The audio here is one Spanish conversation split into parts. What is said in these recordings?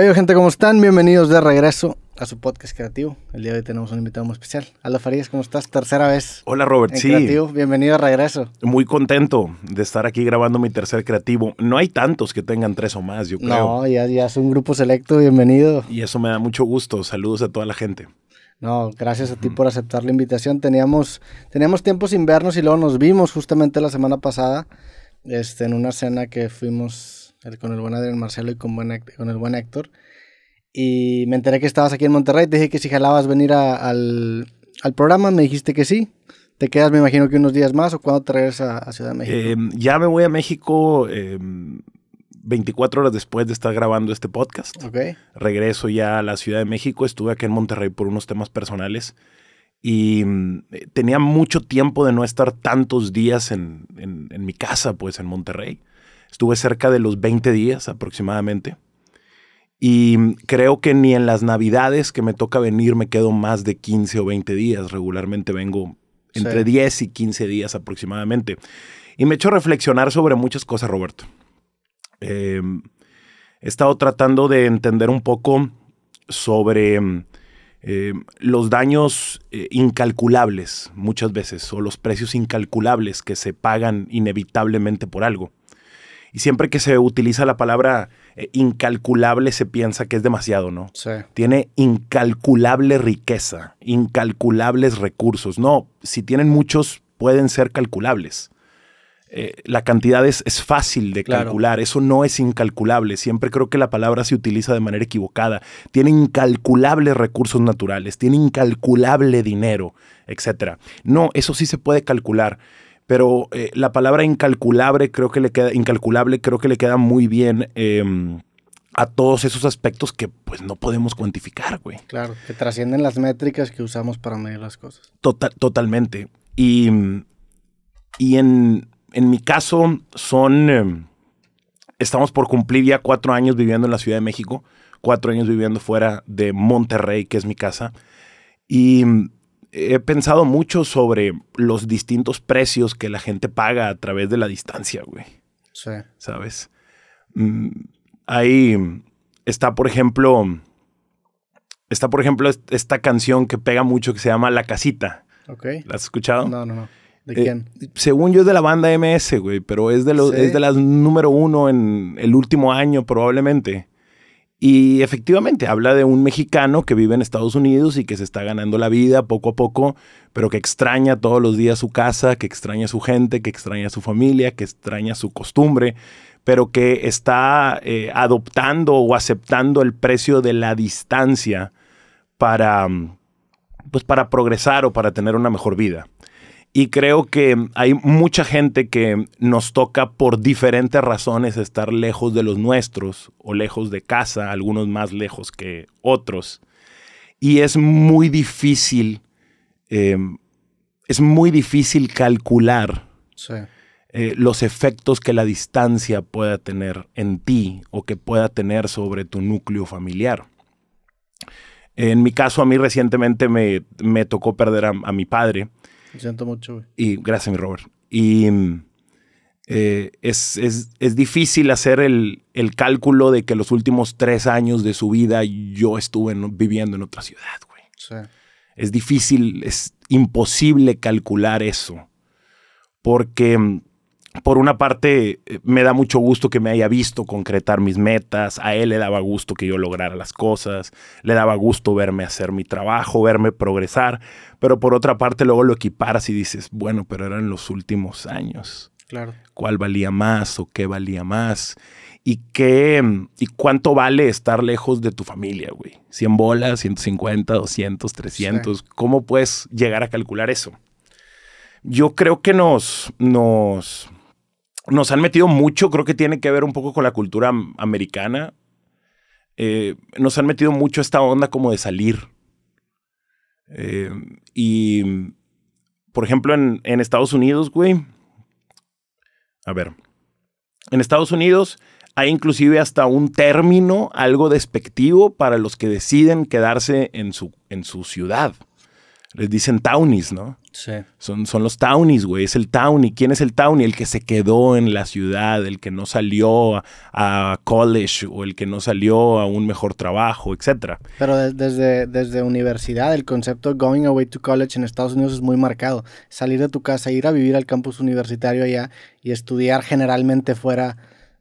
¿Qué hay, gente? ¿Cómo están? Bienvenidos de regreso a su podcast creativo. El día de hoy tenemos un invitado muy especial. Aldo Farías, ¿cómo estás? Tercera vez. Hola, Robert. sí. Creativo. Bienvenido de regreso. Muy contento de estar aquí grabando mi tercer creativo. No hay tantos que tengan tres o más, yo creo. No, ya, es un grupo selecto. Bienvenido. Y eso me da mucho gusto. Saludos a toda la gente. No, gracias a ti por aceptar la invitación. Teníamos, teníamos tiempo sin vernos y luego nos vimos justamente la semana pasada este, en una cena que fuimos con el buen Adrián Marcelo y con, con el buen Héctor. Y me enteré que estabas aquí en Monterrey, te dije que si jalabas venir al, al programa, me dijiste que sí. ¿Te quedas, me imagino, que unos días más o cuándo te regresas a, Ciudad de México? Em, ya me voy a México 24 em, horas después de estar grabando este podcast. Okay. Regreso ya a la Ciudad de México. Estuve aquí en Monterrey por unos temas personales y em, tenía mucho tiempo de no estar tantos días en, en mi casa, pues en Monterrey. Estuve cerca de los 20 días aproximadamente. Y mm, creo que ni en las navidades que me toca venir me quedo más de 15 o 20 días. Regularmente vengo entre 10 y 15 días aproximadamente. Y me he hecho reflexionar sobre muchas cosas, Roberto. Em, he estado tratando de entender un poco sobre mm, em, los daños eh, incalculables muchas veces o los precios incalculables que se pagan inevitablemente por algo. Y siempre que se utiliza la palabra eh, incalculable se piensa que es demasiado, ¿no? Tiene incalculable riqueza, incalculables recursos. No, si tienen muchos, pueden ser calculables. Eh, la cantidad es, fácil de calcular, eso no es incalculable. Siempre creo que la palabra se utiliza de manera equivocada. Tiene incalculables recursos naturales, tiene incalculable dinero, etc. No, eso sí se puede calcular pero eh, la palabra incalculable creo que le queda, incalculable creo que le queda muy bien. Em, a todos esos aspectos que pues no podemos cuantificar, güey. Claro, que trascienden las métricas que usamos para medir las cosas. totalmente. Y, y en, mi caso son, em, estamos por cumplir ya cuatro años viviendo en la Ciudad de México, cuatro años viviendo fuera de Monterrey, que es mi casa. Y he pensado mucho sobre los distintos precios que la gente paga a través de la distancia, güey. Sí. ¿Sabes? Mm, ahí está, por ejemplo, está, por ejemplo, esta canción que pega mucho que se llama La Casita. Ok. ¿La has escuchado? No, no, no. ¿De eh, quién? según yo es de la banda MS, güey, pero es de, los, es de las número uno en el último año probablemente. Y efectivamente, habla de un mexicano que vive en Estados Unidos y que se está ganando la vida poco a poco, pero que extraña todos los días su casa, que extraña su gente, que extraña su familia, que extraña su costumbre, pero que está eh, adoptando o aceptando el precio de la distancia para, pues, para progresar o para tener una mejor vida. Y creo que hay mucha gente que nos toca por diferentes razones estar lejos de los nuestros o lejos de casa, algunos más lejos que otros. Y es muy difícil, em, es muy difícil calcular eh, los efectos que la distancia pueda tener en ti o que pueda tener sobre tu núcleo familiar. En mi caso, a mí recientemente me, tocó perder a mi padre siento mucho, güey. Y gracias, mi Robert. Y mm, eh, es, difícil hacer el, cálculo de que los últimos tres años de su vida yo estuve viviendo en otra ciudad, güey. Sí. Es difícil, es imposible calcular eso. Porque mm, por una parte, eh, me da mucho gusto que me haya visto concretar mis metas, a él le daba gusto que yo lograra las cosas, le daba gusto verme hacer mi trabajo, verme progresar, pero por otra parte luego lo equiparas y dices, bueno, pero eran los últimos años. Claro. ¿Cuál valía más o qué valía más? ¿Y, qué, ¿Y cuánto vale estar lejos de tu familia, güey? ¿100 bolas, 150, 200, 300? ¿Cómo puedes llegar a calcular eso? Yo creo que nos, nos, nos han metido mucho, creo que tiene que ver un poco con la cultura americana. Eh, nos han metido mucho esta onda como de salir. Eh, y, por ejemplo, en, Estados Unidos, güey. A ver. En Estados Unidos hay inclusive hasta un término algo despectivo para los que deciden quedarse en su, en su ciudad les dicen townies, ¿no? Sí. Son, son los townies, güey. Es el townie. ¿Quién es el townie? El que se quedó en la ciudad, el que no salió a, college o el que no salió a un mejor trabajo, etc. Pero desde, desde universidad, el concepto going away to college en Estados Unidos es muy marcado. Salir de tu casa, ir a vivir al campus universitario allá y estudiar generalmente fuera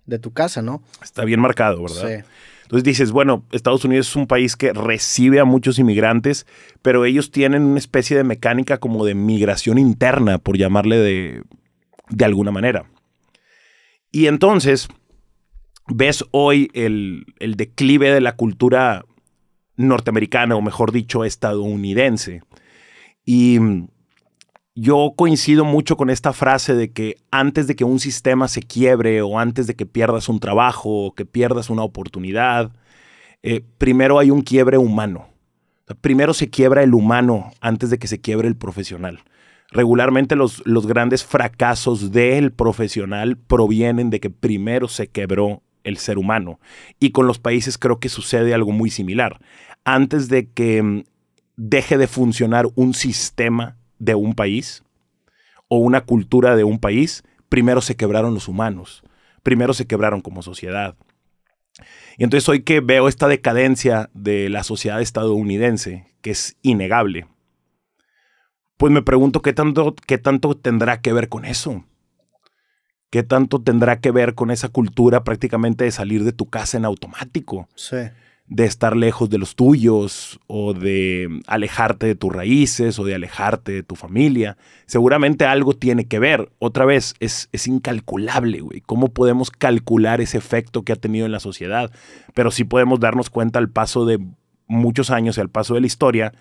de tu casa, ¿no? Está bien marcado, ¿verdad? Sí. Entonces dices, bueno, Estados Unidos es un país que recibe a muchos inmigrantes, pero ellos tienen una especie de mecánica como de migración interna, por llamarle de, alguna manera. Y entonces ves hoy el, el declive de la cultura norteamericana, o mejor dicho, estadounidense. Y yo coincido mucho con esta frase de que antes de que un sistema se quiebre o antes de que pierdas un trabajo o que pierdas una oportunidad, eh, primero hay un quiebre humano. primero se quiebra el humano antes de que se quiebre el profesional. Regularmente los, los grandes fracasos del profesional provienen de que primero se quebró el ser humano. Y con los países creo que sucede algo muy similar. Antes de que mm, deje de funcionar un sistema de un país o una cultura de un país, primero se quebraron los humanos, primero se quebraron como sociedad. Y entonces hoy que veo esta decadencia de la sociedad estadounidense, que es innegable, pues me pregunto qué tanto, qué tanto tendrá que ver con eso. ¿Qué tanto tendrá que ver con esa cultura prácticamente de salir de tu casa en automático? Sí de estar lejos de los tuyos o de alejarte de tus raíces o de alejarte de tu familia. Seguramente algo tiene que ver. Otra vez, es, incalculable, güey. ¿Cómo podemos calcular ese efecto que ha tenido en la sociedad? Pero sí podemos darnos cuenta al paso de muchos años y al paso de la historia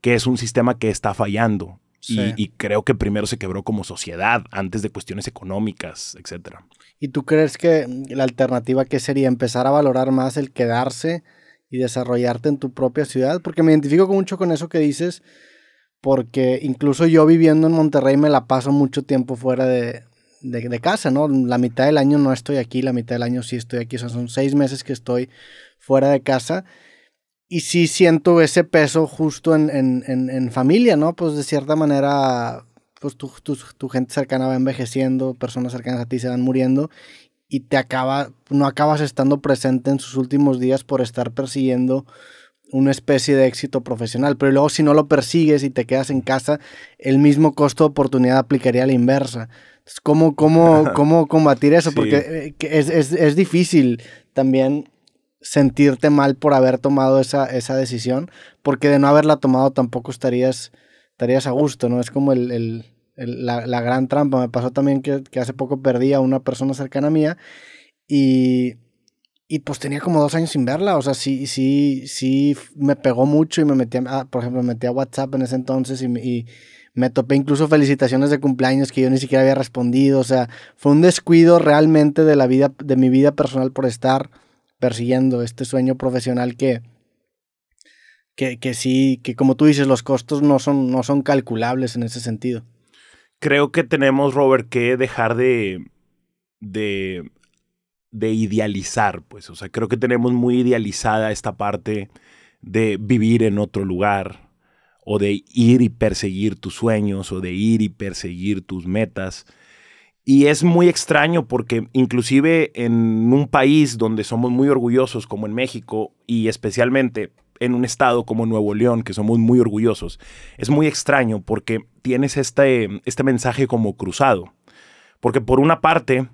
que es un sistema que está fallando. Y, y, creo que primero se quebró como sociedad, antes de cuestiones económicas, etc. ¿Y tú crees que la alternativa que sería empezar a valorar más el quedarse? y desarrollarte en tu propia ciudad, porque me identifico mucho con eso que dices, porque incluso yo viviendo en Monterrey me la paso mucho tiempo fuera de, de, casa, ¿no? La mitad del año no estoy aquí, la mitad del año sí estoy aquí, son seis meses que estoy fuera de casa. Y sí siento ese peso justo en, en, en, familia, ¿no? Pues de cierta manera, pues tu, tu gente cercana va envejeciendo, personas cercanas a ti se van muriendo y te acaba, no acabas estando presente en sus últimos días por estar persiguiendo una especie de éxito profesional. Pero luego si no lo persigues y te quedas en casa, el mismo costo de oportunidad aplicaría a la inversa. ¿cómo, cómo, combatir eso? Porque eh, es, es, difícil también sentirte mal por haber tomado esa, esa decisión, porque de no haberla tomado tampoco estarías, estarías a gusto, ¿no? Es como el la, gran trampa. Me pasó también que, hace poco perdí a una persona cercana mía y, y pues tenía como dos años sin verla. O sea, sí, sí, sí me pegó mucho y me metí, a, ah, por ejemplo, me metí a WhatsApp en ese entonces y, me topé incluso felicitaciones de cumpleaños que yo ni siquiera había respondido. O sea, fue un descuido realmente de la vida, de mi vida personal por estar persiguiendo este sueño profesional que, que, que sí, que como tú dices, los costos no son, no son calculables en ese sentido creo que tenemos, Robert, que dejar de, de, de idealizar, pues, o sea, creo que tenemos muy idealizada esta parte de vivir en otro lugar, o de ir y perseguir tus sueños, o de ir y perseguir tus metas. Y es muy extraño porque inclusive en un país donde somos muy orgullosos como en México y especialmente en un estado como Nuevo León, que somos muy orgullosos, es muy extraño porque tienes este, este mensaje como cruzado. Porque por una parte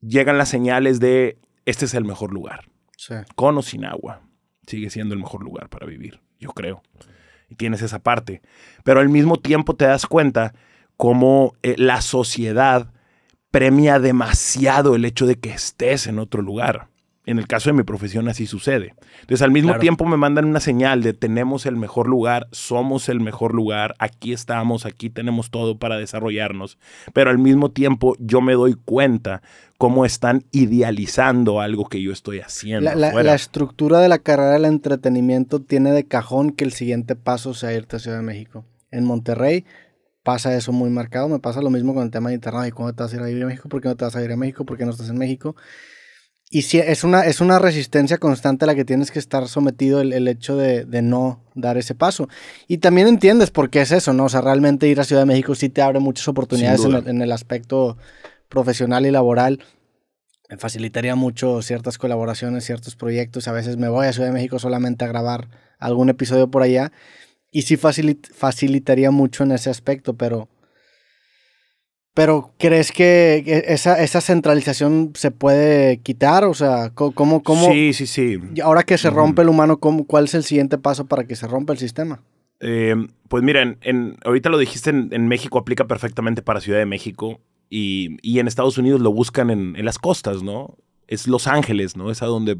llegan las señales de este es el mejor lugar. Con o sin agua. Sigue siendo el mejor lugar para vivir, yo creo. Y tienes esa parte. Pero al mismo tiempo te das cuenta cómo eh, la sociedad premia demasiado el hecho de que estés en otro lugar en el caso de mi profesión así sucede. Entonces al mismo tiempo me mandan una señal de tenemos el mejor lugar, somos el mejor lugar, aquí estamos, aquí tenemos todo para desarrollarnos, pero al mismo tiempo yo me doy cuenta cómo están idealizando algo que yo estoy haciendo. La, estructura de la carrera del entretenimiento tiene de cajón que el siguiente paso sea irte a Ciudad de México. En Monterrey pasa eso muy marcado, me pasa lo mismo con el tema de internet ¿y cómo te vas a ir a México? ¿Por qué no te vas a ir a México? ¿Por qué no estás en México? Y si es, una, es una resistencia constante a la que tienes que estar sometido el, hecho de, de, no dar ese paso. Y también entiendes por qué es eso, ¿no? O sea, realmente ir a Ciudad de México sí te abre muchas oportunidades en el, en el aspecto profesional y laboral me facilitaría mucho ciertas colaboraciones, ciertos proyectos. A veces me voy a Ciudad de México solamente a grabar algún episodio por allá. Y sí facilitaría mucho en ese aspecto, pero pero ¿crees que e-, esa, centralización se puede quitar? O sea, ¿cómo, cómo... Sí, sí, sí. Ahora que se rompe el humano, ¿cuál es el siguiente paso para que se rompa el sistema? Em, pues miren, en, ahorita lo dijiste, en, México aplica perfectamente para Ciudad de México y, en Estados Unidos lo buscan en, las costas, ¿no? Es Los Ángeles, ¿no? Es a donde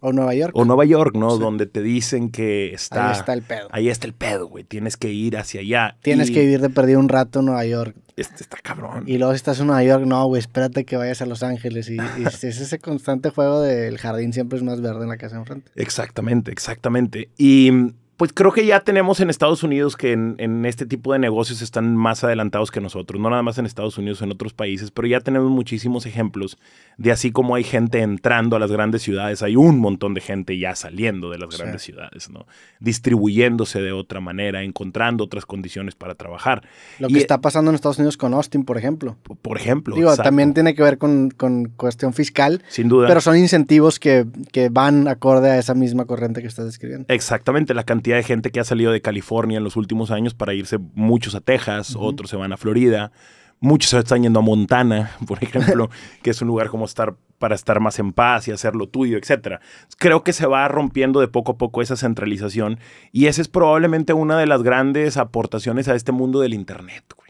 o Nueva York. O Nueva York, ¿no? Donde te dicen que está. Ahí está el pedo. Ahí está el pedo, güey. Tienes que ir hacia allá. Tienes que vivir de perdido un rato en Nueva York. Este está cabrón. Y luego estás en Nueva York, no, güey, espérate que vayas a Los Ángeles. Y, y es ese constante juego del jardín siempre es más verde en la casa enfrente. Exactamente, exactamente. Y pues creo que ya tenemos en Estados Unidos que en, este tipo de negocios están más adelantados que nosotros, no nada más en Estados Unidos, en otros países, pero ya tenemos muchísimos ejemplos de así como hay gente entrando a las grandes ciudades, hay un montón de gente ya saliendo de las grandes ciudades, ¿no? Distribuyéndose de otra manera, encontrando otras condiciones para trabajar. Lo que está pasando en Estados Unidos con Austin, por ejemplo. Por ejemplo. Digo, también tiene que ver con, cuestión fiscal. Sin duda. Pero son incentivos que, que van acorde a esa misma corriente que estás describiendo. Exactamente, la cantidad de gente que ha salido de California en los últimos años para irse muchos a Texas, otros se van a Florida, muchos se están yendo a Montana, por ejemplo, que es un lugar como estar para estar más en paz y hacer lo tuyo, etcétera. Creo que se va rompiendo de poco a poco esa centralización y esa es probablemente una de las grandes aportaciones a este mundo del internet, O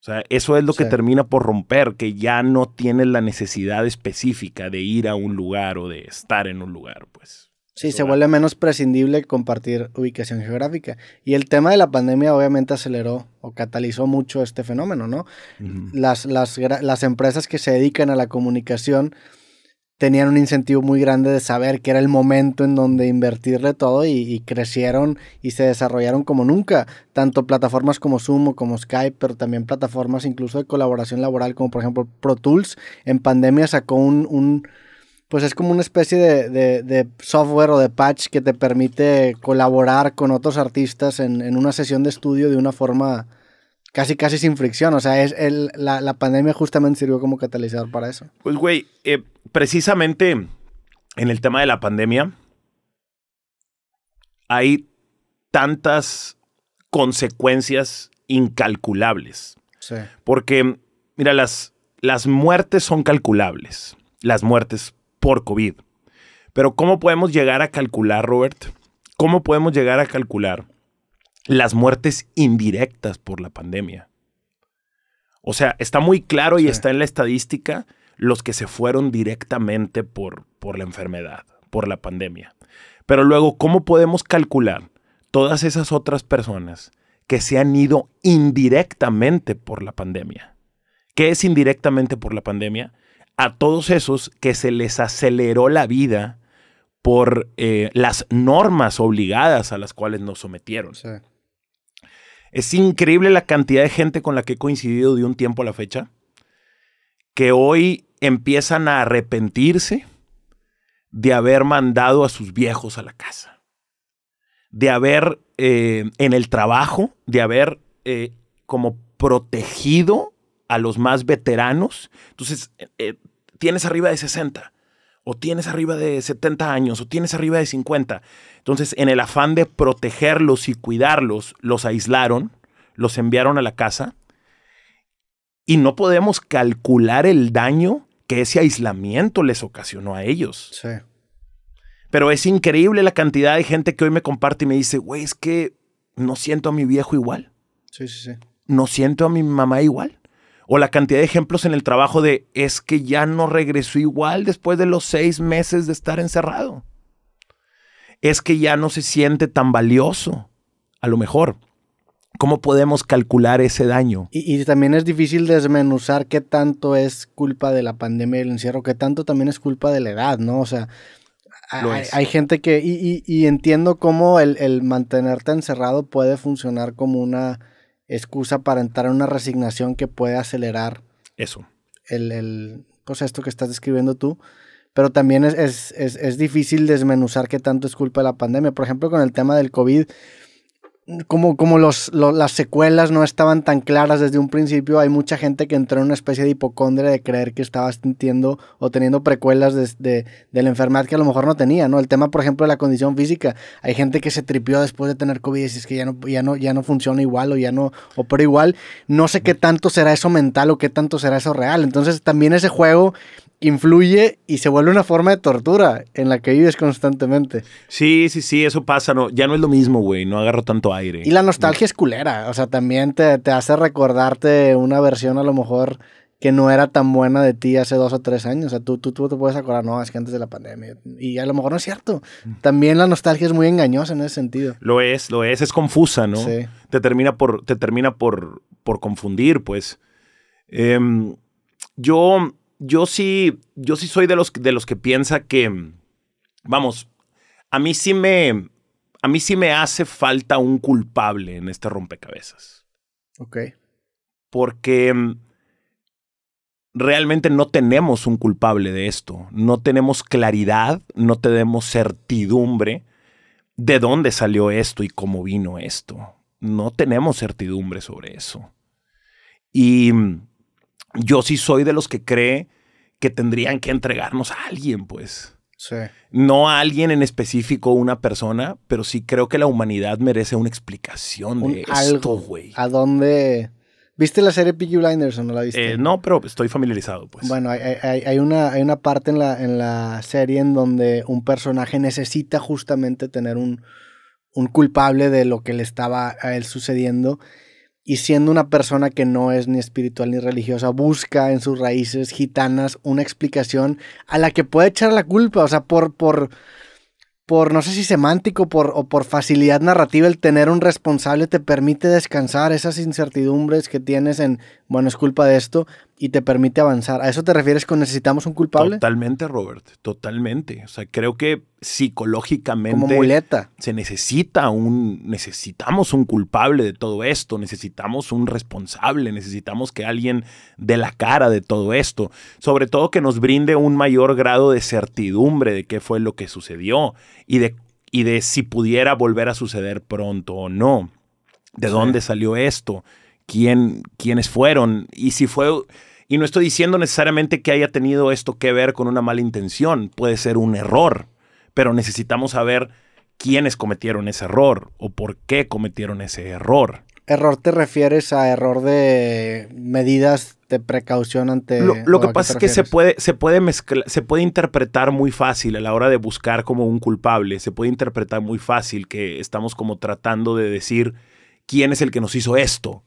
sea, eso es lo que termina por romper, que ya no tienes la necesidad específica de ir a un lugar o de estar en un lugar, pues. Sí, se vuelve menos prescindible compartir ubicación geográfica. Y el tema de la pandemia obviamente aceleró o catalizó mucho este fenómeno, ¿no? las, las, las, empresas que se dedican a la comunicación tenían un incentivo muy grande de saber que era el momento en donde invertirle todo y, crecieron y se desarrollaron como nunca, tanto plataformas como Zoom o como Skype, pero también plataformas incluso de colaboración laboral, como por ejemplo Pro Tools, en pandemia sacó un pues es como una especie de, software o de patch que te permite colaborar con otros artistas en, una sesión de estudio de una forma casi casi sin fricción. O sea, es la, pandemia justamente sirvió como catalizador para eso. Pues güey, eh, precisamente en el tema de la pandemia hay tantas consecuencias incalculables. Sí. Porque, mira, las, las muertes son calculables. Las muertes por COVID. Pero ¿cómo podemos llegar a calcular, Robert? ¿Cómo podemos llegar a calcular las muertes indirectas por la pandemia? O sea, está muy claro y está en la estadística los que se fueron directamente por, por la enfermedad, por la pandemia. Pero luego, ¿cómo podemos calcular todas esas otras personas que se han ido indirectamente por la pandemia? ¿Qué es indirectamente por la pandemia? a todos esos que se les aceleró la vida por eh, las normas obligadas a las cuales nos sometieron. Es increíble la cantidad de gente con la que he coincidido de un tiempo a la fecha, que hoy empiezan a arrepentirse de haber mandado a sus viejos a la casa, de haber eh, en el trabajo, de haber eh, como protegido a los más veteranos. Entonces, eh, eh, tienes arriba de 60, o tienes arriba de 70 años, o tienes arriba de 50. Entonces, en el afán de protegerlos y cuidarlos, los aislaron, los enviaron a la casa, y no podemos calcular el daño que ese aislamiento les ocasionó a ellos. Sí. Pero es increíble la cantidad de gente que hoy me comparte y me dice, güey, es que no siento a mi viejo igual. Sí, sí, sí. No siento a mi mamá igual. O la cantidad de ejemplos en el trabajo de es que ya no regresó igual después de los seis meses de estar encerrado. Es que ya no se siente tan valioso, a lo mejor. ¿Cómo podemos calcular ese daño? Y, también es difícil desmenuzar qué tanto es culpa de la pandemia y el encierro, qué tanto también es culpa de la edad, ¿no? O sea, hay, gente que... Y, entiendo cómo el mantenerte encerrado puede funcionar como una excusa para entrar en una resignación que puede acelerar. Eso. El, el pues esto que estás describiendo tú. Pero también es, es, es, es difícil desmenuzar qué tanto es culpa de la pandemia. Por ejemplo, con el tema del COVID, como, los, las secuelas no estaban tan claras desde un principio, hay mucha gente que entró en una especie de hipocondria de creer que estaba sintiendo o teniendo precuelas de, de, la enfermedad que a lo mejor no tenía, ¿no? El tema, por ejemplo, de la condición física. Hay gente que se tripió después de tener COVID y es que ya no, ya no, ya no funciona igual o ya no pero igual. No sé qué tanto será eso mental o qué tanto será eso real. Entonces, también ese juego influye y se vuelve una forma de tortura en la que vives constantemente. Sí, sí, sí, eso pasa, no, ya no es lo mismo, güey, no agarro tanto aire. Y la nostalgia es culera, o sea, también te, hace recordarte una versión a lo mejor que no era tan buena de ti hace dos o tres años. O sea, tú, te puedes acordar, no, es que antes de la pandemia. Y a lo mejor no es cierto. También la nostalgia es muy engañosa en ese sentido. Lo es, lo es. Es confusa, ¿no? Sí. Te termina por, te termina por, por confundir, pues. Em, yo yo sí, yo sí soy de los, de los que piensa que, vamos, a mí sí me, a mí sí me hace falta un culpable en este rompecabezas. Ok. Porque mm, realmente no tenemos un culpable de esto. No tenemos claridad, no tenemos certidumbre de dónde salió esto y cómo vino esto. No tenemos certidumbre sobre eso. Y mm, yo sí soy de los que cree que tendrían que entregarnos a alguien, pues. Sí. No a alguien en específico, una persona, pero sí creo que la humanidad merece una explicación de esto, güey. ¿A dónde? ¿Viste la serie Piggy Blinders o no la viste? Eh, no, pero estoy familiarizado, pues. Bueno, hay, una, hay una parte en la, en la serie en donde un personaje necesita justamente tener un, un culpable de lo que le estaba a él sucediendo y siendo una persona que no es ni espiritual ni religiosa, busca en sus raíces gitanas una explicación a la que puede echar la culpa, o sea, por, por, por no sé si semántico por, o por facilidad narrativa, el tener un responsable te permite descansar esas incertidumbres que tienes en, bueno, es culpa de esto, y te permite avanzar. ¿A eso te refieres con necesitamos un culpable? Totalmente, Robert, totalmente. O sea, creo que psicológicamente Como muleta. se necesita un necesitamos un culpable de todo esto, necesitamos un responsable, necesitamos que alguien dé la cara de todo esto, sobre todo que nos brinde un mayor grado de certidumbre de qué fue lo que sucedió y de y de si pudiera volver a suceder pronto o no. ¿De dónde salió esto? quién, quiénes fueron y si fue... Y no estoy diciendo necesariamente que haya tenido esto que ver con una mala intención, puede ser un error, pero necesitamos saber quiénes cometieron ese error o por qué cometieron ese error. ¿Error te refieres a error de medidas de precaución ante... Lo, que pasa es que se puede, se, puede mezclar, se puede interpretar muy fácil a la hora de buscar como un culpable, se puede interpretar muy fácil que estamos como tratando de decir quién es el que nos hizo esto.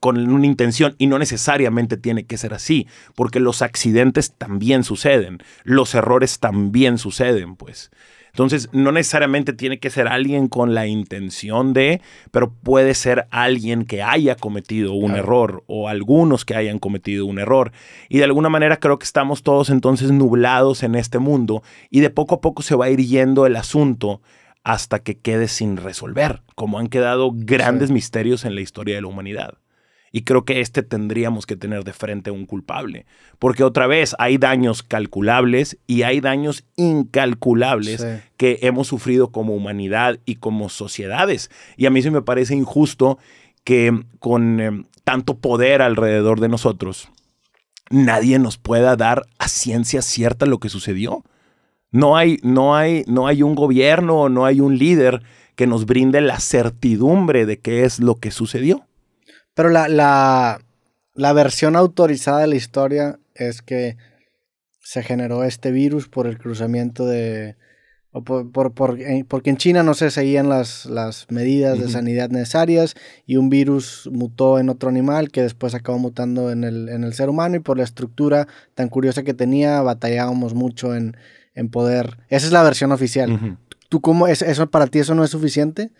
con una intención y no necesariamente tiene que ser así, porque los accidentes también suceden, los errores también suceden, pues. Entonces, no necesariamente tiene que ser alguien con la intención de, pero puede ser alguien que haya cometido un error o algunos que hayan cometido un error. Y de alguna manera creo que estamos todos entonces nublados en este mundo y de poco a poco se va a ir yendo el asunto hasta que quede sin resolver, como han quedado grandes misterios en la historia de la humanidad. Y creo que este tendríamos que tener de frente un culpable. Porque otra vez hay daños calculables y hay daños incalculables que hemos sufrido como humanidad y como sociedades. Y a mí se me parece injusto que con eh, tanto poder alrededor de nosotros, nadie nos pueda dar a ciencia cierta lo que sucedió. No hay, no hay, no hay un gobierno, o no hay un líder que nos brinde la certidumbre de qué es lo que sucedió. Pero la, versión autorizada de la historia es que se generó este virus por el cruzamiento de... O por, porque en China no se seguían las, las medidas de sanidad necesarias y un virus mutó en otro animal que después acabó mutando en el, en el ser humano y por la estructura tan curiosa que tenía batallábamos mucho en, en poder. Esa es la versión oficial. ¿Tú cómo es, eso para ti eso no es suficiente?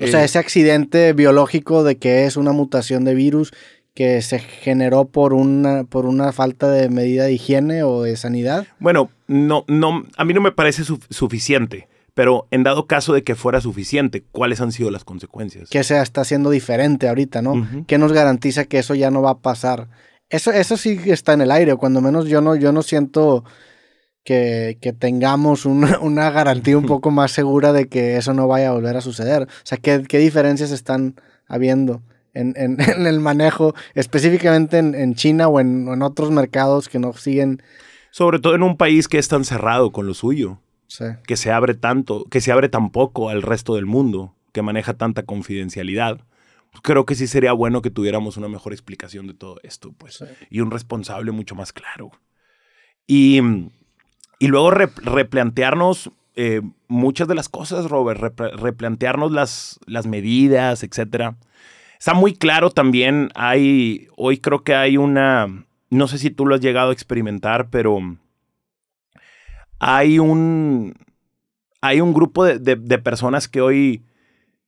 O sea, eh. ese accidente biológico de que es una mutación de virus que se generó por una, por una falta de medida de higiene o de sanidad. Bueno, no, no, a mí no me parece suficiente, pero en dado caso de que fuera suficiente, ¿cuáles han sido las consecuencias? Que se está haciendo diferente ahorita, ¿no? ¿Qué nos garantiza que eso ya no va a pasar? Eso, eso sí está en el aire, cuando menos yo no, yo no siento que, tengamos una, garantía un poco más segura de que eso no vaya a volver a suceder. O sea, ¿qué, qué diferencias están habiendo en, el manejo, específicamente en, China o en, otros mercados que no siguen? Sobre todo en un país que es tan cerrado con lo suyo. que se abre tanto, que se abre tan poco al resto del mundo, que maneja tanta confidencialidad. Pues creo que sí sería bueno que tuviéramos una mejor explicación de todo esto, pues, y un responsable mucho más claro. Y y luego replantearnos eh, muchas de las cosas, Robert, replantearnos las, las medidas, etc. Está muy claro también, hay, hoy creo que hay una, no sé si tú lo has llegado a experimentar, pero hay un, hay un grupo de, personas que hoy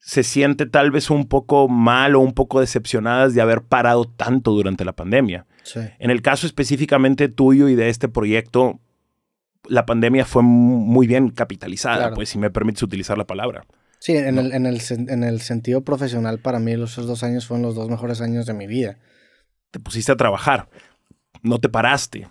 se siente tal vez un poco mal o un poco decepcionadas de haber parado tanto durante la pandemia. En el caso específicamente tuyo y de este proyecto, la pandemia fue muy bien capitalizada, pues si me permites utilizar la palabra. Sí, en, el, sentido profesional para mí los dos años fueron los dos mejores años de mi vida. Te pusiste a trabajar, no te paraste,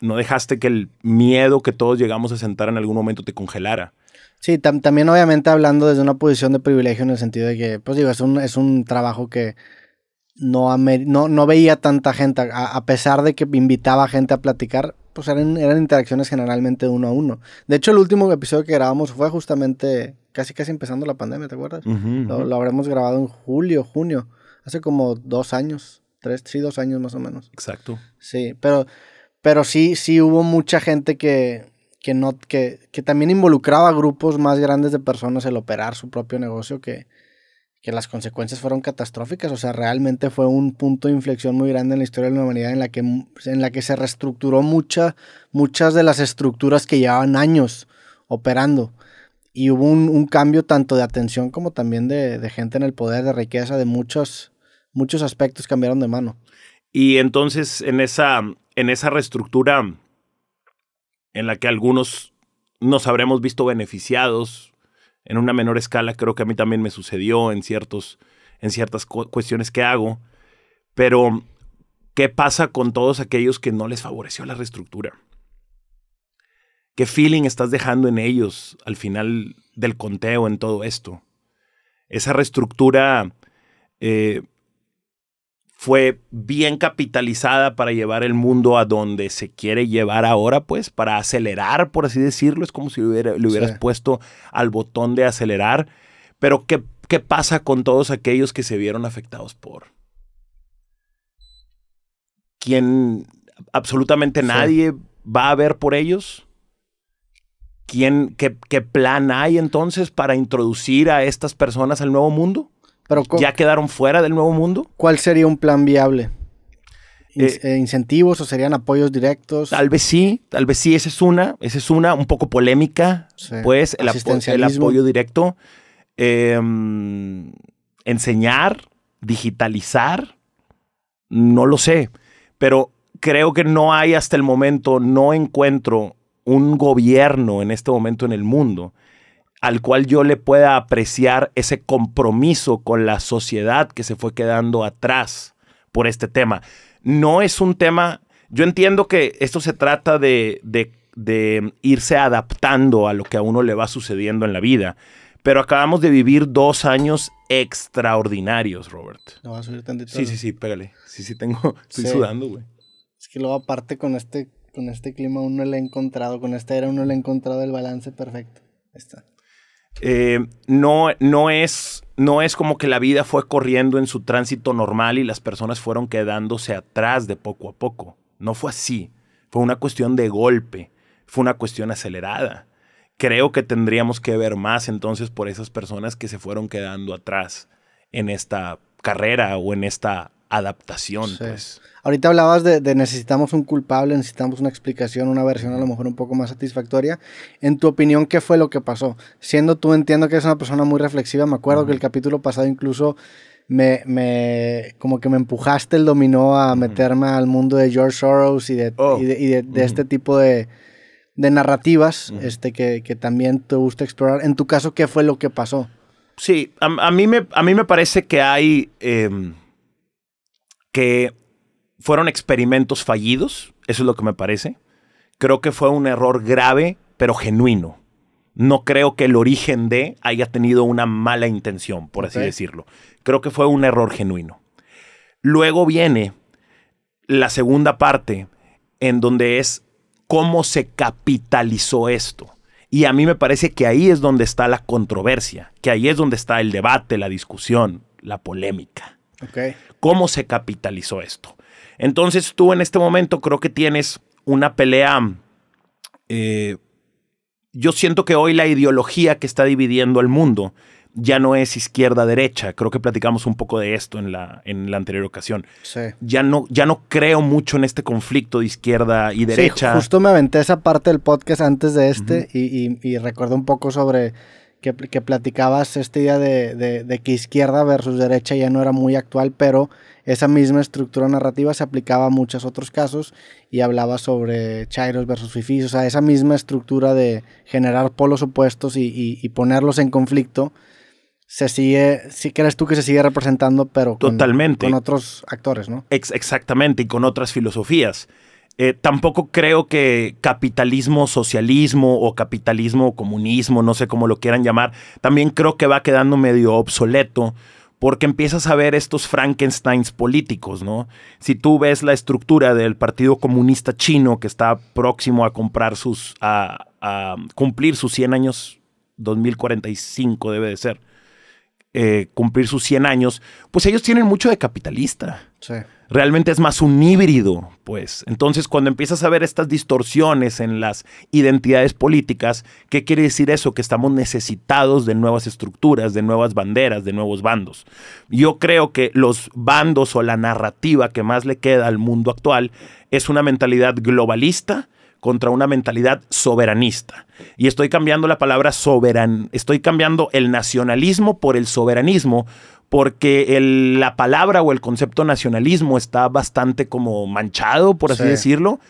no dejaste que el miedo que todos llegamos a sentar en algún momento te congelara. Sí, también obviamente hablando desde una posición de privilegio en el sentido de que, pues digo, es un, trabajo que no, no, veía tanta gente, a, pesar de que invitaba gente a platicar, pues eran, interacciones generalmente uno a uno. De hecho, el último episodio que grabamos fue justamente casi casi empezando la pandemia, ¿te acuerdas? Lo, habremos grabado en julio, junio, hace como dos años, tres, sí, dos años más o menos. Exacto. Sí, pero, pero sí, sí hubo mucha gente que, no, que, también involucraba grupos más grandes de personas el operar su propio negocio que, que las consecuencias fueron catastróficas, o sea, realmente fue un punto de inflexión muy grande en la historia de la humanidad en la que, en la que se reestructuró mucha, muchas de las estructuras que llevaban años operando. Y hubo un, cambio tanto de atención como también de, gente en el poder, de riqueza, de muchos, muchos aspectos cambiaron de mano. Y entonces en esa, en esa reestructura en la que algunos nos habremos visto beneficiados, en una menor escala creo que a mí también me sucedió en, ciertos, en ciertas cuestiones que hago, pero ¿qué pasa con todos aquellos que no les favoreció la reestructura? ¿Qué feeling estás dejando en ellos al final del conteo en todo esto? Esa reestructura eh, fue bien capitalizada para llevar el mundo a donde se quiere llevar ahora, pues, para acelerar, por así decirlo. Es como si le hubieras puesto al botón de acelerar. Pero, ¿qué, pasa con todos aquellos que se vieron afectados por? ¿Quién? Absolutamente nadie va a ver por ellos. ¿Quién, ¿Qué plan hay entonces para introducir a estas personas al nuevo mundo? ¿Ya quedaron fuera del nuevo mundo? ¿Cuál sería un plan viable? Eh, eh, ¿Incentivos o serían apoyos directos? Tal vez sí, tal vez sí, esa es una, esa es una un poco polémica, pues el, apoyo directo, em, enseñar, digitalizar, no lo sé, pero creo que no hay hasta el momento, no encuentro un gobierno en este momento en el mundo al cual yo le pueda apreciar ese compromiso con la sociedad que se fue quedando atrás por este tema. No es un tema, yo entiendo que esto se trata de, irse adaptando a lo que a uno le va sucediendo en la vida, pero acabamos de vivir dos años extraordinarios, Robert. a subir Sí, sí, sí, pégale. Sí, sí, tengo, estoy sudando, güey. Es que luego aparte con este, con este clima uno le ha encontrado, con esta era uno le ha encontrado el balance perfecto. está. Eh, no, no, es, no es como que la vida fue corriendo en su tránsito normal y las personas fueron quedándose atrás de poco a poco. No fue así. Fue una cuestión de golpe. Fue una cuestión acelerada. Creo que tendríamos que ver más entonces por esas personas que se fueron quedando atrás en esta carrera o en esta adaptación. Pues. Ahorita hablabas de, necesitamos un culpable, necesitamos una explicación, una versión a lo mejor un poco más satisfactoria. En tu opinión, ¿qué fue lo que pasó? Siendo tú, entiendo que eres una persona muy reflexiva. Me acuerdo que el capítulo pasado incluso me, me, como que me empujaste el dominó a meterme al mundo de George Soros y de, oh. y de, este tipo de, narrativas este, que, que también te gusta explorar. En tu caso, ¿qué fue lo que pasó? Sí, a, mí, me, a mí me parece que hay... Eh, que fueron experimentos fallidos, eso es lo que me parece. Creo que fue un error grave, pero genuino. No creo que el origen de haya tenido una mala intención, por así decirlo. Creo que fue un error genuino. Luego viene la segunda parte, en donde es cómo se capitalizó esto. Y a mí me parece que ahí es donde está la controversia, que ahí es donde está el debate, la discusión, la polémica. ¿Cómo se capitalizó esto? Entonces tú en este momento creo que tienes una pelea... Eh, yo siento que hoy la ideología que está dividiendo al mundo ya no es izquierda-derecha. Creo que platicamos un poco de esto en la, en la anterior ocasión. Ya no, ya no creo mucho en este conflicto de izquierda y derecha. justo me aventé esa parte del podcast antes de este y, y recuerdo un poco sobre que, platicabas esta idea de, que izquierda versus derecha ya no era muy actual, pero esa misma estructura narrativa se aplicaba a muchos otros casos y hablaba sobre Chairos versus Fifis, o sea, esa misma estructura de generar polos opuestos y, ponerlos en conflicto se sigue, si crees tú que se sigue representando, pero con, Totalmente. con otros actores, ¿no? exactamente, y con otras filosofías. Eh, tampoco creo que capitalismo, socialismo o capitalismo, comunismo, no sé cómo lo quieran llamar, también creo que va quedando medio obsoleto porque empiezas a ver estos Frankensteins políticos, ¿no? Si tú ves la estructura del Partido Comunista Chino que está próximo a comprar sus, a, cumplir sus 100 años, 2045 debe de ser, eh, cumplir sus 100 años, pues ellos tienen mucho de capitalista. Sí realmente es más un híbrido, pues. Entonces, cuando empiezas a ver estas distorsiones en las identidades políticas, ¿qué quiere decir eso? Que estamos necesitados de nuevas estructuras, de nuevas banderas, de nuevos bandos. Yo creo que los bandos o la narrativa que más le queda al mundo actual es una mentalidad globalista, contra una mentalidad soberanista. Y estoy cambiando la palabra soberan, estoy cambiando el nacionalismo por el soberanismo, porque la palabra o el concepto nacionalismo está bastante como manchado, por así decirlo.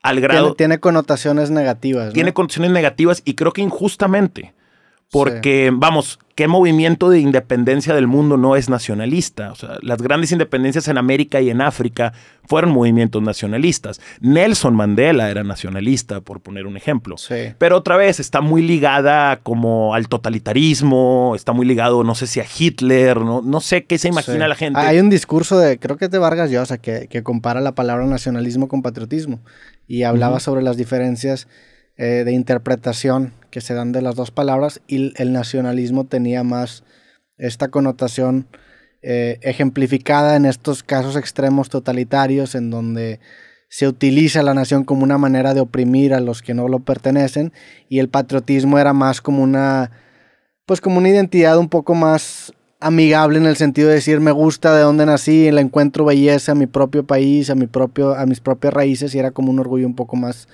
Al grado. Tiene, connotaciones negativas. Tiene connotaciones negativas y creo que injustamente. Porque, vamos, ¿qué movimiento de independencia del mundo no es nacionalista? O sea, las grandes independencias en América y en África fueron movimientos nacionalistas. Nelson Mandela era nacionalista, por poner un ejemplo. Pero otra vez, está muy ligada como al totalitarismo, está muy ligado, no sé si a Hitler, no, no sé qué se imagina la gente. Hay un discurso de, creo que es de Vargas Llosa, que, que compara la palabra nacionalismo con patriotismo y hablaba sobre las diferencias eh, de interpretación que se dan de las dos palabras y el nacionalismo tenía más esta connotación eh, ejemplificada en estos casos extremos totalitarios en donde se utiliza la nación como una manera de oprimir a los que no lo pertenecen y el patriotismo era más como una pues como una identidad un poco más amigable en el sentido de decir me gusta de dónde nací, le encuentro belleza a mi propio país, a mi propio a mis propias raíces y era como un orgullo un poco más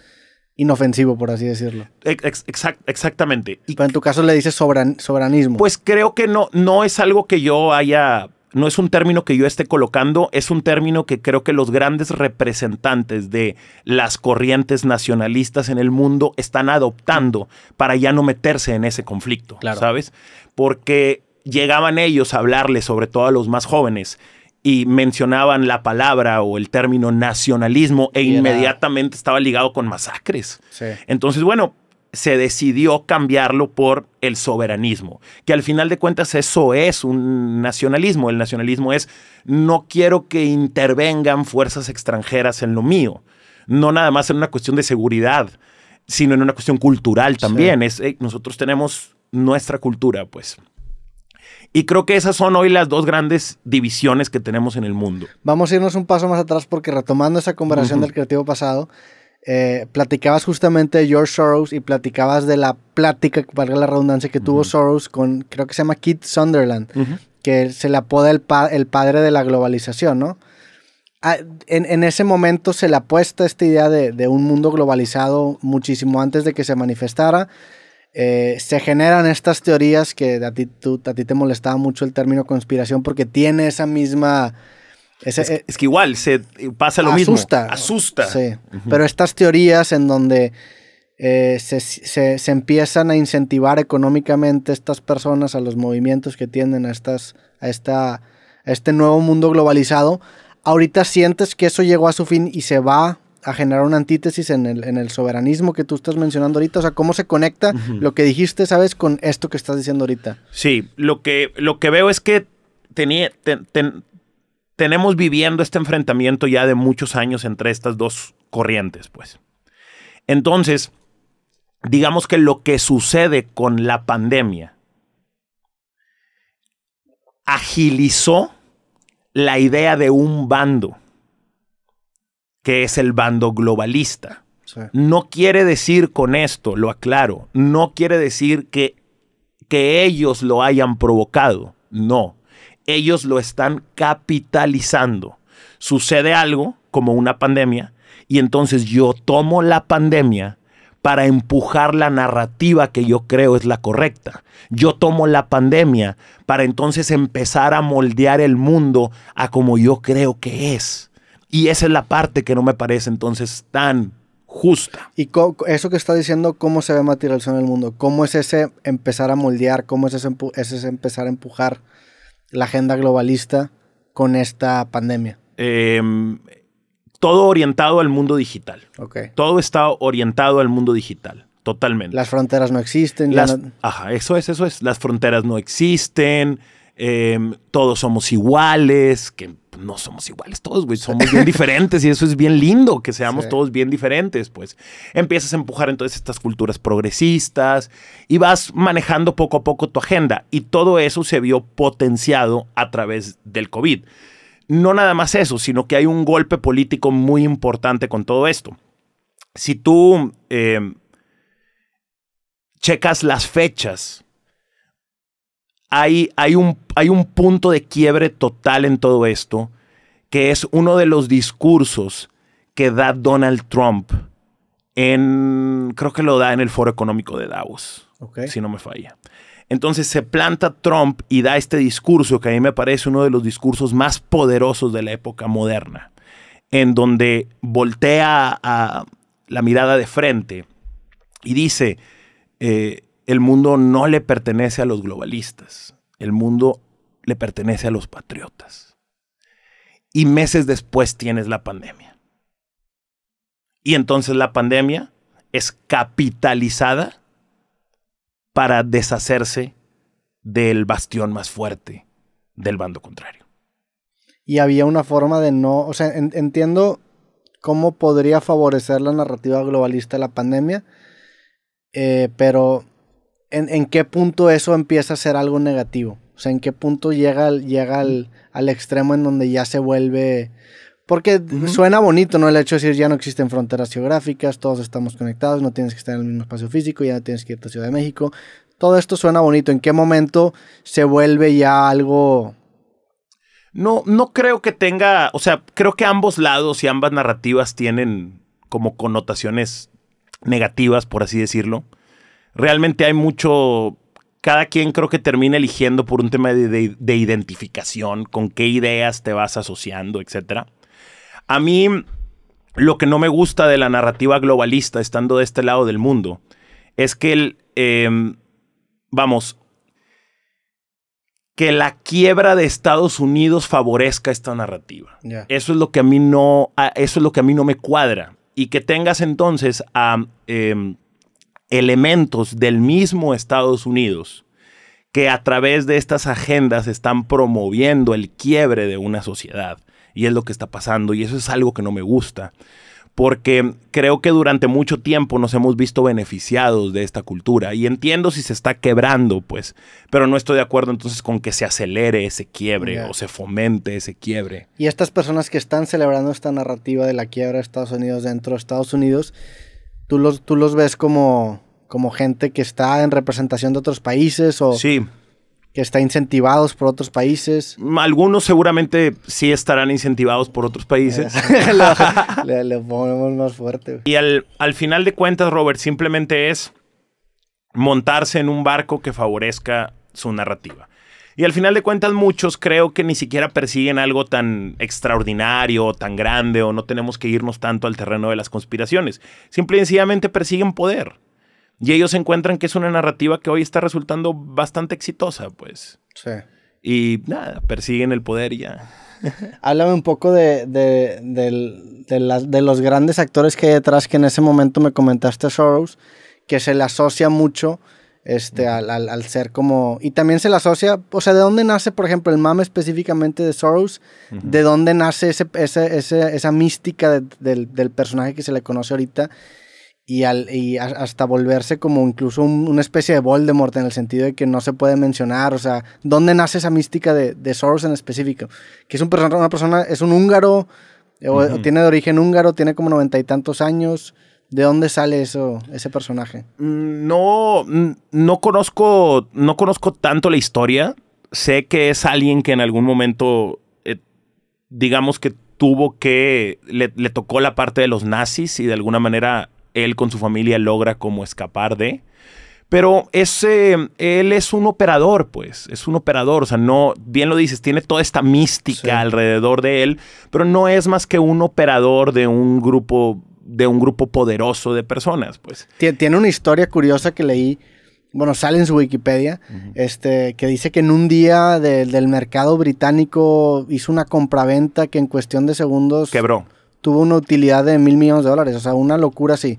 inofensivo, por así decirlo. exactamente. Pero en tu caso le dices soberanismo. Pues creo que no, no es algo que yo haya, no es un término que yo esté colocando, es un término que creo que los grandes representantes de las corrientes nacionalistas en el mundo están adoptando para ya no meterse en ese conflicto, claro. ¿sabes? Porque llegaban ellos a hablarle, sobre todo a los más jóvenes, y mencionaban la palabra o el término nacionalismo e inmediatamente estaba ligado con masacres. Entonces, bueno, se decidió cambiarlo por el soberanismo, que al final de cuentas eso es un nacionalismo. El nacionalismo es no quiero que intervengan fuerzas extranjeras en lo mío, no nada más en una cuestión de seguridad, sino en una cuestión cultural también. Es, nosotros tenemos nuestra cultura, pues. Y creo que esas son hoy las dos grandes divisiones que tenemos en el mundo. Vamos a irnos un paso más atrás porque retomando esa conversación del creativo pasado, eh, platicabas justamente de George Soros y platicabas de la plática, valga la redundancia, que tuvo Soros con, creo que se llama Keith Sunderland, que se le apoda el, el, padre de la globalización, ¿no? Ah, en, en, ese momento se le apuesta esta idea de, de un mundo globalizado muchísimo antes de que se manifestara eh, se generan estas teorías que a ti, te molestaba mucho el término conspiración porque tiene esa misma... Eh, es, que igual se pasa lo mismo. Asusta. Pero estas teorías en donde eh, se, empiezan a incentivar económicamente estas personas a los movimientos que tienden a, estas, a, esta, a este nuevo mundo globalizado, ahorita sientes que eso llegó a su fin y se va a generar una antítesis en el, soberanismo que tú estás mencionando ahorita? O sea, ¿cómo se conecta lo que dijiste, sabes, con esto que estás diciendo ahorita? Sí, lo que, lo que veo es que tenemos viviendo este enfrentamiento ya de muchos años entre estas dos corrientes, pues. Entonces, digamos que lo que sucede con la pandemia agilizó la idea de un bando que es el bando globalista. No quiere decir con esto, lo aclaro, no quiere decir que, que ellos lo hayan provocado, no, ellos lo están capitalizando. Sucede algo como una pandemia y entonces yo tomo la pandemia para empujar la narrativa que yo creo es la correcta. Yo tomo la pandemia para entonces empezar a moldear el mundo a como yo creo que es. Y esa es la parte que no me parece entonces tan justa. Y eso que está diciendo, ¿cómo se ve materialización en el mundo? ¿Cómo es ese empezar a moldear? ¿Cómo es ese, empezar a empujar la agenda globalista con esta pandemia? Em, todo orientado al mundo digital. Todo está orientado al mundo digital. Totalmente. Las fronteras no existen. Ajá, eso es, eso es. Las fronteras no existen. Em, todos somos iguales. Que no somos iguales todos, güey, somos bien diferentes y eso es bien lindo, que seamos todos bien diferentes, pues empiezas a empujar entonces estas culturas progresistas y vas manejando poco a poco tu agenda y todo eso se vio potenciado a través del COVID. No nada más eso, sino que hay un golpe político muy importante con todo esto. Si tú eh, checas las fechas, hay, un, hay un punto de quiebre total en todo esto, que es uno de los discursos que da Donald Trump en, creo que lo da en el Foro Económico de Davos, si no me falla. Entonces se planta Trump y da este discurso que a mí me parece uno de los discursos más poderosos de la época moderna, en donde voltea a la mirada de frente y dice, eh, el mundo no le pertenece a los globalistas, el mundo le pertenece a los patriotas. Y meses después tienes la pandemia. Y entonces la pandemia es capitalizada para deshacerse del bastión más fuerte del bando contrario. Y había una forma de no, o sea, entiendo cómo podría favorecer la narrativa globalista la pandemia, eh, pero en, qué punto eso empieza a ser algo negativo. O sea, en qué punto llega, llega al, extremo en donde ya se vuelve... Porque suena bonito, ¿no? El hecho de decir ya no existen fronteras geográficas, todos estamos conectados, no tienes que estar en el mismo espacio físico, ya no tienes que ir a Ciudad de México. Todo esto suena bonito. ¿En qué momento se vuelve ya algo no, no creo que tenga, o sea, creo que ambos lados y ambas narrativas tienen como connotaciones negativas, por así decirlo realmente hay mucho, cada quien creo que termina eligiendo por un tema de, identificación, con qué ideas te vas asociando, etc. A mí lo que no me gusta de la narrativa globalista estando de este lado del mundo es que el, em, vamos, que la quiebra de Estados Unidos favorezca esta narrativa. Eso es lo que a mí no, eso es lo que a mí no me cuadra y que tengas entonces a em, elementos del mismo Estados Unidos que a través de estas agendas están promoviendo el quiebre de una sociedad. Y es lo que está pasando y eso es algo que no me gusta porque creo que durante mucho tiempo nos hemos visto beneficiados de esta cultura y entiendo si se está quebrando, pues, pero no estoy de acuerdo entonces con que se acelere ese quiebre o se fomente ese quiebre. Y estas personas que están celebrando esta narrativa de la quiebra de Estados Unidos dentro de Estados Unidos tú los, ves como, como gente que está en representación de otros países o... Sí que está incentivados por otros países. Algunos seguramente sí estarán incentivados por otros países. le, ponemos más fuerte. Y al, al, final de cuentas, Robert, simplemente es montarse en un barco que favorezca su narrativa. Y al final de cuentas muchos creo que ni siquiera persiguen algo tan extraordinario o tan grande o no tenemos que irnos tanto al terreno de las conspiraciones. Simple y sencillamente persiguen poder. Y ellos encuentran que es una narrativa que hoy está resultando bastante exitosa, pues. Sí. Y nada, persiguen el poder ya. Háblame un poco de, de, de, los grandes actores que hay detrás, que en ese momento me comentaste, Soros, que se le asocia mucho este, al, al, ser como... Y también se le asocia, o sea, ¿de dónde nace, por ejemplo, el mame específicamente de Soros? ¿De dónde nace ese, ese, esa mística del, del, personaje que se le conoce ahorita? Y, al, y hasta volverse como incluso una especie de Voldemort en el sentido de que no se puede mencionar, o sea, ¿dónde nace esa mística de, de en específico? Que es un persona, una persona, es un húngaro, eh, tiene de origen húngaro, tiene como noventa y tantos años. ¿De dónde sale eso, ese personaje? Mm, no, mm, no conozco, no conozco tanto la historia. Sé que es alguien que en algún momento, eh, digamos que tuvo que, le, tocó la parte de los nazis y de alguna manera él con su familia logra como escapar de. Pero ese, él es un operador, pues, es un operador, o sea, no, bien lo dices, tiene toda esta mística alrededor de él, pero no es más que un operador de un grupo de un grupo poderoso de personas, pues. Tiene una historia curiosa que leí, bueno, sale en su Wikipedia, este, que dice que en un día del mercado británico hizo una compraventa que en cuestión de segundos... Quebró. Tuvo una utilidad de mil millones de dólares, o sea, una locura así.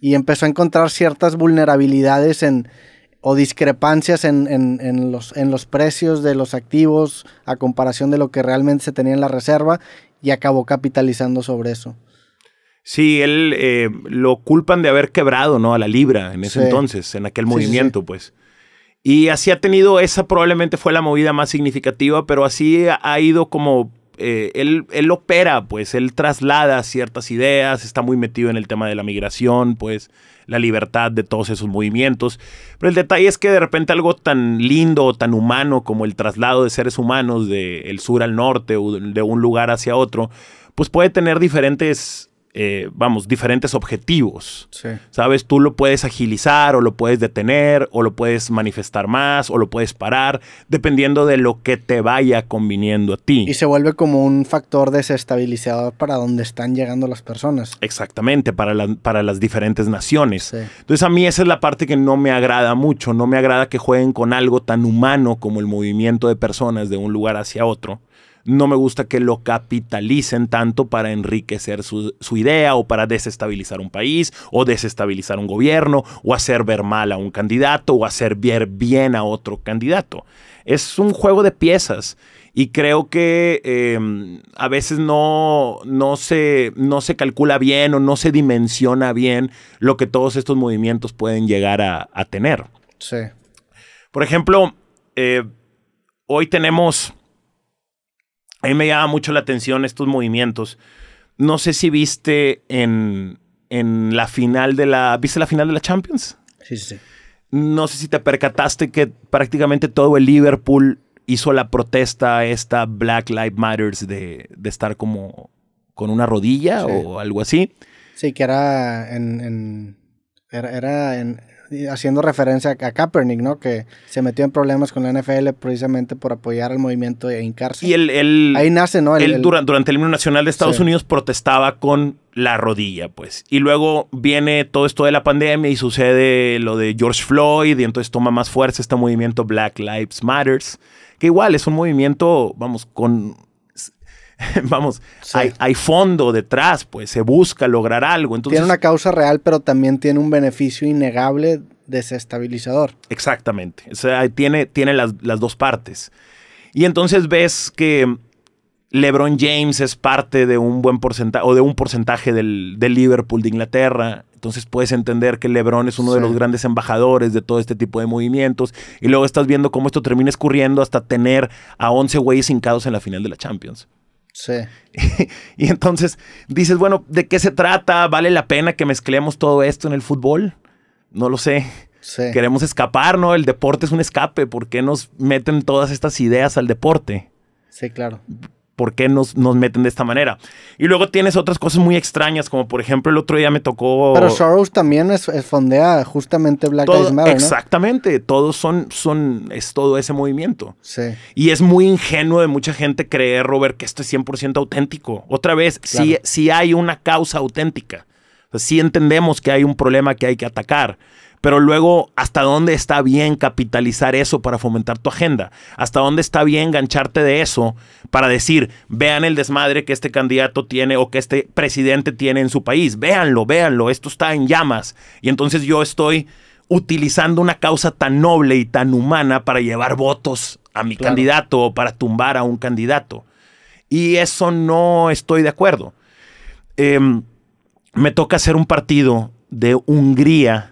Y empezó a encontrar ciertas vulnerabilidades en, o discrepancias en, en, los, en los precios de los activos a comparación de lo que realmente se tenía en la reserva y acabó capitalizando sobre eso. Sí, él eh, lo culpan de haber quebrado, ¿no? A la libra en ese entonces, en aquel movimiento, pues. Y así ha tenido, esa probablemente fue la movida más significativa, pero así ha ido como, eh, él, opera, pues, él traslada ciertas ideas, está muy metido en el tema de la migración, pues, la libertad de todos esos movimientos. Pero el detalle es que de repente algo tan lindo, tan humano como el traslado de seres humanos del sur al norte o de un lugar hacia otro, pues puede tener diferentes eh, vamos, diferentes objetivos. Sabes, tú lo puedes agilizar o lo puedes detener o lo puedes manifestar más o lo puedes parar, dependiendo de lo que te vaya conviniendo a ti. Y se vuelve como un factor desestabilizador para donde están llegando las personas. Exactamente, para, para las diferentes naciones. Entonces a mí esa es la parte que no me agrada mucho, no me agrada que jueguen con algo tan humano como el movimiento de personas de un lugar hacia otro no me gusta que lo capitalicen tanto para enriquecer su, idea o para desestabilizar un país o desestabilizar un gobierno o hacer ver mal a un candidato o hacer ver bien a otro candidato. Es un juego de piezas y creo que em, a veces no, no, se, no se calcula bien o no se dimensiona bien lo que todos estos movimientos pueden llegar a, tener. Sí. Por ejemplo, eh, hoy tenemos a mí me llama mucho la atención estos movimientos. No sé si viste en, en la final de la. ¿Viste la final de la Champions? Sí, sí, sí. No sé si te percataste que prácticamente todo el Liverpool hizo la protesta esta Black Lives Matters de, estar como con una rodilla o algo así. Sí, que era en, era en, haciendo referencia a Kaepernick, ¿no? Que se metió en problemas con la NFL precisamente por apoyar al movimiento de hincarse. Y el, Ahí nace, ¿no? durante, el himno nacional de Estados Unidos protestaba con la rodilla, pues. Y luego viene todo esto de la pandemia y sucede lo de George Floyd y entonces toma más fuerza este movimiento Black Lives Matters, que igual es un movimiento, vamos, con vamos, hay, fondo detrás, pues se busca lograr algo. Entonces, tiene una causa real, pero también tiene un beneficio innegable desestabilizador. Exactamente, o sea, tiene, tiene las, dos partes. Y entonces ves que LeBron James es parte de un buen porcentaje o de un porcentaje del, Liverpool de Inglaterra. Entonces puedes entender que LeBron es uno de los grandes embajadores de todo este tipo de movimientos. Y luego estás viendo cómo esto termina escurriendo hasta tener a 11 güeyes hincados en la final de la Champions. Sí. y entonces dices, bueno, ¿de qué se trata? ¿Vale la pena que mezclemos todo esto en el fútbol? No lo sé. Queremos escapar, ¿no? El deporte es un escape. ¿Por qué nos meten todas estas ideas al deporte? Sí, claro por qué nos, nos meten de esta manera. Y luego tienes otras cosas muy extrañas, como por ejemplo el otro día me tocó... Pero Soros también es, justamente Black Lives Matter, Exactamente, todos son, son, es todo ese movimiento. Sí. Y es muy ingenuo de mucha gente creer, Robert, que esto es 100% auténtico. Otra vez, si, si hay una causa auténtica, si entendemos que hay un problema que hay que atacar pero luego, ¿hasta dónde está bien capitalizar eso para fomentar tu agenda? ¿Hasta dónde está bien engancharte de eso para decir, vean el desmadre que este candidato tiene o que este presidente tiene en su país? Véanlo, véanlo, esto está en llamas. Y entonces yo estoy utilizando una causa tan noble y tan humana para llevar votos a mi candidato o para tumbar a un candidato. Y eso no estoy de acuerdo. Em, me toca hacer un partido de Hungría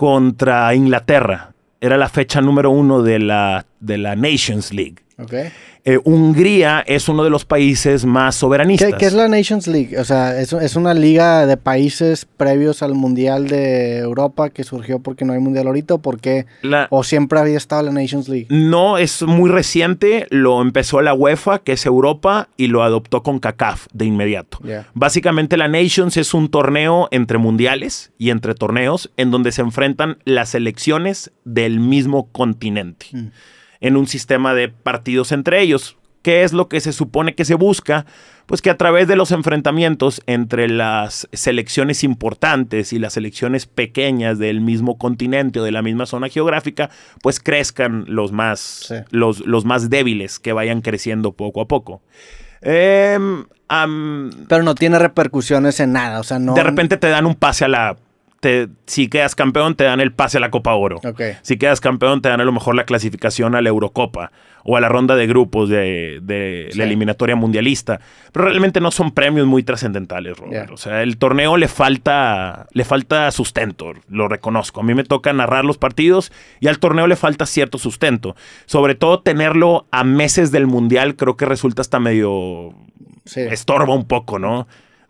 contra Inglaterra. Era la fecha número uno de la, de la Nations League. Eh, Hungría es uno de los países más soberanistas. ¿Qué, es la Nations League? O sea, es, una liga de países previos al Mundial de Europa que surgió porque no hay Mundial ahorita, porque ¿O siempre había estado la Nations League? No, es muy reciente. Lo empezó la UEFA, que es Europa, y lo adoptó con CACAF de inmediato. Básicamente la Nations es un torneo entre mundiales y entre torneos en donde se enfrentan las elecciones del mismo continente. Mm en un sistema de partidos entre ellos. ¿Qué es lo que se supone que se busca? Pues que a través de los enfrentamientos entre las selecciones importantes y las selecciones pequeñas del mismo continente o de la misma zona geográfica, pues crezcan los más, los, los más débiles que vayan creciendo poco a poco. Em, Pero no tiene repercusiones en nada, o sea, no... De repente te dan un pase a la si quedas campeón, te dan el pase a la Copa Oro. Si quedas campeón, te dan a lo mejor la clasificación a la Eurocopa o a la ronda de grupos de, la eliminatoria mundialista. Pero realmente no son premios muy trascendentales, Robert. O sea, el torneo le falta, le falta sustento, lo reconozco. A mí me toca narrar los partidos y al torneo le falta cierto sustento. Sobre todo tenerlo a meses del Mundial creo que resulta hasta medio... se Estorba un poco, ¿no?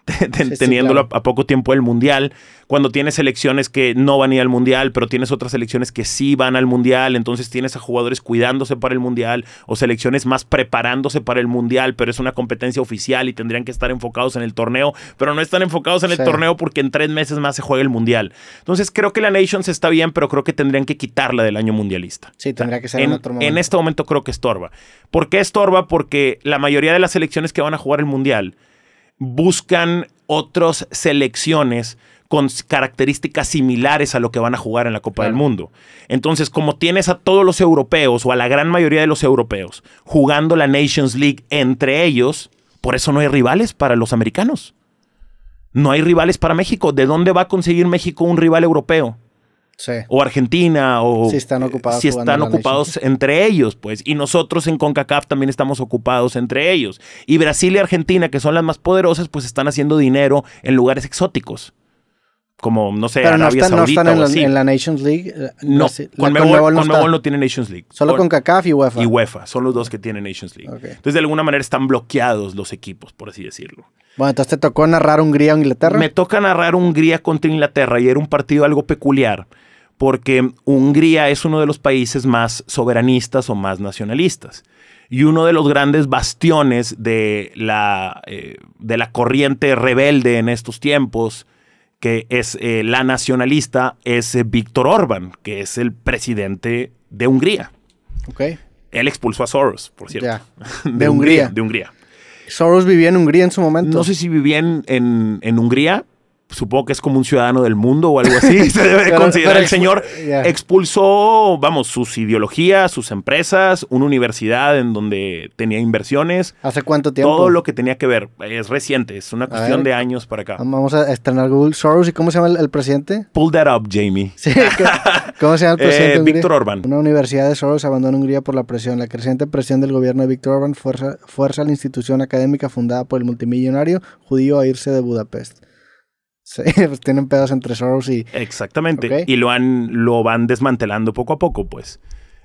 teniéndolo a, poco tiempo el Mundial, cuando tienes selecciones que no van a ir al Mundial, pero tienes otras selecciones que sí van al Mundial, entonces tienes a jugadores cuidándose para el Mundial o selecciones más preparándose para el Mundial, pero es una competencia oficial y tendrían que estar enfocados en el torneo, pero no están enfocados en el torneo porque en tres meses más se juega el Mundial. Entonces creo que la Nations está bien, pero creo que tendrían que quitarla del año mundialista. Sí, tendría que ser en, otro momento. En este momento creo que estorba. ¿Por qué estorba? Porque la mayoría de las selecciones que van a jugar el Mundial, buscan otras selecciones con características similares a lo que van a jugar en la Copa del Mundo. Entonces, como tienes a todos los europeos o a la gran mayoría de los europeos jugando la Nations League entre ellos, por eso no hay rivales para los americanos. No hay rivales para México. ¿De dónde va a conseguir México un rival europeo? O Argentina, o si están ocupados, si están ocupados entre ellos, pues. Y nosotros en CONCACAF también estamos ocupados entre ellos. Y Brasil y Argentina, que son las más poderosas, pues están haciendo dinero en lugares exóticos como no sé, Arabia no están, Saudita no están en, La, Nations League. Eh, no, con Conmebol, no, tiene Nations League. Solo CONCACAF y UEFA. Y UEFA, son los dos que tienen Nations League. Entonces, de alguna manera están bloqueados los equipos, por así decirlo. Bueno, entonces te tocó narrar Hungría o Inglaterra. Me toca narrar Hungría contra Inglaterra y era un partido algo peculiar porque Hungría es uno de los países más soberanistas o más nacionalistas. Y uno de los grandes bastiones de la, eh, de la corriente rebelde en estos tiempos, que es eh, la nacionalista, es eh, Víctor Orbán, que es el presidente de Hungría. Okay. Él expulsó a Soros, por cierto. De, Hungría. De Hungría. Soros vivía en Hungría en su momento. No sé si vivía en, en Hungría, supongo que es como un ciudadano del mundo o algo así, se debe considerar. el señor expulsó, vamos, sus ideologías, sus empresas, una universidad en donde tenía inversiones. ¿Hace cuánto tiempo? Todo lo que tenía que ver. Es reciente, es una cuestión de años para acá. Vamos a estrenar Google Soros. ¿Y cómo se llama el, presidente? Pull that up, Jamie. ¿Cómo se llama el eh, presidente? Eh, Víctor Orban. Una universidad de Soros abandona Hungría por la presión. La creciente presión del gobierno de Víctor Orban fuerza, fuerza a la institución académica fundada por el multimillonario judío a irse de Budapest. Sí, pues tienen pedos entre Soros y. Exactamente. Y lo, han, lo van desmantelando poco a poco, pues.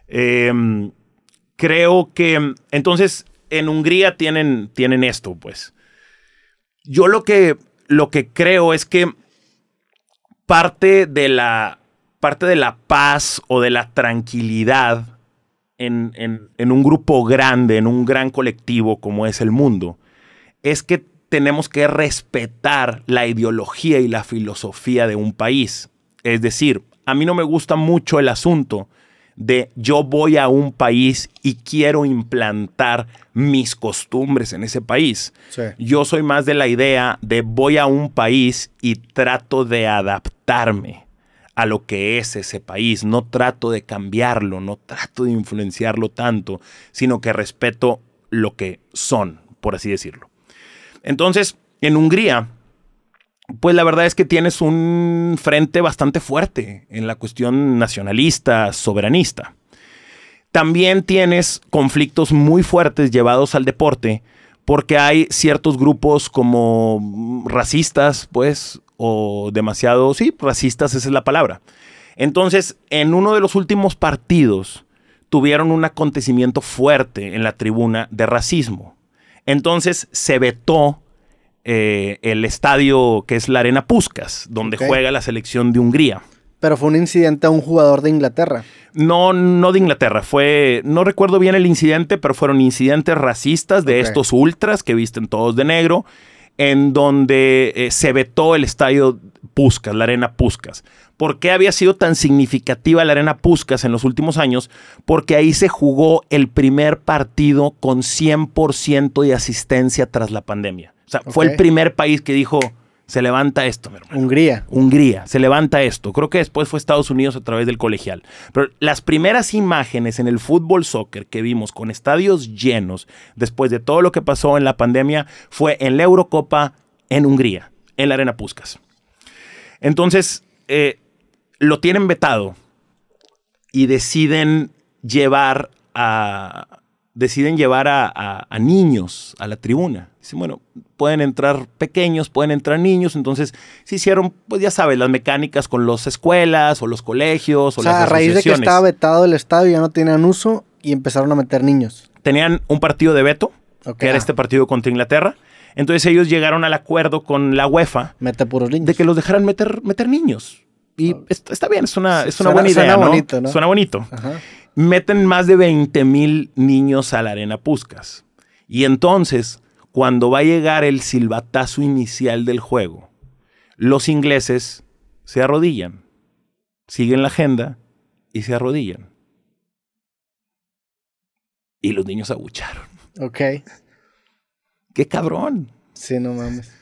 Em, creo que. Entonces, en Hungría tienen, tienen esto, pues. Yo lo que, lo que creo es que parte de la. Parte de la paz o de la tranquilidad en un grupo grande, en un gran colectivo como es el mundo, es que tenemos que respetar la ideología y la filosofía de un país. Es decir, a mí no me gusta mucho el asunto de yo voy a un país y quiero implantar mis costumbres en ese país. Yo soy más de la idea de voy a un país y trato de adaptarme a lo que es ese país. No trato de cambiarlo, no trato de influenciarlo tanto, sino que respeto lo que son, por así decirlo. Entonces, en Hungría, pues la verdad es que tienes un frente bastante fuerte en la cuestión nacionalista, soberanista. También tienes conflictos muy fuertes llevados al deporte porque hay ciertos grupos como racistas, pues, o demasiado, sí, racistas, esa es la palabra. Entonces, en uno de los últimos partidos tuvieron un acontecimiento fuerte en la tribuna de racismo entonces se vetó eh, el estadio que es la Arena Puskas, donde juega la selección de Hungría. Pero fue un incidente a un jugador de Inglaterra. No, no de Inglaterra. Fue, no recuerdo bien el incidente, pero fueron incidentes racistas de estos ultras que visten todos de negro en donde eh, se vetó el estadio Puscas, la arena Puscas. ¿Por qué había sido tan significativa la arena Puscas en los últimos años? Porque ahí se jugó el primer partido con 100% de asistencia tras la pandemia. O sea, fue el primer país que dijo, se levanta esto, Hungría. Hungría, se levanta esto. Creo que después fue Estados Unidos a través del colegial. Pero las primeras imágenes en el fútbol soccer que vimos con estadios llenos después de todo lo que pasó en la pandemia fue en la Eurocopa en Hungría, en la Arena Puskas. Entonces, eh, lo tienen vetado y deciden llevar a, deciden llevar a, niños a la tribuna. Dicen, bueno, pueden entrar pequeños, pueden entrar niños, entonces se hicieron, pues ya sabes, las mecánicas con las escuelas o los colegios o, o sea, a raíz de que estaba vetado el estadio, ya no tenían uso y empezaron a meter niños. Tenían un partido de veto, que era este ah. partido contra Inglaterra. Entonces ellos llegaron al acuerdo con la UEFA de que los dejaran meter, niños. Y está, bien, es una, es una buena idea. Suena bonito, ¿no? Suena bonito. Ajá meten más de 20 mil niños a la arena Puscas. Y entonces, cuando va a llegar el silbatazo inicial del juego, los ingleses se arrodillan, siguen la agenda y se arrodillan. Y los niños agucharon. Ok. Qué cabrón. Sí, no mames.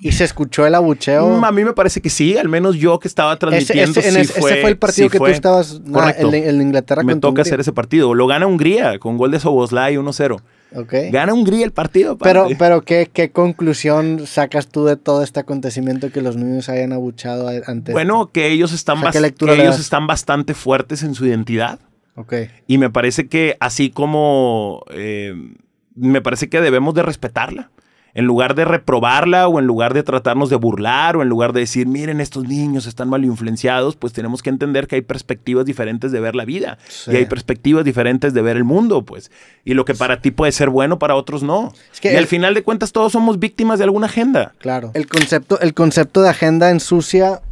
¿Y se escuchó el abucheo? Mm, a mí me parece que sí, al menos yo que estaba transmitiendo. Ese, fue, el partido que tú estabas en, Inglaterra? Inglaterra. Me toca hacer ese partido. Lo gana Hungría con gol de Soboslai 1-0. Gana Hungría el partido. Pero, pero ¿qué, ¿qué, conclusión sacas tú de todo este acontecimiento que los niños hayan abuchado antes? Bueno, que ellos están, que ellos están bastante fuertes en su identidad. Okay. Y me parece que así como... Eh, me parece que debemos de respetarla en lugar de reprobarla o en lugar de tratarnos de burlar o en lugar de decir, miren, estos niños están mal influenciados, pues tenemos que entender que hay perspectivas diferentes de ver la vida y hay perspectivas diferentes de ver el mundo, pues. Y lo que para ti puede ser bueno, para otros no. y al final de cuentas todos somos víctimas de alguna agenda. Claro. El concepto, el concepto de agenda ensucia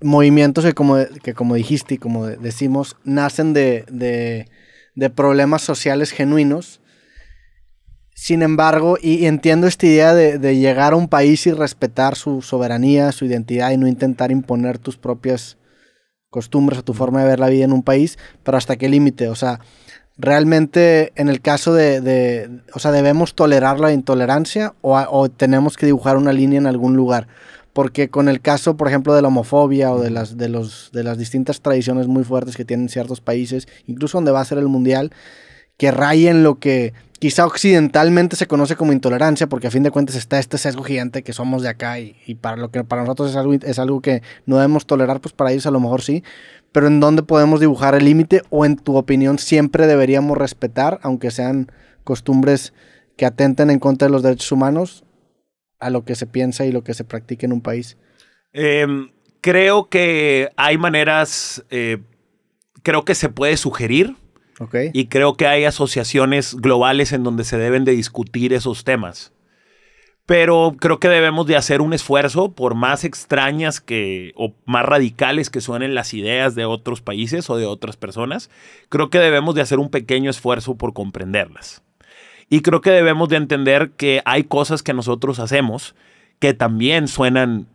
movimientos que como, que como dijiste y como decimos, nacen de problemas sociales genuinos sin embargo, y, entiendo esta idea de, llegar a un país y respetar su soberanía, su identidad y no intentar imponer tus propias costumbres o tu forma de ver la vida en un país, pero hasta qué límite, o sea, realmente en el caso de, o sea, debemos tolerar la intolerancia o, tenemos que dibujar una línea en algún lugar, porque con el caso, por ejemplo, de la homofobia o de las, de los, de las distintas tradiciones muy fuertes que tienen ciertos países, incluso donde va a ser el mundial, que rayen lo que quizá occidentalmente se conoce como intolerancia, porque a fin de cuentas está este sesgo gigante que somos de acá y, para lo que para nosotros es algo, es algo que no debemos tolerar, pues para ellos a lo mejor sí, pero en dónde podemos dibujar el límite o en tu opinión siempre deberíamos respetar, aunque sean costumbres que atenten en contra de los derechos humanos, a lo que se piensa y lo que se practica en un país. Em, creo que hay maneras, eh, creo que se puede sugerir y creo que hay asociaciones globales en donde se deben de discutir esos temas. Pero creo que debemos de hacer un esfuerzo, por más extrañas que, o más radicales que suenen las ideas de otros países o de otras personas, creo que debemos de hacer un pequeño esfuerzo por comprenderlas. Y creo que debemos de entender que hay cosas que nosotros hacemos que también suenan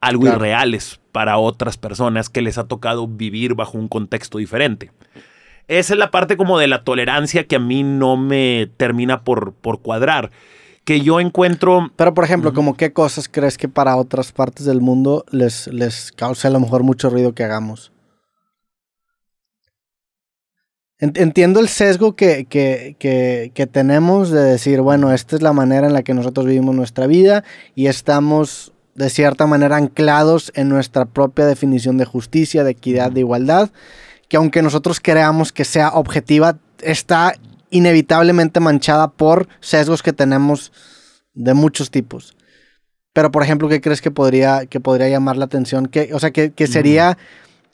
algo irreales para otras personas que les ha tocado vivir bajo un contexto diferente. Esa es la parte como de la tolerancia que a mí no me termina por, por cuadrar. Que yo encuentro. Pero, por ejemplo, como qué cosas crees que para otras partes del mundo les, les cause a lo mejor mucho ruido que hagamos? Entiendo el sesgo que, que, que, tenemos de decir, bueno, esta es la manera en la que nosotros vivimos nuestra vida y estamos de cierta manera anclados en nuestra propia definición de justicia, de equidad, de igualdad que aunque nosotros creamos que sea objetiva, está inevitablemente manchada por sesgos que tenemos de muchos tipos. Pero, por ejemplo, ¿qué crees que podría, que podría llamar la atención? Que, o sea, que, sería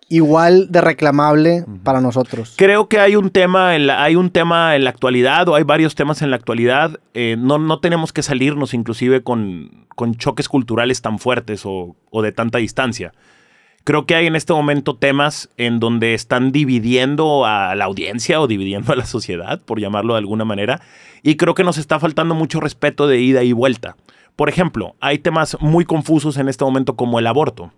igual de reclamable para nosotros. Creo que hay un tema en la, hay un tema en la actualidad, o hay varios temas en la actualidad. Eh, no, no tenemos que salirnos inclusive con, con choques culturales tan fuertes o de tanta distancia. Creo que hay en este momento temas en donde están dividiendo a la audiencia o dividiendo a la sociedad, por llamarlo de alguna manera, y creo que nos está faltando mucho respeto de ida y vuelta. Por ejemplo, hay temas muy confusos en este momento como el aborto.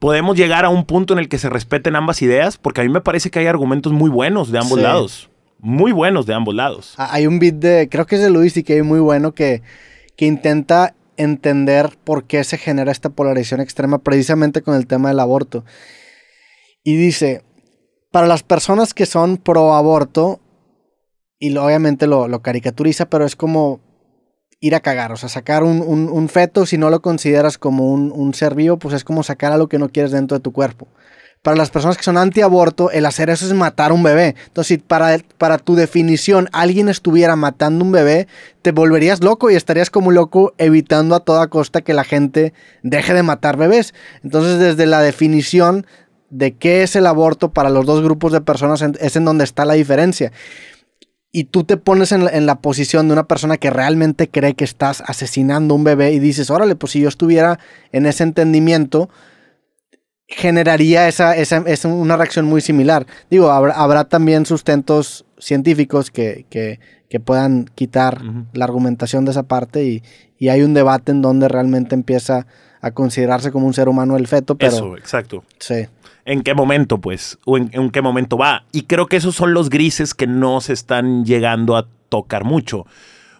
Podemos llegar a un punto en el que se respeten ambas ideas, porque a mí me parece que hay argumentos muy buenos de ambos lados. Muy buenos de ambos lados. Ah, hay un beat de, creo que es de Luis y que es muy bueno que, que intenta entender por qué se genera esta polarización extrema precisamente con el tema del aborto. Y dice, para las personas que son pro aborto, y obviamente lo, lo, caricaturiza, pero es como ir a cagar, o sea, sacar un, un, un feto si no lo consideras como un, un, ser vivo, pues es como sacar a lo que no quieres dentro de tu cuerpo para las personas que son antiaborto, el hacer eso es matar un bebé. Entonces, si para, para tu definición alguien estuviera matando un bebé, te volverías loco y estarías como loco evitando a toda costa que la gente deje de matar bebés. Entonces, desde la definición de qué es el aborto para los dos grupos de personas es en donde está la diferencia y tú te pones en la, posición de una persona que realmente cree que estás asesinando un bebé y dices, órale, pues si yo estuviera en ese entendimiento, generaría esa, es una reacción muy similar. Digo, habrá, también sustentos científicos que, que, puedan quitar la argumentación de esa parte y, hay un debate en donde realmente empieza a considerarse como un ser humano el feto. Pero, Eso, exacto. Sí. ¿En qué momento, pues? ¿O en qué momento va? Y creo que esos son los grises que no se están llegando a tocar mucho.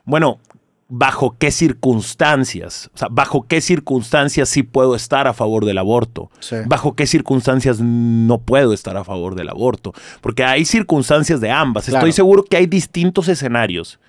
Bueno, bajo qué circunstancias, o sea, bajo qué circunstancias sí puedo estar a favor del aborto, bajo qué circunstancias no puedo estar a favor del aborto, porque hay circunstancias de ambas. Estoy seguro que hay distintos escenarios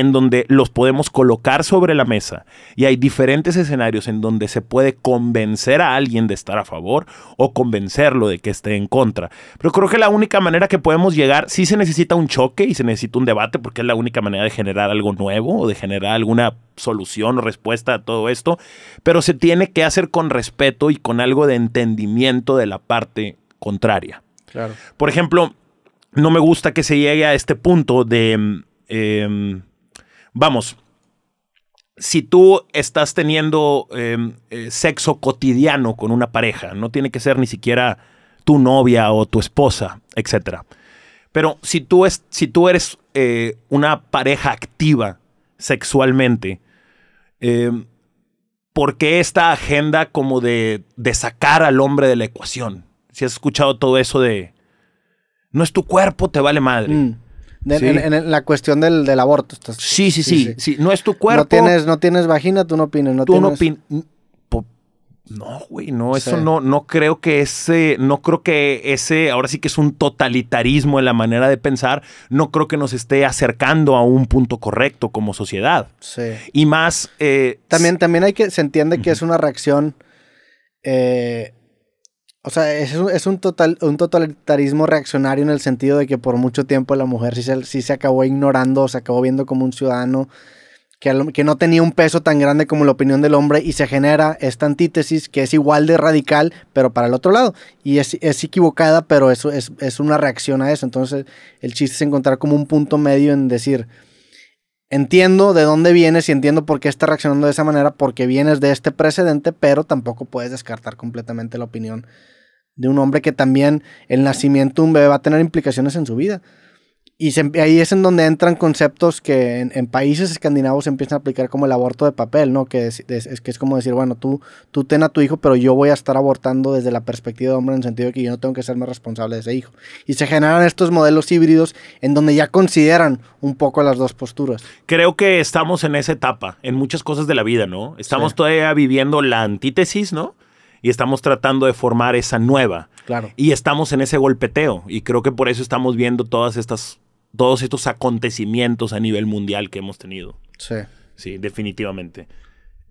en donde los podemos colocar sobre la mesa y hay diferentes escenarios en donde se puede convencer a alguien de estar a favor o convencerlo de que esté en contra. Pero creo que la única manera que podemos llegar, sí se necesita un choque y se necesita un debate porque es la única manera de generar algo nuevo o de generar alguna solución o respuesta a todo esto, pero se tiene que hacer con respeto y con algo de entendimiento de la parte contraria. Claro. Por ejemplo, no me gusta que se llegue a este punto de... Em, Vamos, si tú estás teniendo em, eh, sexo cotidiano con una pareja, no tiene que ser ni siquiera tu novia o tu esposa, etc. Pero si tú, si tú eres eh, una pareja activa sexualmente, em, ¿por qué esta agenda como de, sacar al hombre de la ecuación? Si has escuchado todo eso de, no es tu cuerpo, te vale madre. Mm en, la cuestión del, aborto. sí, sí, sí, sí, No es tu cuerpo. No tienes, no tienes vagina, tú no opinas. No tú no opinas. No, güey, no, eso no, no creo que ese, no creo que ese, ahora sí que es un totalitarismo en la manera de pensar, no creo que nos esté acercando a un punto correcto como sociedad. Sí. Y más... Eh, también, también hay que, se entiende que es una reacción eh, o sea, es, es un, total, un totalitarismo reaccionario en el sentido de que por mucho tiempo la mujer sí se, acabó ignorando, o se acabó viendo como un ciudadano que, que, no tenía un peso tan grande como la opinión del hombre y se genera esta antítesis que es igual de radical, pero para el otro lado. Y es, equivocada, pero eso es, es una reacción a eso. Entonces, el chiste es encontrar como un punto medio en decir, entiendo de dónde vienes y entiendo por qué estás reaccionando de esa manera, porque vienes de este precedente, pero tampoco puedes descartar completamente la opinión de un hombre que también el nacimiento de un bebé va a tener implicaciones en su vida. Y ahí es en donde entran conceptos que en, países escandinavos se empiezan a aplicar como el aborto de papel, ¿no? Que es, que es como decir, bueno, tú, tú ten a tu hijo, pero yo voy a estar abortando desde la perspectiva de hombre en el sentido de que yo no tengo que serme responsable de ese hijo. Y se generan estos modelos híbridos en donde ya consideran un poco las dos posturas. Creo que estamos en esa etapa, en muchas cosas de la vida, ¿no? Estamos todavía viviendo la antítesis, ¿no? y estamos tratando de formar esa nueva. Claro. Y estamos en ese golpeteo y creo que por eso estamos viendo todas estas todos estos acontecimientos a nivel mundial que hemos tenido. Sí. Sí, definitivamente.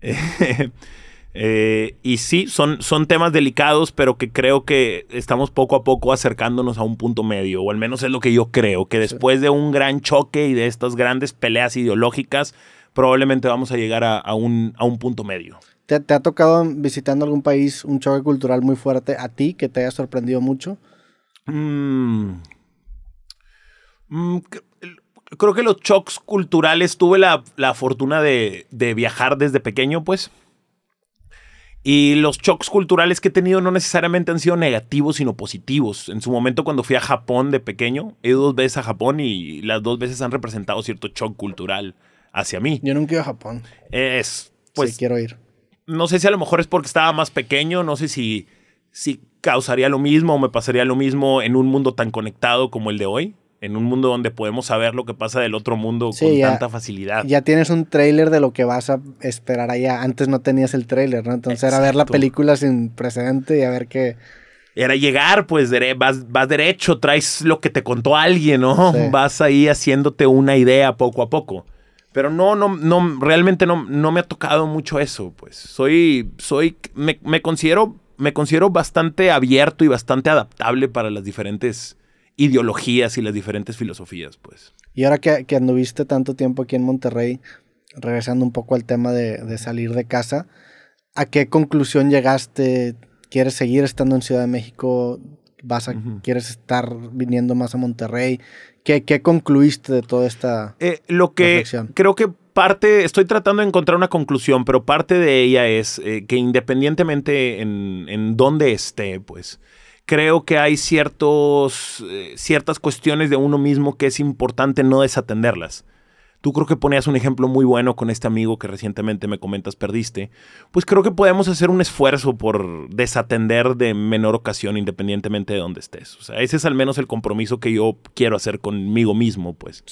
Eh, y sí, son, son temas delicados, pero que creo que estamos poco a poco acercándonos a un punto medio, o al menos es lo que yo creo, que después de un gran choque y de estas grandes peleas ideológicas, probablemente vamos a llegar a, un, a un punto medio. ¿Te, ha tocado visitando algún país un choque cultural muy fuerte a ti que te haya sorprendido mucho? Mm. Mm, creo que los choques culturales tuve la, fortuna de, viajar desde pequeño, pues. Y los choques culturales que he tenido no necesariamente han sido negativos, sino positivos. En su momento, cuando fui a Japón de pequeño, he ido dos veces a Japón y las dos veces han representado cierto choque cultural hacia mí. Yo nunca he ido a Japón. Es, pues. quiero ir no sé si a lo mejor es porque estaba más pequeño, no sé si, si causaría lo mismo o me pasaría lo mismo en un mundo tan conectado como el de hoy. En un mundo donde podemos saber lo que pasa del otro mundo con tanta facilidad. Ya tienes un tráiler de lo que vas a esperar allá. Antes no tenías el tráiler, ¿no? Entonces era ver la película sin precedente y a ver qué, era llegar, pues vas, vas, derecho, traes lo que te contó alguien, ¿no? Vas ahí haciéndote una idea poco a poco. Pero no, no, no, realmente no, no me ha tocado mucho eso, pues. Soy, soy, me, considero, me considero bastante abierto y bastante adaptable para las diferentes ideologías y las diferentes filosofías, pues. Y ahora que, que anduviste tanto tiempo aquí en Monterrey, regresando un poco al tema de, salir de casa, ¿a qué conclusión llegaste? ¿Quieres seguir estando en Ciudad de México? ¿Vas a, ¿Quieres estar viniendo más a Monterrey? ¿Qué, concluiste de toda esta eh, Lo que creo que parte, estoy tratando de encontrar una conclusión, pero parte de ella es eh, que independientemente en, en dónde esté, pues creo que hay ciertos, eh, ciertas cuestiones de uno mismo que es importante no desatenderlas. Tú creo que ponías un ejemplo muy bueno con este amigo que recientemente me comentas perdiste. Pues creo que podemos hacer un esfuerzo por desatender de menor ocasión independientemente de donde estés. O sea, ese es al menos el compromiso que yo quiero hacer conmigo mismo, pues.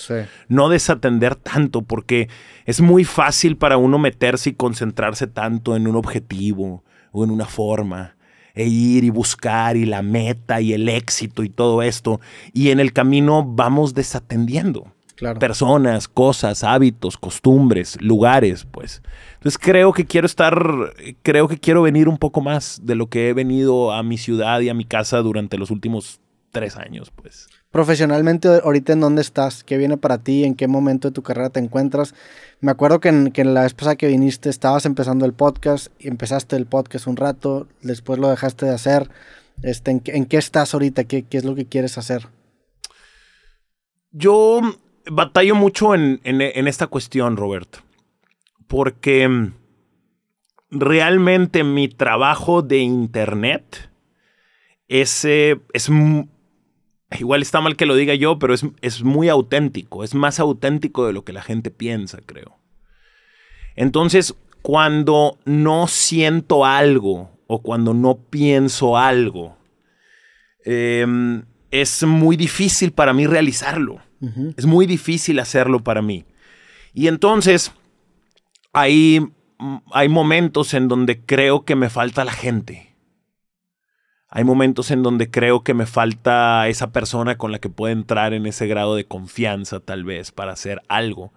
No desatender tanto porque es muy fácil para uno meterse y concentrarse tanto en un objetivo o en una forma e ir y buscar y la meta y el éxito y todo esto. Y en el camino vamos desatendiendo personas, cosas, hábitos, costumbres, lugares, pues. Entonces creo que quiero estar, creo que quiero venir un poco más de lo que he venido a mi ciudad y a mi casa durante los últimos tres años, pues. Profesionalmente, ahorita en dónde estás, qué viene para ti, en qué momento de tu carrera te encuentras. Me acuerdo que, en, la vez que viniste estabas empezando el podcast, y empezaste el podcast un rato, después lo dejaste de hacer. Este, ¿en, qué estás ahorita? ¿Qué, ¿Qué es lo que quieres hacer? Yo batallo mucho en, esta cuestión, Roberto, porque mm, realmente mi trabajo de internet es, es igual está mal que lo diga yo, pero es, muy auténtico, es más auténtico de lo que la gente piensa, creo. Entonces, cuando no siento algo o cuando no pienso algo, em, es muy difícil para mí realizarlo. Es muy difícil hacerlo para mí. Y entonces, mm, hay, momentos en donde creo que me falta la gente. Hay momentos en donde creo que me falta esa persona con la que pueda entrar en ese grado de confianza, tal vez, para hacer algo.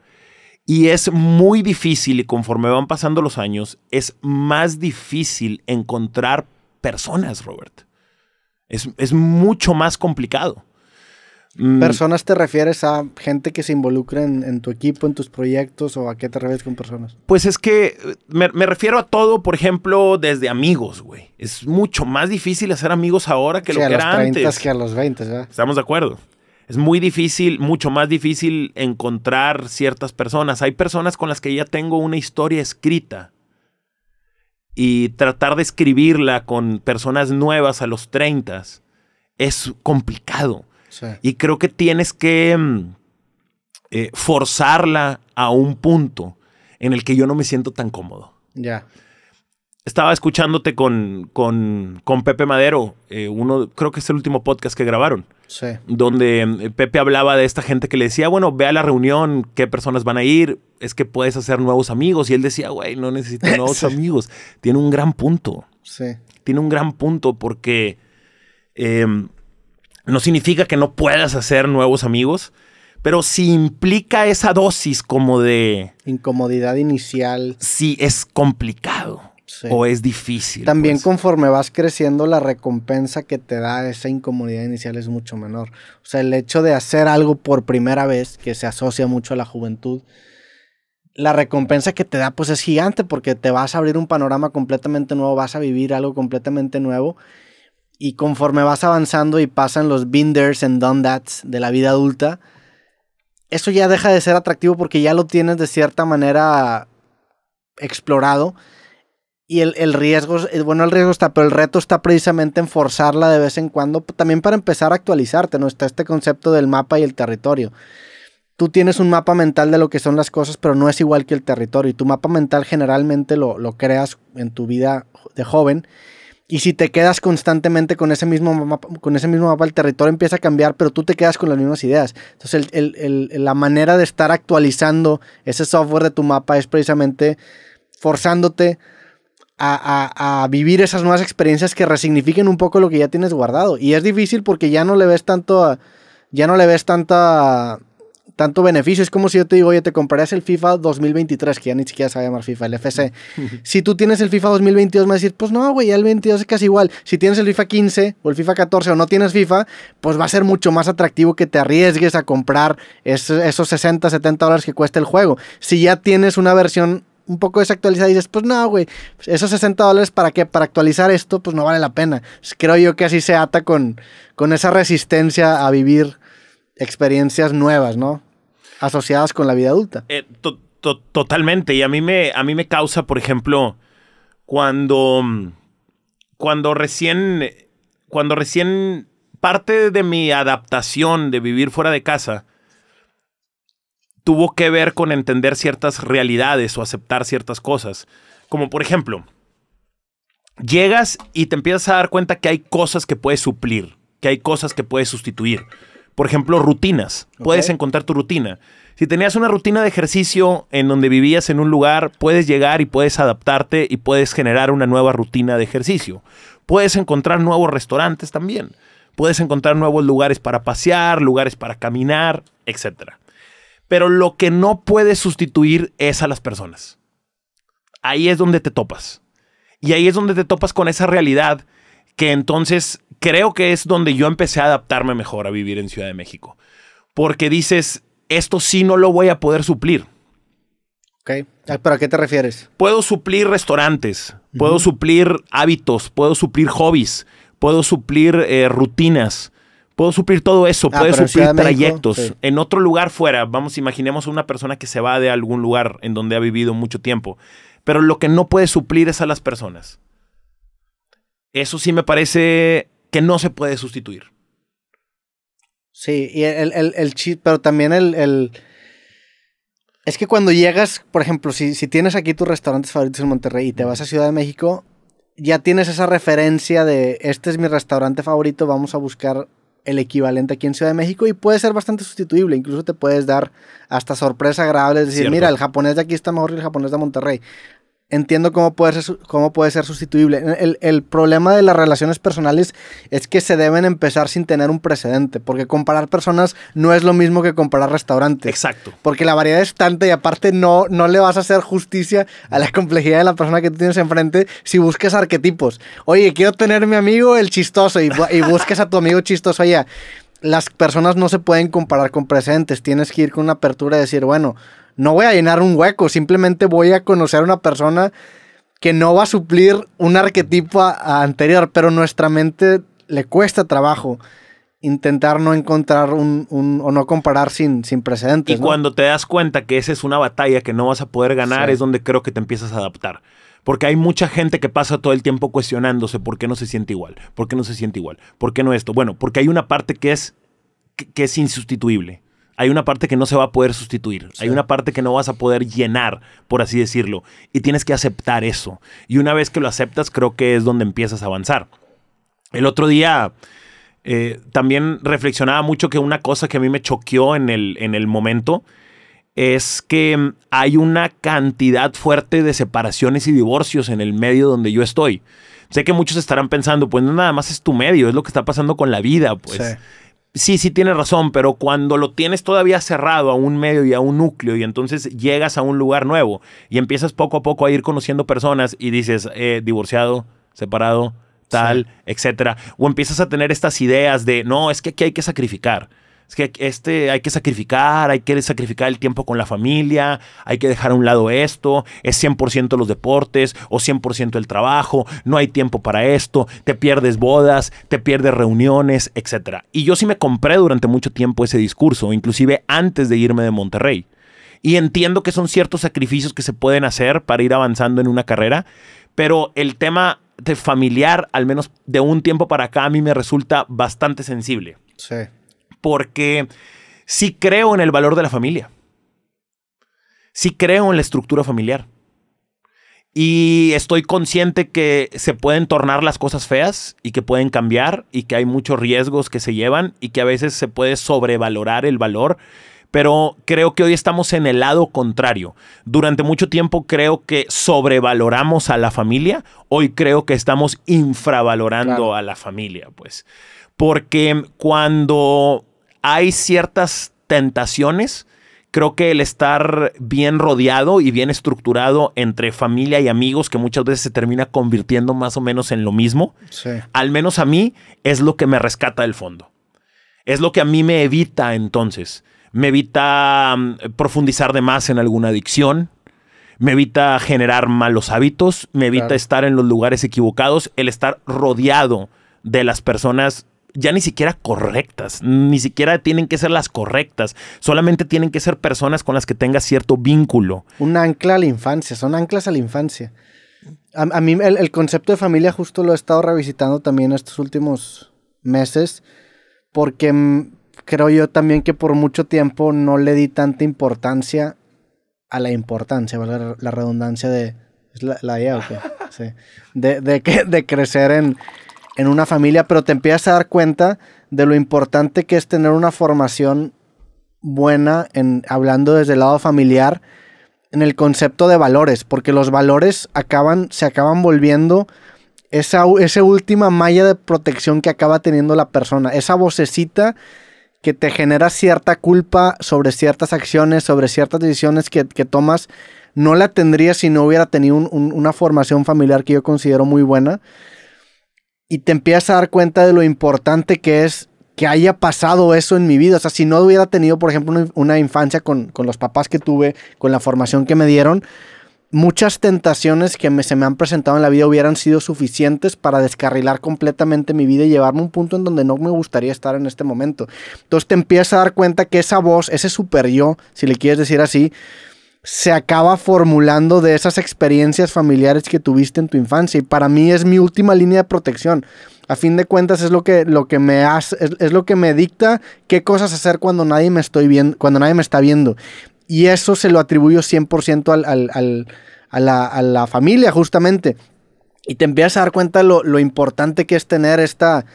Y es muy difícil, y conforme van pasando los años, es más difícil encontrar personas, Robert. es mucho más complicado. Mm. ¿Personas te refieres a gente que se involucre en, tu equipo, en tus proyectos o a qué te refieres con personas? Pues es que me, refiero a todo, por ejemplo, desde amigos, güey. Es mucho más difícil hacer amigos ahora que lo que era antes. a los 30 que a los 20, ¿verdad? Estamos de acuerdo. Es muy difícil, mucho más difícil encontrar ciertas personas. Hay personas con las que ya tengo una historia escrita y tratar de escribirla con personas nuevas a los 30 es complicado. Y creo que tienes que mm, eh, forzarla a un punto en el que yo no me siento tan cómodo. Ya. Estaba escuchándote con, con, Pepe Madero, eh, uno, creo que es el último podcast que grabaron. Sí. Donde mm, Pepe hablaba de esta gente que le decía, bueno, ve a la reunión, qué personas van a ir, es que puedes hacer nuevos amigos. Y él decía, güey, no necesito nuevos amigos. Tiene un gran punto. Sí. Tiene un gran punto porque em, no significa que no puedas hacer nuevos amigos, pero si implica esa dosis como de... Incomodidad inicial. Sí, es complicado. O es difícil. También pues. conforme vas creciendo, la recompensa que te da esa incomodidad inicial es mucho menor. O sea, el hecho de hacer algo por primera vez, que se asocia mucho a la juventud, la recompensa que te da pues es gigante porque te vas a abrir un panorama completamente nuevo, vas a vivir algo completamente nuevo y conforme vas avanzando y pasan los binders and done that's de la vida adulta, eso ya deja de ser atractivo porque ya lo tienes de cierta manera explorado. Y el, el, riesgo, bueno, el riesgo está, pero el reto está precisamente en forzarla de vez en cuando, también para empezar a actualizarte, ¿no? Está este concepto del mapa y el territorio. Tú tienes un mapa mental de lo que son las cosas, pero no es igual que el territorio. Y tu mapa mental generalmente lo, lo creas en tu vida de joven y si te quedas constantemente con ese mismo mapa, con ese mismo mapa, el territorio empieza a cambiar, pero tú te quedas con las mismas ideas. Entonces, la manera de estar actualizando ese software de tu mapa es precisamente forzándote a, vivir esas nuevas experiencias que resignifiquen un poco lo que ya tienes guardado. Y es difícil porque ya no le ves tanto. ya no le ves tanta tanto beneficio. Es como si yo te digo, oye, te comprarás el FIFA 2023, que ya ni siquiera sabe llamar FIFA, el FC. si tú tienes el FIFA 2022, me vas decir, pues no, güey, ya el 22 es casi igual. Si tienes el FIFA 15 o el FIFA 14 o no tienes FIFA, pues va a ser mucho más atractivo que te arriesgues a comprar esos, 60, 70 dólares que cuesta el juego. Si ya tienes una versión un poco desactualizada y dices, pues no, güey, esos 60 dólares para qué, para actualizar esto, pues no vale la pena. creo yo que así se ata con, con esa resistencia a vivir experiencias nuevas, ¿no? asociadas con la vida adulta. Eh, totalmente. Y a mí, me, a mí me causa, por ejemplo, cuando, cuando recién, cuando recién parte de mi adaptación de vivir fuera de casa tuvo que ver con entender ciertas realidades o aceptar ciertas cosas. Como por ejemplo, llegas y te empiezas a dar cuenta que hay cosas que puedes suplir, que hay cosas que puedes sustituir. Por ejemplo, rutinas. Puedes encontrar tu rutina. Si tenías una rutina de ejercicio en donde vivías en un lugar, puedes llegar y puedes adaptarte y puedes generar una nueva rutina de ejercicio. Puedes encontrar nuevos restaurantes también. Puedes encontrar nuevos lugares para pasear, lugares para caminar, etc. Pero lo que no puedes sustituir es a las personas. Ahí es donde te topas. Y ahí es donde te topas con esa realidad que entonces creo que es donde yo empecé a adaptarme mejor a vivir en Ciudad de México. Porque dices, esto sí no lo voy a poder suplir. Ok. ¿Pero qué te refieres? Puedo suplir restaurantes, puedo suplir hábitos, puedo suplir hobbies, puedo suplir eh, rutinas, puedo suplir todo eso, ah, puedo suplir trayectos. En otro lugar fuera, vamos, imaginemos una persona que se va de algún lugar en donde ha vivido mucho tiempo, pero lo que no puede suplir es a las personas. Eso sí me parece que no se puede sustituir. Sí, y el, el, chip, pero también el, Es que cuando llegas, por ejemplo, si, tienes aquí tus restaurantes favoritos en Monterrey y te vas a Ciudad de México, ya tienes esa referencia de este es mi restaurante favorito, vamos a buscar el equivalente aquí en Ciudad de México y puede ser bastante sustituible. Incluso te puedes dar hasta sorpresa agradable, es decir, mira, el japonés de aquí está mejor que el japonés de Monterrey entiendo cómo puede ser, cómo puede ser sustituible. El, el, problema de las relaciones personales es que se deben empezar sin tener un precedente, porque comparar personas no es lo mismo que comparar restaurantes. Exacto. Porque la variedad es tanta y aparte no, no le vas a hacer justicia a la complejidad de la persona que tú tienes enfrente si buscas arquetipos. Oye, quiero tener mi amigo el chistoso y, y busques a tu amigo chistoso allá. Las personas no se pueden comparar con precedentes, tienes que ir con una apertura y decir, bueno, no voy a llenar un hueco, simplemente voy a conocer a una persona que no va a suplir un arquetipo anterior, pero nuestra mente le cuesta trabajo intentar no encontrar un, o no comparar sin, sin precedentes. Y cuando te das cuenta que esa es una batalla que no vas a poder ganar, es donde creo que te empiezas a adaptar. Porque hay mucha gente que pasa todo el tiempo cuestionándose por qué no se siente igual, por qué no se siente igual, por qué no esto. Bueno, porque hay una parte que es, que es insustituible hay una parte que no se va a poder sustituir, hay una parte que no vas a poder llenar, por así decirlo, y tienes que aceptar eso. Y una vez que lo aceptas, creo que es donde empiezas a avanzar. El otro día eh, también reflexionaba mucho que una cosa que a mí me choqueó en el, en el momento es que hay una cantidad fuerte de separaciones y divorcios en el medio donde yo estoy. Sé que muchos estarán pensando, pues nada más es tu medio, es lo que está pasando con la vida, pues sí, sí tienes razón, pero cuando lo tienes todavía cerrado a un medio y a un núcleo y entonces llegas a un lugar nuevo y empiezas poco a poco a ir conociendo personas y dices, eh, divorciado, separado, tal, etcétera, o empiezas a tener estas ideas de, no, es que aquí hay que sacrificar es que este hay que sacrificar, hay que sacrificar el tiempo con la familia, hay que dejar a un lado esto, es 100% los deportes o 100% el trabajo, no hay tiempo para esto, te pierdes bodas, te pierdes reuniones, etc. Y yo sí me compré durante mucho tiempo ese discurso, inclusive antes de irme de Monterrey. Y entiendo que son ciertos sacrificios que se pueden hacer para ir avanzando en una carrera, pero el tema de familiar, al menos de un tiempo para acá, a mí me resulta bastante sensible. Sí porque sí creo en el valor de la familia. Sí creo en la estructura familiar. Y estoy consciente que se pueden tornar las cosas feas y que pueden cambiar y que hay muchos riesgos que se llevan y que a veces se puede sobrevalorar el valor. Pero creo que hoy estamos en el lado contrario. Durante mucho tiempo creo que sobrevaloramos a la familia. Hoy creo que estamos infravalorando a la familia, pues. Porque cuando hay ciertas tentaciones. Creo que el estar bien rodeado y bien estructurado entre familia y amigos, que muchas veces se termina convirtiendo más o menos en lo mismo, al menos a mí es lo que me rescata del fondo. Es lo que a mí me evita entonces. Me evita mm, profundizar de más en alguna adicción, me evita generar malos hábitos, me evita estar en los lugares equivocados, el estar rodeado de las personas ya ni siquiera correctas, ni siquiera tienen que ser las correctas, solamente tienen que ser personas con las que tengas cierto vínculo. Un ancla a la infancia, son anclas a la infancia. A, mí el, concepto de familia justo lo he estado revisitando también estos últimos meses, porque creo yo también que por mucho tiempo no le di tanta importancia a la importancia, la redundancia de... ¿Es la, la e De, de, de crecer en en una familia, pero te empiezas a dar cuenta de lo importante que es tener una formación buena, en, hablando desde el lado familiar, en el concepto de valores, porque los valores acaban, se acaban volviendo esa, última malla de protección que acaba teniendo la persona, esa vocecita que te genera cierta culpa sobre ciertas acciones, sobre ciertas decisiones que, tomas, no la tendría si no hubiera tenido una formación familiar que yo considero muy buena y te empiezas a dar cuenta de lo importante que es que haya pasado eso en mi vida. O sea, si no hubiera tenido, por ejemplo, una infancia con, los papás que tuve, con la formación que me dieron, muchas tentaciones que se me han presentado en la vida hubieran sido suficientes para descarrilar completamente mi vida y llevarme a un punto en donde no me gustaría estar en este momento. Entonces te empiezas a dar cuenta que esa voz, ese super yo, si le quieres decir así, se acaba formulando de esas experiencias familiares que tuviste en tu infancia. Y para mí es mi última línea de protección. A fin de cuentas es lo que, lo que me es, lo que me dicta qué cosas hacer cuando nadie me estoy cuando nadie me está viendo. Y eso se lo atribuyo 100% al, a, la, familia, justamente. Y te empiezas a dar cuenta lo, lo importante que es tener esta,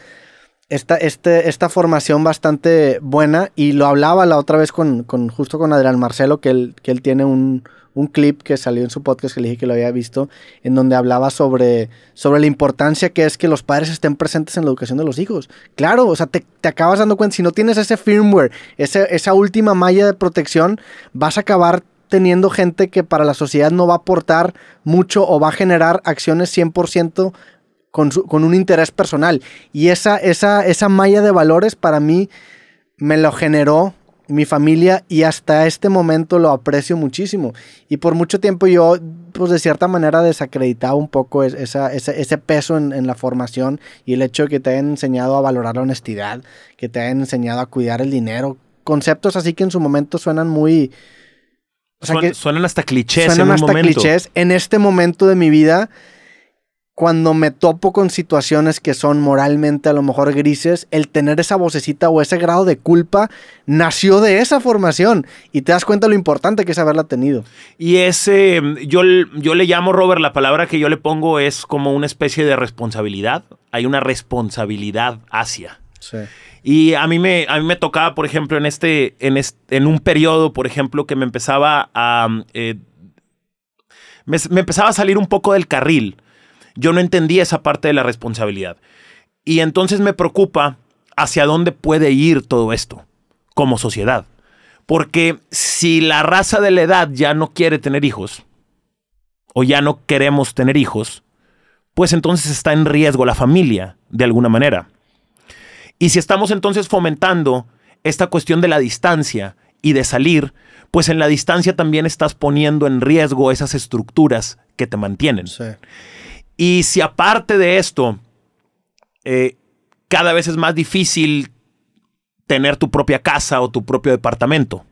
esta, este, esta formación bastante buena y lo hablaba la otra vez con, con justo con Adrián Marcelo, que él, que él tiene un, un, clip que salió en su podcast que le dije que lo había visto, en donde hablaba sobre, sobre la importancia que es que los padres estén presentes en la educación de los hijos. Claro, o sea, te, acabas dando cuenta, si no tienes ese firmware, esa última malla de protección, vas a acabar teniendo gente que para la sociedad no va a aportar mucho o va a generar acciones 100% con, con un interés personal. Y esa, esa, esa malla de valores para mí me lo generó mi familia y hasta este momento lo aprecio muchísimo. Y por mucho tiempo yo, pues de cierta manera, desacreditaba un poco esa, ese peso en, la formación y el hecho de que te hayan enseñado a valorar la honestidad, que te hayan enseñado a cuidar el dinero. Conceptos así que en su momento suenan muy... que, suenan hasta clichés. clichés. En este momento de mi vida cuando me topo con situaciones que son moralmente a lo mejor grises, el tener esa vocecita o ese grado de culpa nació de esa formación y te das cuenta lo importante que es haberla tenido. Y ese, yo, yo le llamo, Robert, la palabra que yo le pongo es como una especie de responsabilidad. Hay una responsabilidad hacia. Sí. Y a mí me, a mí me tocaba, por ejemplo, en, este, en, un periodo, por ejemplo, que me empezaba a... Eh, me, empezaba a salir un poco del carril yo no entendía esa parte de la responsabilidad. Y entonces me preocupa hacia dónde puede ir todo esto como sociedad. Porque si la raza de la edad ya no quiere tener hijos, o ya no queremos tener hijos, pues entonces está en riesgo la familia, de alguna manera. Y si estamos entonces fomentando esta cuestión de la distancia y de salir, pues en la distancia también estás poniendo en riesgo esas estructuras que te mantienen. Y si aparte de esto, eh, cada vez es más difícil tener tu propia casa o tu propio departamento.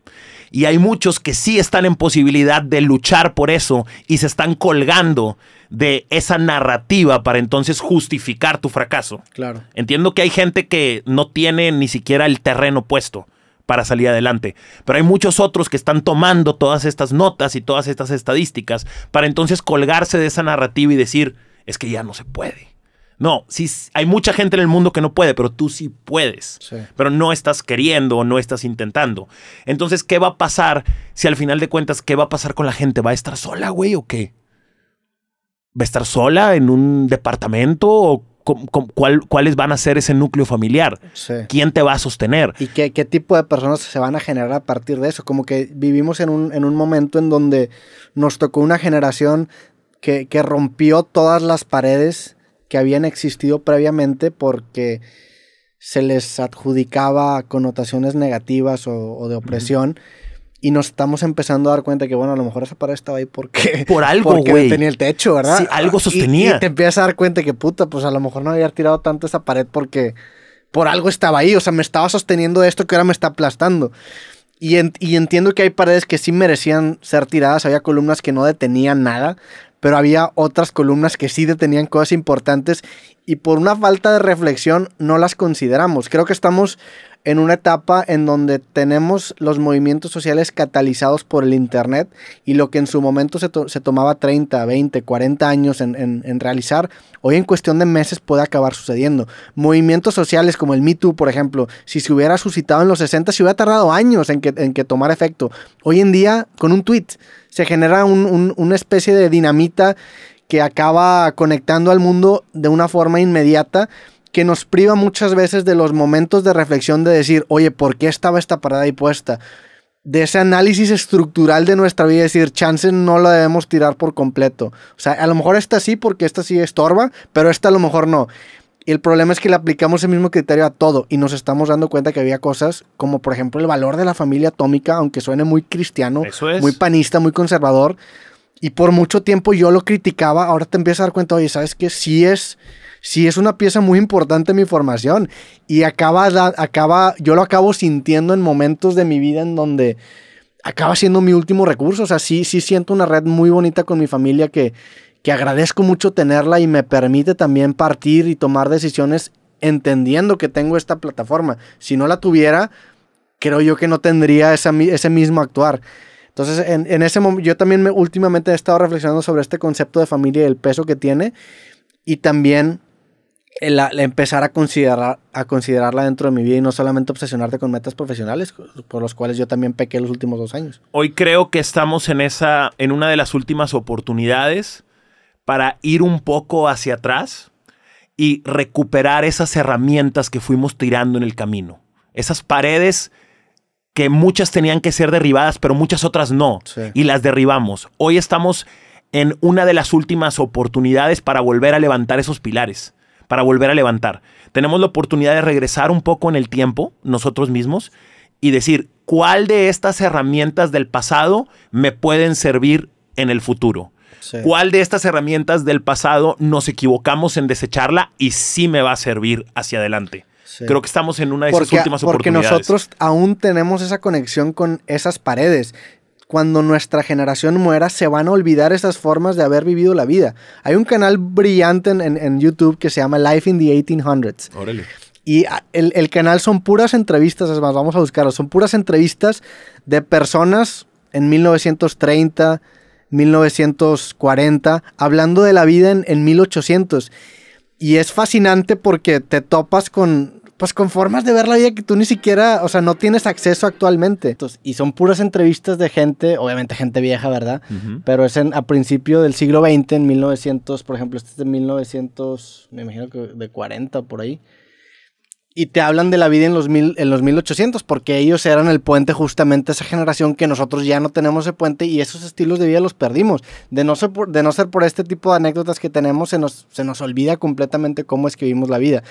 Y hay muchos que sí están en posibilidad de luchar por eso y se están colgando de esa narrativa para entonces justificar tu fracaso. Claro. Entiendo que hay gente que no tiene ni siquiera el terreno puesto para salir adelante. Pero hay muchos otros que están tomando todas estas notas y todas estas estadísticas para entonces colgarse de esa narrativa y decir, es que ya no se puede. No, sí, hay mucha gente en el mundo que no puede, pero tú sí puedes. Pero no estás queriendo o no estás intentando. Entonces, ¿qué va a pasar si al final de cuentas, qué va a pasar con la gente? ¿Va a estar sola, güey, o qué? ¿Va a estar sola en un departamento? ¿O cuáles van a ser ese núcleo familiar? ¿Quién te va a sostener? ¿Y qué, tipo de personas se van a generar a partir de eso? Como que vivimos en un, en un momento en donde nos tocó una generación que, rompió todas las paredes que habían existido previamente porque se les adjudicaba connotaciones negativas o, de opresión. Y nos estamos empezando a dar cuenta que, bueno, a lo mejor esa pared estaba ahí porque... Por algo, porque tenía el techo, ¿verdad? algo sostenía. Y, te empiezas a dar cuenta que, puta, pues a lo mejor no había tirado tanto esa pared porque por algo estaba ahí. O sea, me estaba sosteniendo esto que ahora me está aplastando. Y, y entiendo que hay paredes que sí merecían ser tiradas. Había columnas que no detenían nada pero había otras columnas que sí detenían cosas importantes y por una falta de reflexión no las consideramos. Creo que estamos en una etapa en donde tenemos los movimientos sociales catalizados por el Internet y lo que en su momento se, tomaba 30, 20, 40 años en, realizar, hoy en cuestión de meses puede acabar sucediendo. Movimientos sociales como el Me por ejemplo, si se hubiera suscitado en los 60, se hubiera tardado años en que, en que tomara efecto. Hoy en día, con un tweet, se genera una especie de dinamita que acaba conectando al mundo de una forma inmediata que nos priva muchas veces de los momentos de reflexión de decir, oye, ¿por qué estaba esta parada ahí puesta? De ese análisis estructural de nuestra vida, decir, chance no la debemos tirar por completo. O sea, a lo mejor esta sí, porque esta sí estorba, pero esta a lo mejor no. Y el problema es que le aplicamos el mismo criterio a todo y nos estamos dando cuenta que había cosas como, por ejemplo, el valor de la familia atómica, aunque suene muy cristiano, muy panista, muy conservador. Y por mucho tiempo yo lo criticaba, ahora te empiezas a dar cuenta, oye, ¿sabes qué? Sí es sí es una pieza muy importante en mi formación y acaba, acaba, yo lo acabo sintiendo en momentos de mi vida en donde acaba siendo mi último recurso. O sea, sí, siento una red muy bonita con mi familia que, que agradezco mucho tenerla y me permite también partir y tomar decisiones entendiendo que tengo esta plataforma. Si no la tuviera, creo yo que no tendría esa, ese mismo actuar. Entonces, en, ese yo también me, últimamente he estado reflexionando sobre este concepto de familia y el peso que tiene. Y también empezar a, considerar, a considerarla dentro de mi vida y no solamente obsesionarte con metas profesionales, por los cuales yo también pequé los últimos dos años. Hoy creo que estamos en, esa, en una de las últimas oportunidades para ir un poco hacia atrás y recuperar esas herramientas que fuimos tirando en el camino. Esas paredes que muchas tenían que ser derribadas, pero muchas otras no. Y las derribamos. Hoy estamos en una de las últimas oportunidades para volver a levantar esos pilares para volver a levantar. Tenemos la oportunidad de regresar un poco en el tiempo, nosotros mismos, y decir cuál de estas herramientas del pasado me pueden servir en el futuro. ¿Cuál de estas herramientas del pasado nos equivocamos en desecharla y sí me va a servir hacia adelante? Creo que estamos en una de esas últimas oportunidades. Porque nosotros aún tenemos esa conexión con esas paredes cuando nuestra generación muera, se van a olvidar esas formas de haber vivido la vida. Hay un canal brillante en, YouTube que se llama Life in the 1800s. Órale. Y ah, el, canal son puras entrevistas, es más, vamos a buscarlo, son puras entrevistas de personas en 1930, 1940, hablando de la vida en, en 1800. Y es fascinante porque te topas con pues con formas de ver la vida que tú ni siquiera, o sea, no tienes acceso actualmente. y son puras entrevistas de gente, obviamente gente vieja, ¿verdad? Pero es en, a principio del siglo XX, en 1900, por ejemplo, este es de 1900, me imagino que de 40 por ahí. Y te hablan de la vida en los, mil, en los 1800, porque ellos eran el puente justamente esa generación que nosotros ya no tenemos ese puente y esos estilos de vida los perdimos. De no ser por, este tipo de anécdotas que tenemos, se nos, se nos olvida completamente cómo escribimos la vida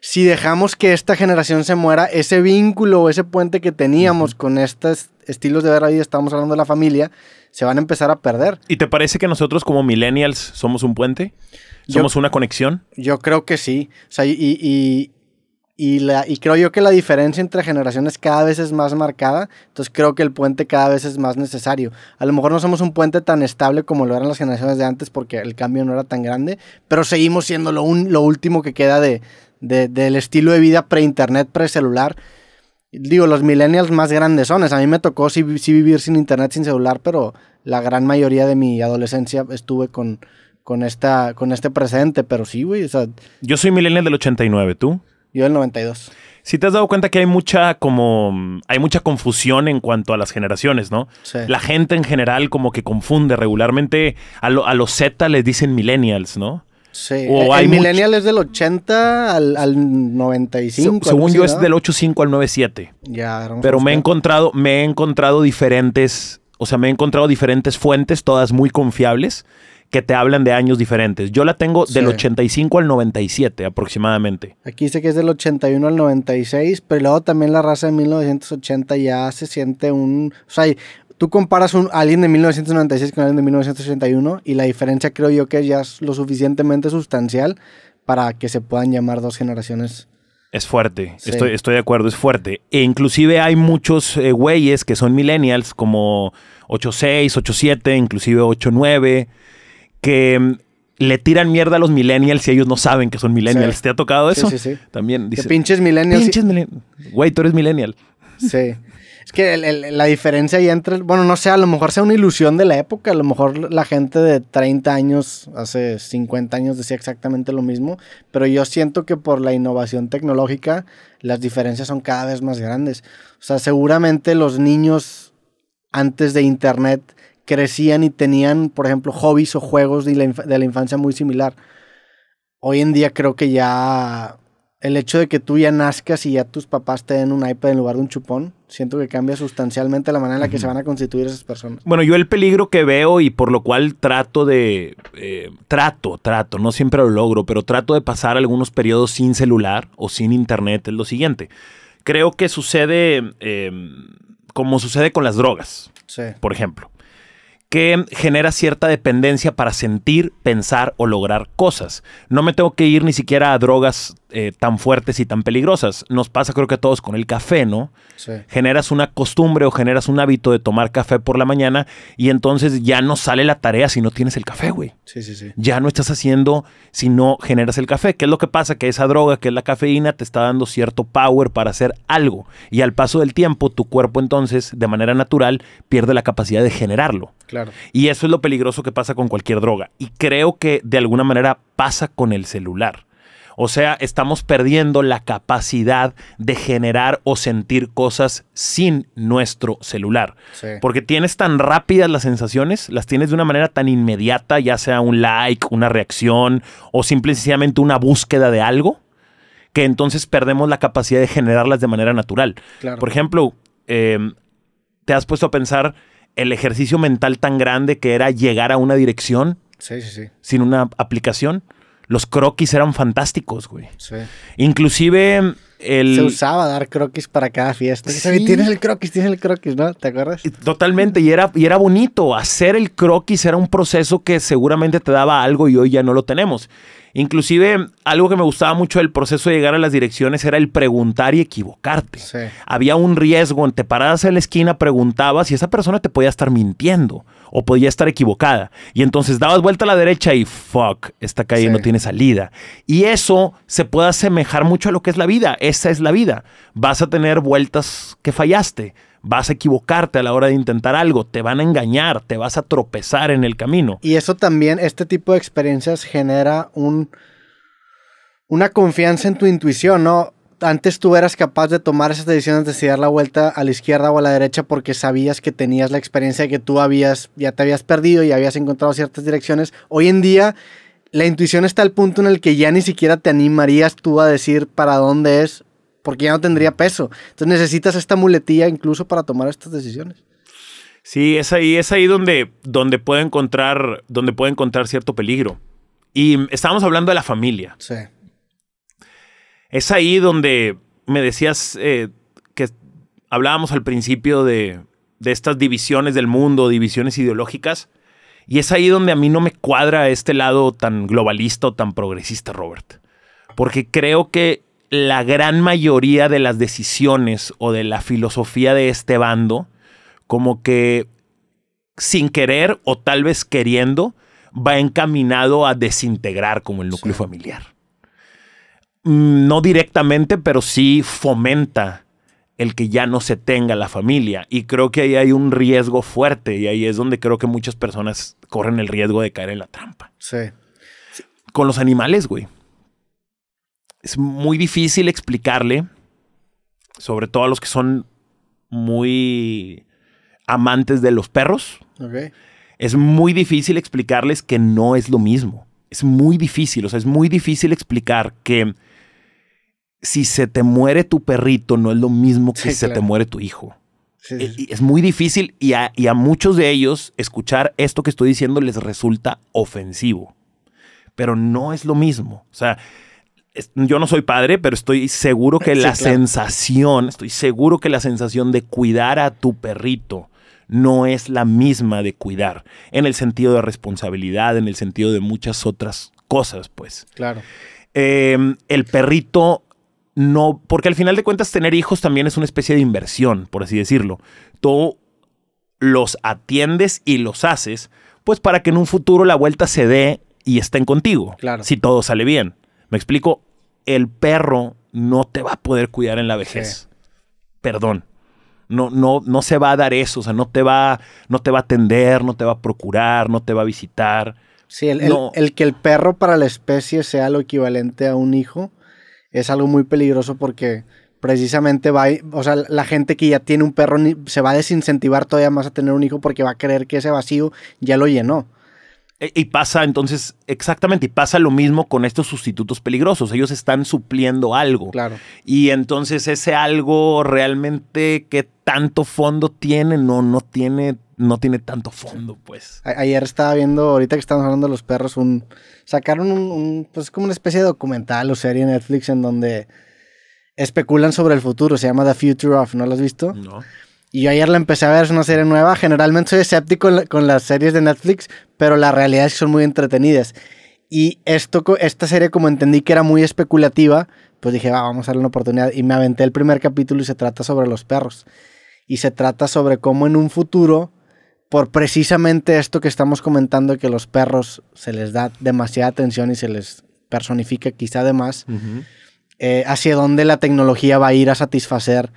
si dejamos que esta generación se muera, ese vínculo o ese puente que teníamos con estos estilos de verdad estamos hablando de la familia, se van a empezar a perder. ¿Y te parece que nosotros como millennials somos un puente? ¿Somos una conexión? Yo creo que sí. y, la, y creo yo que la diferencia entre generaciones cada vez es más marcada, entonces creo que el puente cada vez es más necesario. A lo mejor no somos un puente tan estable como lo eran las generaciones de antes porque el cambio no era tan grande, pero seguimos siendo lo último que queda de, del estilo de vida pre-internet, pre-celular. Digo, los millennials más grandes son. A mí me tocó sí, vivir sin internet, sin celular, pero la gran mayoría de mi adolescencia estuve con, con, esta, con este presente. Pero sí, güey. Yo soy millennial del 89, ¿tú? Yo del 92. Si te has dado cuenta que hay mucha como hay mucha confusión en cuanto a las generaciones, ¿no? La gente en general como que confunde regularmente a, los Z les dicen millennials, ¿no? Sí, o eh, el, millennial es del 80 al, 95. según yo es del 85 al 97. Ya, Pero me he encontrado, me he encontrado diferentes, o sea, me he encontrado diferentes fuentes, todas muy confiables, que te hablan de años diferentes. Yo la tengo del 85 al 97 aproximadamente. Aquí dice que es del 81 al 96, pero luego también la raza de 1980 ya se siente un... O sea, tú comparas un alguien de 1996 con alguien de 1981 y la diferencia creo yo que ya es lo suficientemente sustancial para que se puedan llamar dos generaciones. Es fuerte, estoy, de acuerdo, es fuerte. E inclusive hay muchos eh, güeyes que son millennials como 86, 87, inclusive 89, que mm, le tiran mierda a los millennials si ellos no saben que son millennials. ¿Te ha tocado eso? Sí, sí, sí. También dice, pinches millennials. Pinches millennials. Güey, tú eres millennial. Sí. Es que la diferencia ahí entre, bueno, no sé, a lo mejor sea una ilusión de la época, a lo mejor la gente de 30 años, hace 50 años decía exactamente lo mismo, pero yo siento que por la innovación tecnológica las diferencias son cada vez más grandes. O sea, seguramente los niños antes de Internet crecían y tenían, por ejemplo, hobbies o juegos de la infancia muy similar. Hoy en día creo que ya el hecho de que tú ya nazcas y ya tus papás te den un iPad en lugar de un chupón, siento que cambia sustancialmente la manera en la que se van a constituir esas personas. Bueno, yo el peligro que veo y por lo cual trato de, eh, trato, trato, no siempre lo logro, pero trato de pasar algunos periodos sin celular o sin internet es lo siguiente. Creo que sucede em, como sucede con las drogas, por ejemplo que genera cierta dependencia para sentir, pensar o lograr cosas. No me tengo que ir ni siquiera a drogas eh, tan fuertes y tan peligrosas. Nos pasa creo que a todos con el café, ¿no? Sí. Generas una costumbre o generas un hábito de tomar café por la mañana y entonces ya no sale la tarea si no tienes el café, güey. Sí, sí, sí. Ya no estás haciendo si no generas el café. ¿Qué es lo que pasa? Que esa droga, que es la cafeína, te está dando cierto power para hacer algo. Y al paso del tiempo, tu cuerpo entonces, de manera natural, pierde la capacidad de generarlo. Claro. Y eso es lo peligroso que pasa con cualquier droga. Y creo que de alguna manera pasa con el celular. O sea, estamos perdiendo la capacidad de generar o sentir cosas sin nuestro celular. Porque tienes tan rápidas las sensaciones, las tienes de una manera tan inmediata, ya sea un like, una reacción o simplemente una búsqueda de algo, que entonces perdemos la capacidad de generarlas de manera natural. Por ejemplo, em, te has puesto a pensar el ejercicio mental tan grande que era llegar a una dirección sin una aplicación los croquis eran fantásticos, güey. Sí. Inclusive el... Se usaba dar croquis para cada fiesta. Sí. Tienes el croquis, tienes el croquis, ¿no? ¿Te acuerdas? Totalmente, y era, y era bonito. Hacer el croquis era un proceso que seguramente te daba algo y hoy ya no lo tenemos. Inclusive, algo que me gustaba mucho del proceso de llegar a las direcciones era el preguntar y equivocarte. Había un riesgo, te parabas en la esquina, preguntabas y esa persona te podía estar mintiendo o podía estar equivocada. Y entonces dabas vuelta a la derecha y fuck, esta calle no tiene salida. Y eso se puede asemejar mucho a lo que es la vida. Esa es la vida. Vas a tener vueltas que fallaste vas a equivocarte a la hora de intentar algo, te van a engañar, te vas a tropezar en el camino. Y eso también, este tipo de experiencias genera una confianza en tu intuición, ¿no? Antes tú eras capaz de tomar esas decisiones de si dar la vuelta a la izquierda o a la derecha porque sabías que tenías la experiencia de que tú habías, ya te habías perdido y habías encontrado ciertas direcciones. Hoy en día la intuición está al punto en el que ya ni siquiera te animarías tú a decir para dónde es porque ya no tendría peso. Entonces necesitas esta muletilla incluso para tomar estas decisiones. Sí, es ahí, es ahí donde, donde, puede encontrar, donde puede encontrar cierto peligro. Y estábamos hablando de la familia. Sí. Es ahí donde me decías eh, que hablábamos al principio de, de, estas divisiones del mundo, divisiones ideológicas. Y es ahí donde a mí no me cuadra este lado tan globalista o tan progresista, Robert. Porque creo que la gran mayoría de las decisiones o de la filosofía de este bando, como que sin querer o tal vez queriendo, va encaminado a desintegrar como el núcleo familiar. No directamente, pero sí fomenta el que ya no se tenga la familia. Y creo que ahí hay un riesgo fuerte y ahí es donde creo que muchas personas corren el riesgo de caer en la trampa. Sí. Con los animales, güey es muy difícil explicarle, sobre todo a los que son muy amantes de los perros. Es muy difícil explicarles que no es lo mismo. Es muy difícil, o sea, es muy difícil explicar que si se te muere tu perrito no es lo mismo que si se te muere tu hijo. E, sí, Es muy difícil y a, y a, muchos de ellos escuchar esto que estoy diciendo les resulta ofensivo. Pero no es lo mismo. O sea, yo no soy padre, pero estoy seguro que la sensación, estoy seguro que la sensación de cuidar a tu perrito no es la misma de cuidar, en el sentido de responsabilidad, en el sentido de muchas otras cosas, pues. Claro. Em, el perrito no, porque al final de cuentas tener hijos también es una especie de inversión, por así decirlo. Tú los atiendes y los haces, pues para que en un futuro la vuelta se dé y estén contigo. Claro. Si todo sale bien. Me explico, el perro no te va a poder cuidar en la vejez. Perdón. No, no, no se va a dar eso, o sea, no te va, no te va a atender, no te va a procurar, no te va a visitar. Sí, el, que el perro para la especie sea lo equivalente a un hijo es algo muy peligroso porque precisamente va, o sea, la gente que ya tiene un perro se va a desincentivar todavía más a tener un hijo porque va a creer que ese vacío ya lo llenó. Eh, y pasa entonces, exactamente, y pasa lo mismo con estos sustitutos peligrosos. Ellos están supliendo algo. Claro. Y entonces ese algo realmente, que tanto fondo tiene? No, no tiene, no tiene tanto fondo, pues. ayer estaba viendo, ahorita que estamos hablando de los perros, un. Sacaron un, pues como una especie de documental o serie en Netflix en donde especulan sobre el futuro. Se llama The Future of. ¿No lo has visto? No. Y ayer la empecé a ver, es una serie nueva. Generalmente soy escéptico con, las series de Netflix, pero las realidad son muy entretenidas. Y esto, esta serie, como entendí que era muy especulativa, pues dije, vamos a darle una oportunidad. Y me aventé el primer capítulo y se trata sobre los perros. Y se trata sobre cómo en un futuro, por precisamente esto que estamos comentando, que los perros se les da demasiada atención y se les personifica quizá de más, eh, hacia dónde la tecnología va a ir a satisfacer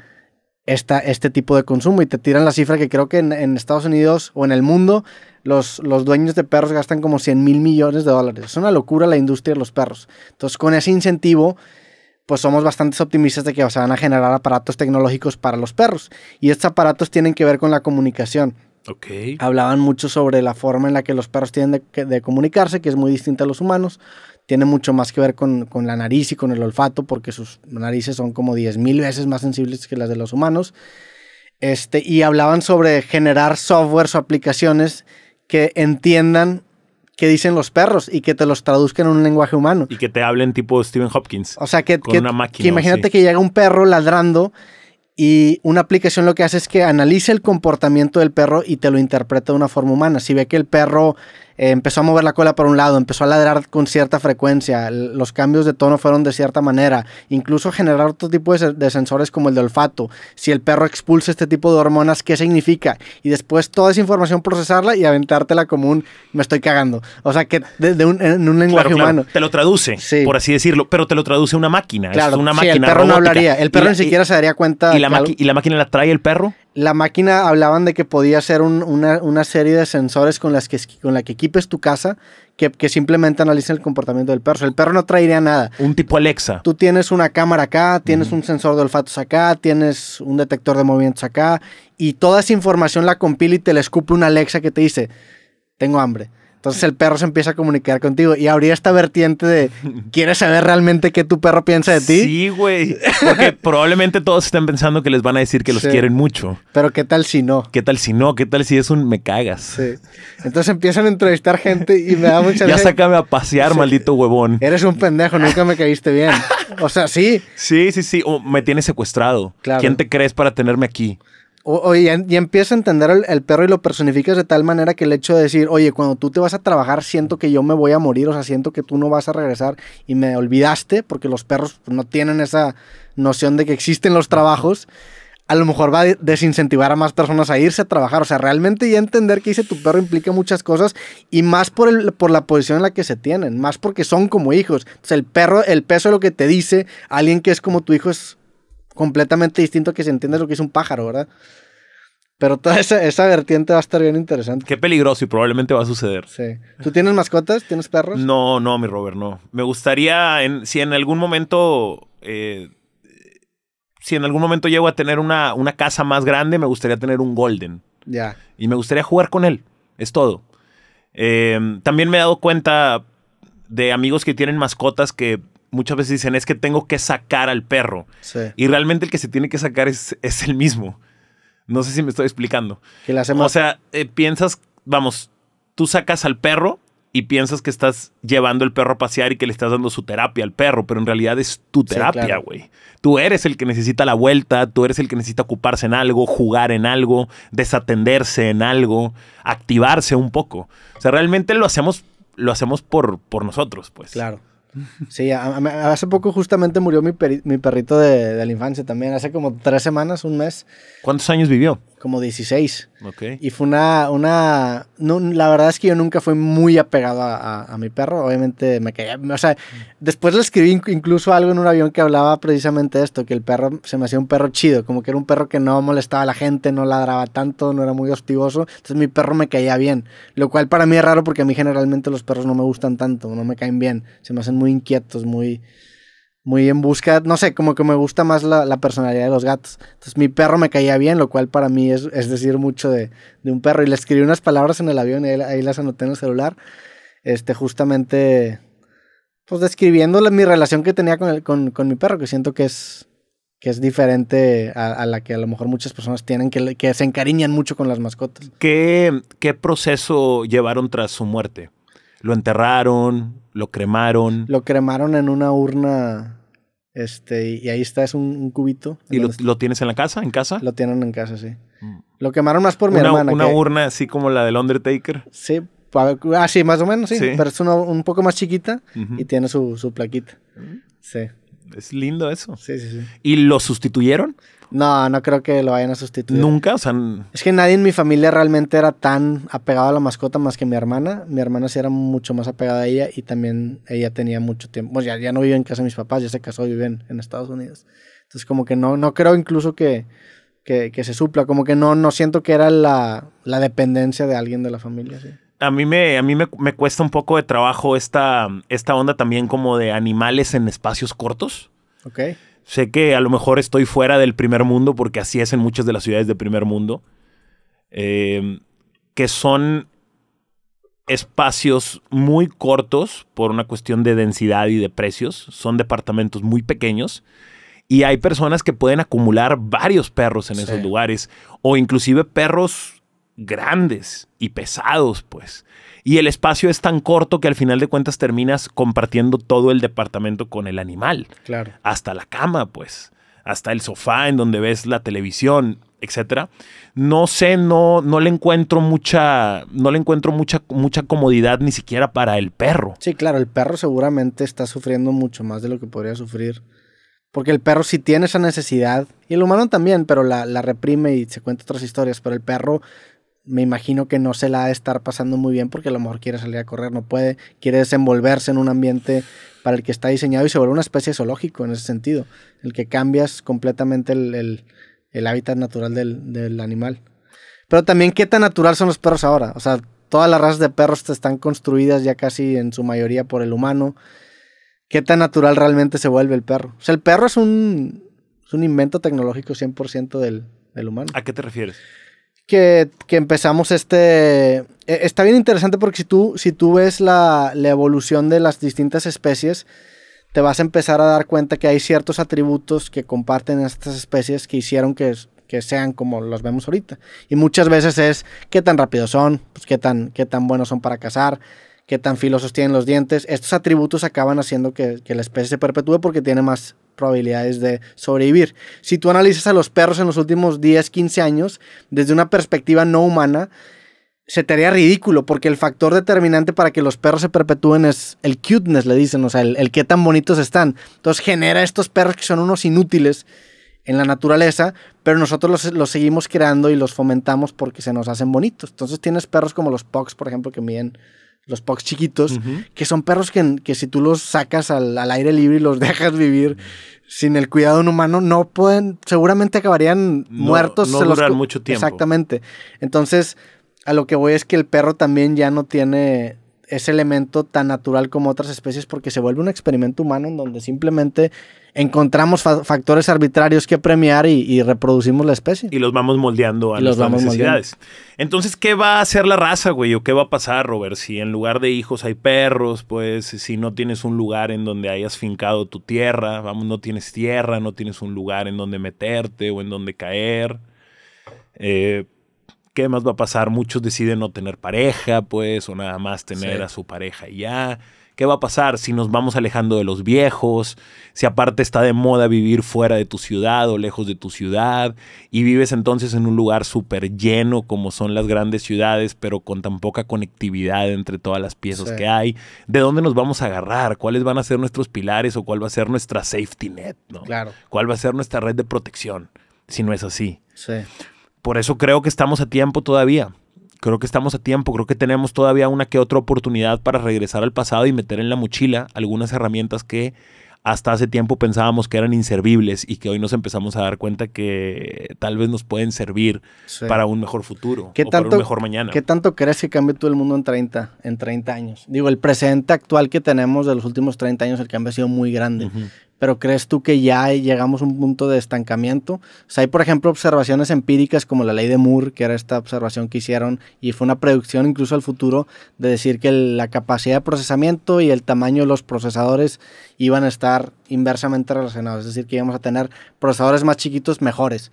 esta, este tipo de consumo y te tiran la cifra que creo que en, Estados Unidos o en el mundo los, dueños de perros gastan como 100 mil millones de dólares. Es una locura la industria de los perros. Entonces con ese incentivo pues somos bastante optimistas de que se van a generar aparatos tecnológicos para los perros. Y estos aparatos tienen que ver con la comunicación. Hablaban mucho sobre la forma en la que los perros tienen de, de comunicarse, que es muy distinta a los humanos tiene mucho más que ver con, la nariz y con el olfato, porque sus narices son como 10.000 veces más sensibles que las de los humanos. Este, y hablaban sobre generar softwares o aplicaciones que entiendan qué dicen los perros y que te los traduzcan en un lenguaje humano. Y que te hablen tipo Stephen Hopkins. O sea, que, imagínate que llega un perro ladrando y una aplicación lo que hace es que analiza el comportamiento del perro y te lo interpreta de una forma humana. Si ve que el perro eh, empezó a mover la cola por un lado, empezó a ladrar con cierta frecuencia, los cambios de tono fueron de cierta manera, incluso generar otro tipo de, sensores como el de olfato, si el perro expulsa este tipo de hormonas, ¿qué significa? Y después toda esa información procesarla y aventártela como un me estoy cagando, o sea, que de, un, en un lenguaje humano. Te lo traduce, por así decirlo, pero te lo traduce una máquina, una máquina. el perro no hablaría, el perro ni siquiera se daría cuenta. la, y la máquina la trae el perro? la máquina hablaban de que podía ser una, serie de sensores con, las que, con la que equipes tu casa que, simplemente analicen el comportamiento del perro. El perro no traería nada. Un tipo Alexa. Tú tienes una cámara acá, tienes un sensor de olfatos acá, tienes un detector de movimientos acá y toda esa información la compila y te la escupe una Alexa que te dice, tengo hambre entonces el perro se empieza a comunicar contigo y habría esta vertiente de ¿quieres saber realmente qué tu perro piensa de ti? Sí, güey. Porque probablemente todos estén pensando que les van a decir que los quieren mucho. Pero ¿qué tal si no? ¿Qué tal si no? ¿Qué tal si es un me cagas? Sí. Entonces empiezan a entrevistar gente y me da mucha Ya sácame a pasear, maldito huevón. Eres un pendejo, nunca me caíste bien. O sea, sí. Sí, sí, sí. O me tienes secuestrado. Claro. ¿Quién te crees para tenerme aquí? Oye, y empieza a entender el, perro y lo personificas de tal manera que el hecho de decir, oye, cuando tú te vas a trabajar, siento que yo me voy a morir, o sea, siento que tú no vas a regresar y me olvidaste, porque los perros pues, no tienen esa noción de que existen los trabajos, a lo mejor va a desincentivar a más personas a irse a trabajar. O sea, realmente ya entender que hice tu perro implica muchas cosas y más por, el, por la posición en la que se tienen, más porque son como hijos. O el perro, el peso de lo que te dice alguien que es como tu hijo es completamente distinto que si entiendes lo que es un pájaro, ¿verdad? Pero toda esa, vertiente va a estar bien interesante. Qué peligroso y probablemente va a suceder. Sí. ¿Tú tienes mascotas? ¿Tienes perros? No, no, mi Robert, no. Me gustaría, en, si en algún momento... Eh, si en algún momento llego a tener una, una casa más grande, me gustaría tener un Golden. Ya. Y me gustaría jugar con él. Es todo. Eh, también me he dado cuenta de amigos que tienen mascotas que muchas veces dicen es que tengo que sacar al perro. Y realmente el que se tiene que sacar es, el mismo. No sé si me estoy explicando. o sea, eh, piensas, vamos, tú sacas al perro y piensas que estás llevando el perro a pasear y que le estás dando su terapia al perro, pero en realidad es tu terapia, güey. Tú eres el que necesita la vuelta, tú eres el que necesita ocuparse en algo, jugar en algo, desatenderse en algo, activarse un poco. O sea, realmente lo hacemos, lo hacemos por, por nosotros, pues. Claro. Sí, hace poco justamente murió mi, perrito de, de, la infancia también, hace como tres semanas, un mes. ¿Cuántos años vivió? como 16. Ok. Y fue una, una, la verdad es que yo nunca fui muy apegado a, mi perro, obviamente me caía, o sea, después le escribí incluso algo en un avión que hablaba precisamente de esto, que el perro se me hacía un perro chido, como que era un perro que no molestaba a la gente, no ladraba tanto, no era muy hostigoso, entonces mi perro me caía bien, lo cual para mí es raro porque a mí generalmente los perros no me gustan tanto, no me caen bien, se me hacen muy inquietos, muy muy en busca, no sé, como que me gusta más la, la, personalidad de los gatos. Entonces mi perro me caía bien, lo cual para mí es, es decir mucho de, de, un perro. Y le escribí unas palabras en el avión y ahí, las anoté en el celular, este, justamente, pues describiendo mi relación que tenía con, con, con, mi perro, que siento que es, que es diferente a, a, la que a lo mejor muchas personas tienen, que, que se encariñan mucho con las mascotas. ¿Qué, ¿Qué proceso llevaron tras su muerte? Lo enterraron, lo cremaron. Lo cremaron en una urna. Este, y ahí está, es un, cubito. ¿Y lo, tienes en la casa? ¿En casa? Lo tienen en casa, sí. Mm. Lo quemaron más por mi hermana. Una urna así como la del Undertaker. Sí, Ah, sí, más o menos, sí. Pero es una, un poco más chiquita y tiene su, plaquita. Mm. Sí. Es lindo eso. Sí, sí, sí. ¿Y lo sustituyeron? No, no creo que lo vayan a sustituir. Nunca, o sea, Es que nadie en mi familia realmente era tan apegado a la mascota más que mi hermana. Mi hermana sí era mucho más apegada a ella y también ella tenía mucho tiempo. Pues ya, ya no vive en casa de mis papás, ya se casó, y viven en Estados Unidos. Entonces, como que no, no creo incluso que, que, se supla. Como que no, no siento que era la, dependencia de alguien de la familia. ¿sí? a mí me, a mí me, cuesta un poco de trabajo esta, esta onda también como de animales en espacios cortos. Ok. Sé que a lo mejor estoy fuera del primer mundo, porque así es en muchas de las ciudades de primer mundo, em, que son espacios muy cortos por una cuestión de densidad y de precios. Son departamentos muy pequeños y hay personas que pueden acumular varios perros en esos lugares o inclusive perros grandes y pesados, pues y el espacio es tan corto que al final de cuentas terminas compartiendo todo el departamento con el animal. Claro. Hasta la cama, pues, hasta el sofá en donde ves la televisión, etcétera. No sé, no no le encuentro mucha no le encuentro mucha mucha comodidad ni siquiera para el perro. Sí, claro, el perro seguramente está sufriendo mucho más de lo que podría sufrir. Porque el perro sí tiene esa necesidad. Y el humano también, pero la, la, reprime y se cuenta otras historias. Pero el perro me imagino que no se la ha de estar pasando muy bien porque a lo mejor quiere salir a correr, no puede, quiere desenvolverse en un ambiente para el que está diseñado y se vuelve una especie zoológico en ese sentido, el que cambias completamente el, el, hábitat natural del, del, animal. Pero también qué tan natural son los perros ahora, o sea, todas las razas de perros están construidas ya casi en su mayoría por el humano. ¿Qué tan natural realmente se vuelve el perro? O sea, el perro es un, es un invento tecnológico 100% del, del humano. ¿A qué te refieres? que, empezamos este... E, está bien interesante porque si tú, si tú ves la, evolución de las distintas especies, te vas a empezar a dar cuenta que hay ciertos atributos que comparten estas especies que hicieron que, que sean como los vemos ahorita. Y muchas veces es qué tan rápidos son, pues, qué, tan, qué tan buenos son para cazar, qué tan filosos tienen los dientes. Estos atributos acaban haciendo que la especie se perpetúe porque tiene más probabilidades de sobrevivir. Si tú analizas a los perros en los últimos 10, 15 años, desde una perspectiva no humana, se te haría ridículo, porque el factor determinante para que los perros se perpetúen es el cuteness, le dicen, o sea, el, qué tan bonitos están. Entonces genera estos perros que son unos inútiles en la naturaleza, pero nosotros los, seguimos creando y los fomentamos porque se nos hacen bonitos. Entonces tienes perros como los pugs, por ejemplo, que miden los pugs chiquitos, que son perros que, que, si tú los sacas al, aire libre y los dejas vivir sin el cuidado de un humano, no pueden, seguramente acabarían muertos. No mucho tiempo. Exactamente. Entonces, a lo que voy es que el perro también ya no tiene ese elemento tan natural como otras especies porque se vuelve un experimento humano en donde simplemente encontramos factores arbitrarios que premiar y, reproducimos la especie. Y los vamos moldeando a las nuestras necesidades. Entonces, ¿qué va a hacer la raza, güey? ¿O qué va a pasar, Robert? Si en lugar de hijos hay perros, pues si no tienes un lugar en donde hayas fincado tu tierra, vamos, no tienes tierra, no tienes un lugar en donde meterte o en donde caer. Eh, ¿Qué más va a pasar? Muchos deciden no tener pareja, pues, o nada más tener a su pareja y ya. ¿Qué va a pasar si nos vamos alejando de los viejos? Si aparte está de moda vivir fuera de tu ciudad o lejos de tu ciudad y vives entonces en un lugar súper lleno como son las grandes ciudades, pero con tan poca conectividad entre todas las piezas que hay, ¿de dónde nos vamos a agarrar? ¿Cuáles van a ser nuestros pilares o cuál va a ser nuestra safety net? Claro. ¿Cuál va a ser nuestra red de protección si no es así? Por eso creo que estamos a tiempo todavía creo que estamos a tiempo, creo que tenemos todavía una que otra oportunidad para regresar al pasado y meter en la mochila algunas herramientas que hasta hace tiempo pensábamos que eran inservibles y que hoy nos empezamos a dar cuenta que tal vez nos pueden servir para un mejor futuro o tanto, para un mejor mañana. ¿Qué tanto crees que cambie todo el mundo en 30, en 30 años? Digo, el presente actual que tenemos de los últimos 30 años, el cambio ha sido muy grande pero ¿crees tú que ya llegamos a un punto de estancamiento? O sea, hay, por ejemplo, observaciones empíricas como la ley de Moore, que era esta observación que hicieron y fue una predicción incluso al futuro de decir que la capacidad de procesamiento y el tamaño de los procesadores iban a estar inversamente relacionados, es decir, que íbamos a tener procesadores más chiquitos mejores.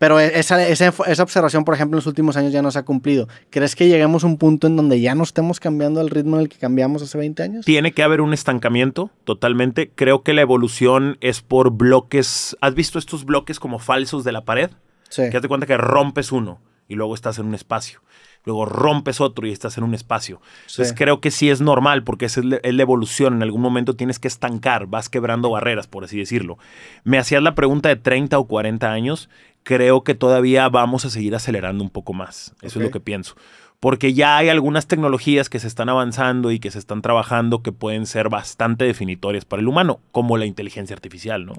Pero e-, esa, esa, observación, por ejemplo, en los últimos años ya no se ha cumplido. ¿Crees que lleguemos a un punto en donde ya no estemos cambiando el ritmo en el que cambiamos hace 20 años? Tiene que haber un estancamiento, totalmente. Creo que la evolución es por bloques. ¿Has visto estos bloques como falsos de la pared? Sí. Que te cuenta que rompes uno y luego estás en un espacio luego rompes otro y estás en un espacio. Entonces creo que sí es normal porque es, la evolución, en algún momento tienes que estancar, vas quebrando barreras, por así decirlo. Me hacías la pregunta de 30 o 40 años, creo que todavía vamos a seguir acelerando un poco más, eso es lo que pienso porque ya hay algunas tecnologías que se están avanzando y que se están trabajando que pueden ser bastante definitorias para el humano, como la inteligencia artificial, ¿no?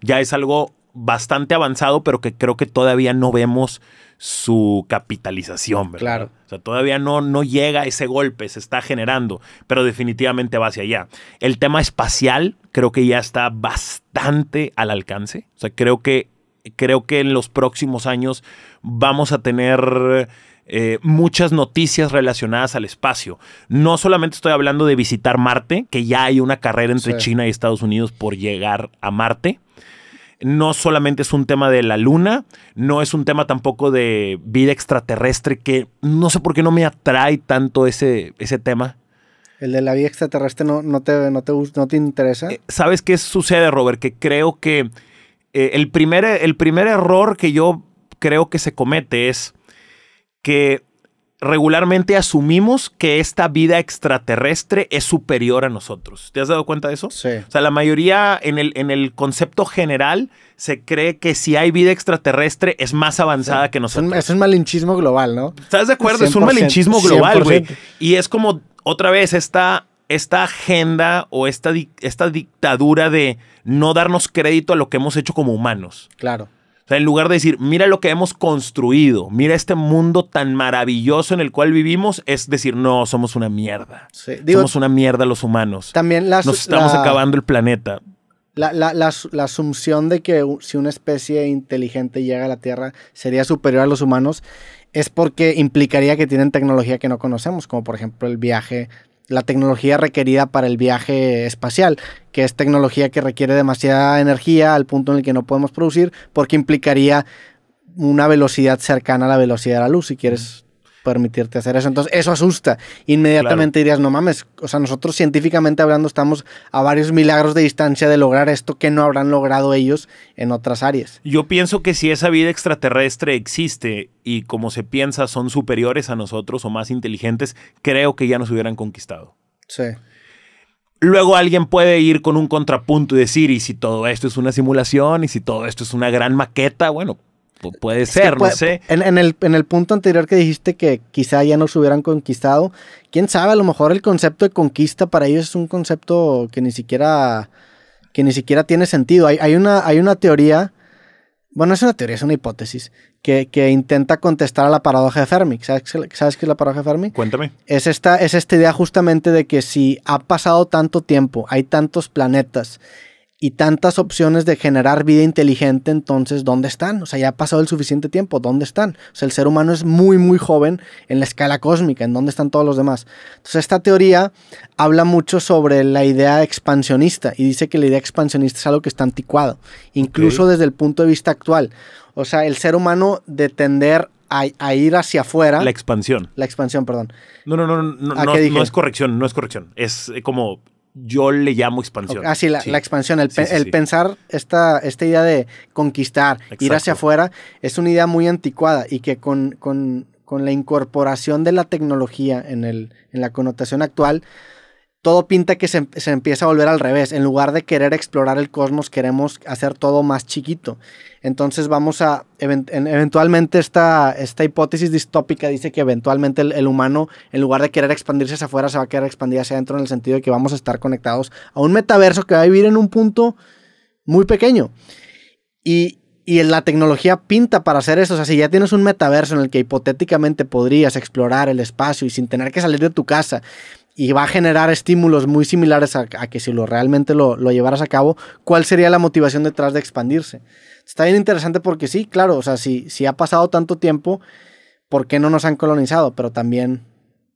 Ya es algo bastante avanzado, pero que creo que todavía no vemos su capitalización, ¿verdad? Claro. O sea, todavía no, no llega ese golpe, se está generando, pero definitivamente va hacia allá. El tema espacial creo que ya está bastante al alcance. O sea, creo que, creo que en los próximos años vamos a tener... Eh, muchas noticias relacionadas al espacio. No solamente estoy hablando de visitar Marte, que ya hay una carrera entre China y Estados Unidos por llegar a Marte, no solamente es un tema de la luna, no es un tema tampoco de vida extraterrestre, que no sé por qué no me atrae tanto ese, ese tema. ¿El de la vida extraterrestre no, te, no, te, interesa? Eh, ¿Sabes qué sucede, Robert? Que creo que eh, el, primer, el primer error que yo creo que se comete es que regularmente asumimos que esta vida extraterrestre es superior a nosotros. ¿Te has dado cuenta de eso? Sí. O sea, la mayoría en el, en el concepto general se cree que si hay vida extraterrestre es más avanzada que nosotros. Es un malinchismo global, ¿no? ¿Estás de acuerdo? Es un malinchismo global, güey. Y es como otra vez esta, esta agenda o esta, esta dictadura de no darnos crédito a lo que hemos hecho como humanos. Claro. O sea, en lugar de decir, mira lo que hemos construido, mira este mundo tan maravilloso en el cual vivimos, es decir, no, somos una mierda. somos una mierda los humanos. También las Nos estamos acabando el planeta. La, la, asunción de que si una especie inteligente llega a la Tierra sería superior a los humanos es porque implicaría que tienen tecnología que no conocemos, como por ejemplo el viaje la tecnología requerida para el viaje espacial, que es tecnología que requiere demasiada energía al punto en el que no podemos producir, porque implicaría una velocidad cercana a la velocidad de la luz, si quieres permitirte hacer eso. Entonces, eso asusta. Inmediatamente dirías, no mames, o sea, nosotros científicamente hablando estamos a varios milagros de distancia de lograr esto que no habrán logrado ellos en otras áreas. Yo pienso que si esa vida extraterrestre existe y como se piensa son superiores a nosotros o más inteligentes, creo que ya nos hubieran conquistado. Sí. Luego alguien puede ir con un contrapunto y decir, y si todo esto es una simulación, y si todo esto es una gran maqueta, bueno, puede ser, no sé. En, el, en, el, punto anterior que dijiste que quizá ya nos hubieran conquistado, quién sabe, a lo mejor el concepto de conquista para ellos es un concepto que ni siquiera, que ni siquiera tiene sentido. Hay, una, hay una teoría, bueno, es una teoría, es una hipótesis, que, que intenta contestar a la paradoja de Fermi. ¿Sabes, ¿Sabes, qué es la paradoja de Fermi? Cuéntame. Es esta, es esta idea justamente de que si ha pasado tanto tiempo, hay tantos planetas y tantas opciones de generar vida inteligente, entonces, ¿dónde están? O sea, ya ha pasado el suficiente tiempo, ¿dónde están? O sea, el ser humano es muy, muy joven en la escala cósmica, ¿en dónde están todos los demás? Entonces, esta teoría habla mucho sobre la idea expansionista y dice que la idea expansionista es algo que está anticuado, incluso desde el punto de vista actual. O sea, el ser humano de tender a, ir hacia afuera. La expansión. La expansión, perdón. No, no, no, no, no, no, es corrección, no es corrección. Es como yo le llamo expansión. Ah, sí, la, expansión, el, el pensar esta, esta, idea de conquistar, ir hacia afuera, es una idea muy anticuada y que con, con, con la incorporación de la tecnología en, el, en la connotación actual, todo pinta que em-, se, empieza a volver al revés. En lugar de querer explorar el cosmos, queremos hacer todo más chiquito. Entonces vamos a, eventualmente esta, esta hipótesis distópica dice que eventualmente el, humano, en lugar de querer expandirse hacia afuera, se va a querer expandir hacia adentro en el sentido de que vamos a estar conectados a un metaverso que va a vivir en un punto muy pequeño. Y, y la tecnología pinta para hacer eso. O sea, si ya tienes un metaverso en el que hipotéticamente podrías explorar el espacio y sin tener que salir de tu casa y va a generar estímulos muy similares a, que si lo realmente lo, lo, llevaras a cabo, ¿cuál sería la motivación detrás de expandirse? Está bien interesante porque sí, claro, o sea, si, si ha pasado tanto tiempo, ¿por qué no nos han colonizado? Pero también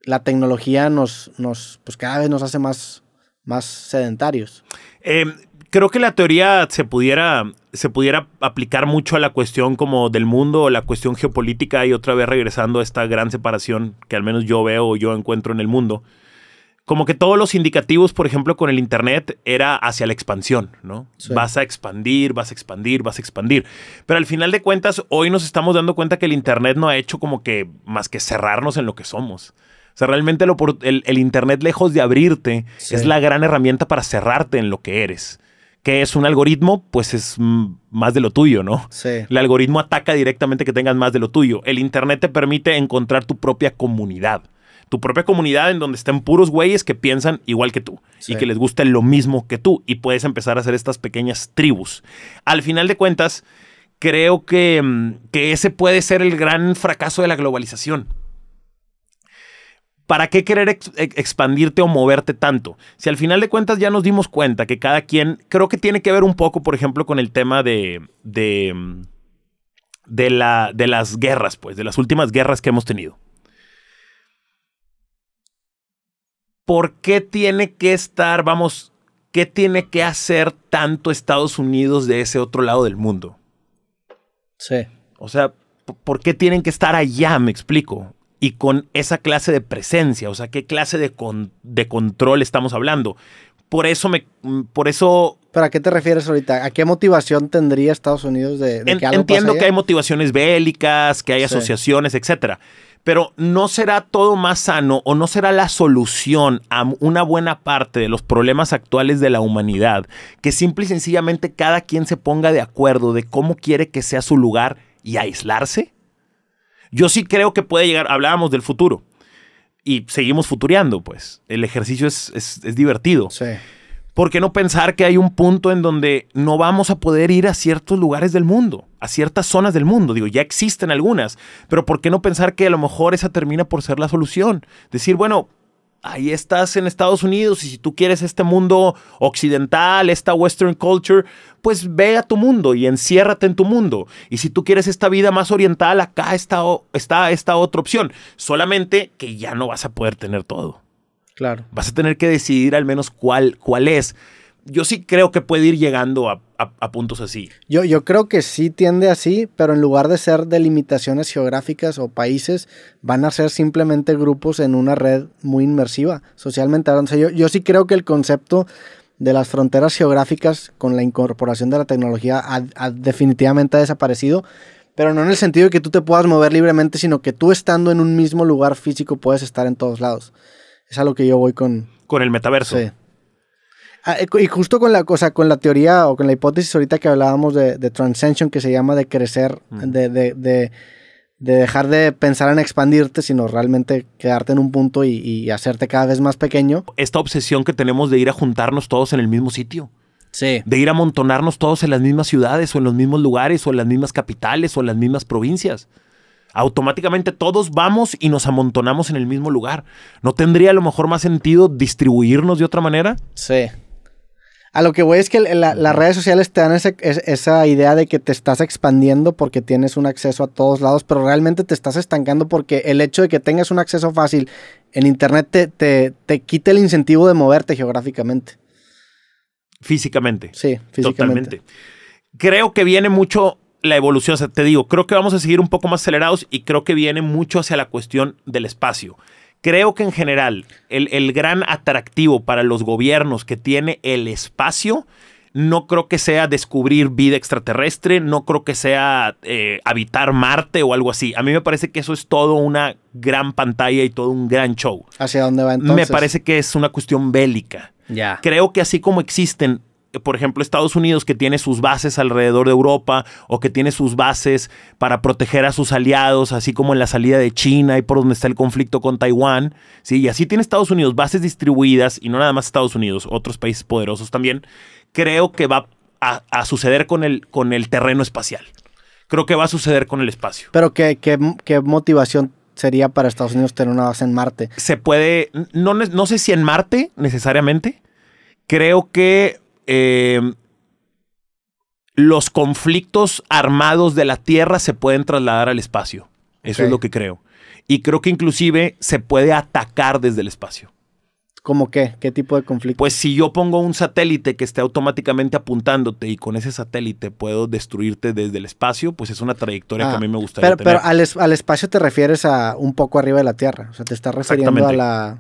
la tecnología nos, nos pues cada vez nos hace más, más sedentarios. Em, creo que la teoría se pudiera, se pudiera aplicar mucho a la cuestión como del mundo, o la cuestión geopolítica y otra vez regresando a esta gran separación que al menos yo veo o yo encuentro en el mundo como que todos los indicativos, por ejemplo, con el Internet era hacia la expansión, ¿no? Vas a expandir, vas a expandir, vas a expandir. Pero al final de cuentas, hoy nos estamos dando cuenta que el Internet no ha hecho como que más que cerrarnos en lo que somos. O sea, realmente el, Internet, lejos de abrirte, es la gran herramienta para cerrarte en lo que eres. ¿Qué es un algoritmo? Pues es mm, más de lo tuyo, ¿no? El algoritmo ataca directamente que tengas más de lo tuyo. El Internet te permite encontrar tu propia comunidad tu propia comunidad en donde estén puros güeyes que piensan igual que tú y que les gusta lo mismo que tú y puedes empezar a hacer estas pequeñas tribus. Al final de cuentas, creo que, mm, ese puede ser el gran fracaso de la globalización. ¿Para qué querer expandirte o moverte tanto? Si al final de cuentas ya nos dimos cuenta que cada quien, creo que tiene que ver un poco, por ejemplo, con el tema de, de, mm, de, la, de las guerras, pues, de las últimas guerras que hemos tenido. ¿por qué tiene que estar, vamos, qué tiene que hacer tanto Estados Unidos de ese otro lado del mundo? Sí. O sea, ¿por qué tienen que estar allá? Me explico. Y con esa clase de presencia, o sea, ¿qué clase de, de control estamos hablando? Por eso me, por eso ¿Para qué te refieres ahorita? ¿A qué motivación tendría Estados Unidos de, que Entiendo que hay motivaciones bélicas, que hay asociaciones, etcétera. Pero ¿no será todo más sano o no será la solución a una buena parte de los problemas actuales de la humanidad que simple y sencillamente cada quien se ponga de acuerdo de cómo quiere que sea su lugar y aislarse? Yo sí creo que puede llegar, hablábamos del futuro y seguimos futureando, pues. El ejercicio es, es divertido. Sí. ¿Por qué no pensar que hay un punto en donde no vamos a poder ir a ciertos lugares del mundo, a ciertas zonas del mundo? Digo, ya existen algunas, pero ¿por qué no pensar que a lo mejor esa termina por ser la solución? Decir, bueno, ahí estás en Estados Unidos y si tú quieres este mundo occidental, esta western culture, pues ve a tu mundo y enciérrate en tu mundo. Y si tú quieres esta vida más oriental, acá está, está esta otra opción, solamente que ya no vas a poder tener todo. Claro. Vas a tener que decidir al menos cuál, cuál es. Yo sí creo que puede ir llegando a, puntos así. Yo, yo creo que sí tiende así, pero en lugar de ser delimitaciones geográficas o países, van a ser simplemente grupos en una red muy inmersiva, socialmente. yo, sí creo que el concepto de las fronteras geográficas con la incorporación de la tecnología ha, definitivamente ha desaparecido, pero no en el sentido de que tú te puedas mover libremente, sino que tú estando en un mismo lugar físico puedes estar en todos lados. Es a lo que yo voy con. Con el metaverso. Ah, eh, y justo con la cosa, con la teoría o con la hipótesis ahorita que hablábamos de, de transcension, que se llama de crecer, de, de, de, dejar de pensar en expandirte, sino realmente quedarte en un punto y, y, hacerte cada vez más pequeño. Esta obsesión que tenemos de ir a juntarnos todos en el mismo sitio. Sí. De ir a amontonarnos todos en las mismas ciudades o en los mismos lugares o en las mismas capitales o en las mismas provincias automáticamente todos vamos y nos amontonamos en el mismo lugar. ¿No tendría a lo mejor más sentido distribuirnos de otra manera? Sí. A lo que voy es que las redes sociales te dan esa idea de que te estás expandiendo porque tienes un acceso a todos lados, pero realmente te estás estancando porque el hecho de que tengas un acceso fácil en Internet te, quite quita el incentivo de moverte geográficamente. Físicamente. Sí, físicamente. Totalmente. Creo que viene mucho la evolución, o te digo, creo que vamos a seguir un poco más acelerados y creo que viene mucho hacia la cuestión del espacio. Creo que en general el, gran atractivo para los gobiernos que tiene el espacio no creo que sea descubrir vida extraterrestre, no creo que sea eh, habitar Marte o algo así. A mí me parece que eso es todo una gran pantalla y todo un gran show. ¿Hacia dónde va entonces? Me parece que es una cuestión bélica. Ya. Creo que así como existen eh, por ejemplo, Estados Unidos que tiene sus bases alrededor de Europa o que tiene sus bases para proteger a sus aliados, así como en la salida de China y por donde está el conflicto con Taiwán, ¿sí? Y así tiene Estados Unidos bases distribuidas y no nada más Estados Unidos, otros países poderosos también. Creo que va a, suceder con el, con el terreno espacial. Creo que va a suceder con el espacio. Pero qué, qué, motivación sería para Estados Unidos tener una base en Marte. Se puede, no, no sé si en Marte necesariamente. Creo que eh, los conflictos armados de la Tierra se pueden trasladar al espacio. Eso es lo que creo. Y creo que inclusive se puede atacar desde el espacio. ¿Cómo qué? ¿Qué tipo de conflicto? Pues si yo pongo un satélite que esté automáticamente apuntándote y con ese satélite puedo destruirte desde el espacio, pues es una trayectoria que a ah, mí me gustaría pero, tener. Pero al, al, espacio te refieres a un poco arriba de la Tierra. O sea, te estás refiriendo a la...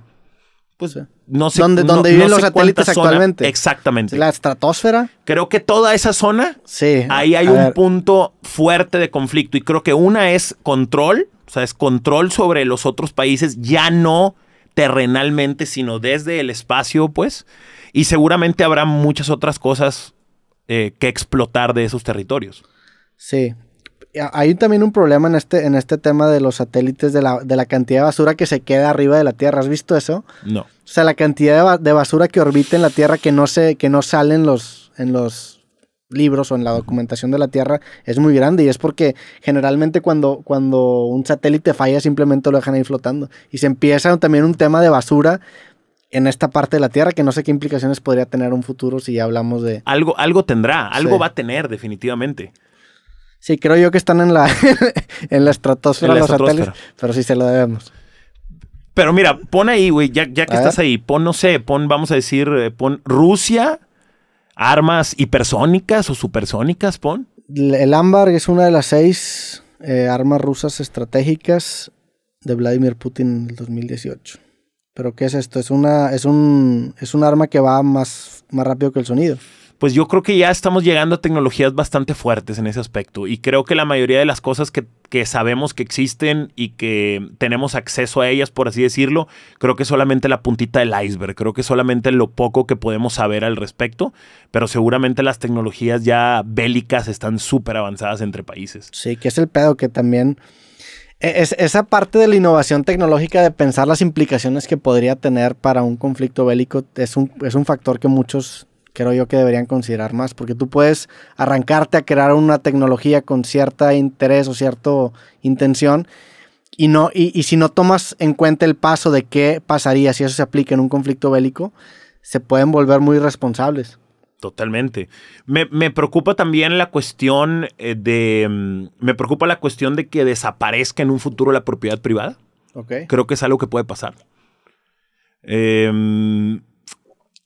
Pues, eh, no sé dónde, dónde viven los satélites actualmente. exactamente. La estratosfera. Creo que toda esa zona, sí, ahí hay un punto fuerte de conflicto y creo que una es control, o sea, es control sobre los otros países, ya no terrenalmente, sino desde el espacio, pues, y seguramente habrá muchas otras cosas eh, que explotar de esos territorios. Sí, eh, hay también un problema en este, en este tema de los satélites, de la, cantidad de basura que se queda arriba de la Tierra. ¿Has visto eso? No. O sea, la cantidad de, basura que orbita en la Tierra que no, se, que no sale en los, en los libros o en la documentación de la Tierra es muy grande y es porque generalmente cuando, cuando un satélite falla simplemente lo dejan ahí flotando. Y se empieza también un tema de basura en esta parte de la Tierra, que no sé qué implicaciones podría tener un futuro si ya hablamos de... Algo, algo tendrá, algo va a tener definitivamente. Sí, creo yo que están en la, en la estratosfera de los satélites, pero sí se lo debemos. Pero mira, pon ahí, güey, ya, que estás ahí, pon, no sé, pon, vamos a decir, eh, pon Rusia, armas hipersónicas o supersónicas, pon. El ámbar es una de las seis eh, armas rusas estratégicas de Vladimir Putin en el 2018. ¿Pero qué es esto? Es una, es un, es un arma que va más, más rápido que el sonido pues yo creo que ya estamos llegando a tecnologías bastante fuertes en ese aspecto y creo que la mayoría de las cosas que, sabemos que existen y que tenemos acceso a ellas, por así decirlo, creo que solamente la puntita del iceberg, creo que solamente lo poco que podemos saber al respecto, pero seguramente las tecnologías ya bélicas están súper avanzadas entre países. Sí, que es el pedo que también... E-, es, esa parte de la innovación tecnológica, de pensar las implicaciones que podría tener para un conflicto bélico, es un, es un factor que muchos creo yo que deberían considerar más, porque tú puedes arrancarte a crear una tecnología con cierta interés o cierta intención y, no, y, si no tomas en cuenta el paso de qué pasaría si eso se aplica en un conflicto bélico, se pueden volver muy responsables. Totalmente. Me, preocupa también la cuestión eh, de. Mm, me preocupa la cuestión de que desaparezca en un futuro la propiedad privada. Creo que es algo que puede pasar. Eh,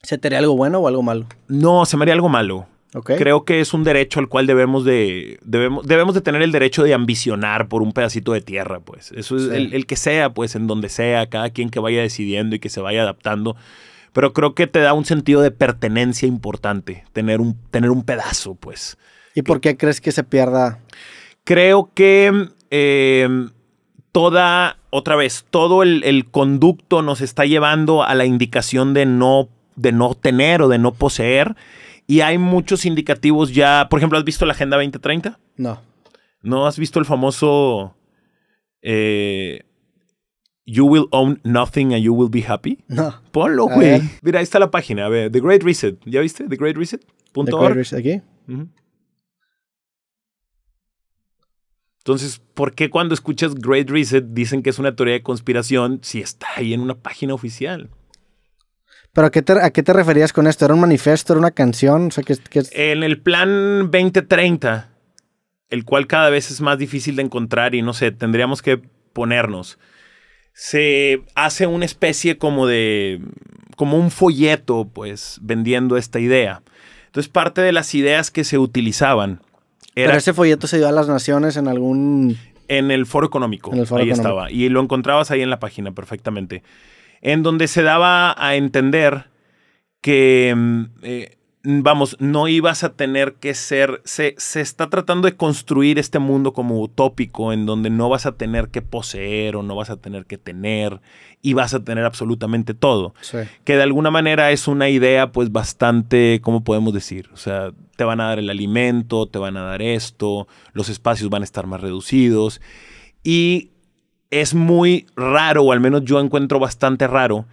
¿Se te haría algo bueno o algo malo? No, se me haría algo malo. Creo que es un derecho al cual debemos de, debemos, debemos de tener el derecho de ambicionar por un pedacito de tierra, pues. Eso es el, que sea, pues, en donde sea, cada quien que vaya decidiendo y que se vaya adaptando. Pero creo que te da un sentido de pertenencia importante, tener un, tener un pedazo, pues. ¿Y por qué crees que se pierda? Creo que em, toda, otra vez, todo el, el conducto nos está llevando a la indicación de no de no tener o de no poseer. Y hay muchos indicativos ya. Por ejemplo, ¿has visto la Agenda 2030? No. ¿No has visto el famoso eh, You will own nothing and you will be happy? No. Ponlo, güey. Mira, ahí está la página. A ver, The Great Reset. ¿Ya viste? The Great Reset. aquí. Entonces, ¿por qué cuando escuchas Great Reset dicen que es una teoría de conspiración si está ahí en una página oficial? ¿Pero a qué, te, referías con esto? ¿Era un manifiesto? ¿Era una canción? En el plan 2030, el cual cada vez es más difícil de encontrar y no sé, tendríamos que ponernos, se hace una especie como de, como un folleto, pues, vendiendo esta idea. Entonces, parte de las ideas que se utilizaban era... Pero ese folleto se dio a las naciones en algún... En el foro económico. ahí estaba. Y lo encontrabas ahí en la página perfectamente en donde se daba a entender que, mm, eh, vamos, no ibas a tener que ser, se, está tratando de construir este mundo como utópico, en donde no vas a tener que poseer o no vas a tener que tener y vas a tener absolutamente todo. Que de alguna manera es una idea pues bastante, ¿cómo podemos decir? O sea, te van a dar el alimento, te van a dar esto, los espacios van a estar más reducidos. Y es muy raro, o al menos yo encuentro bastante raro,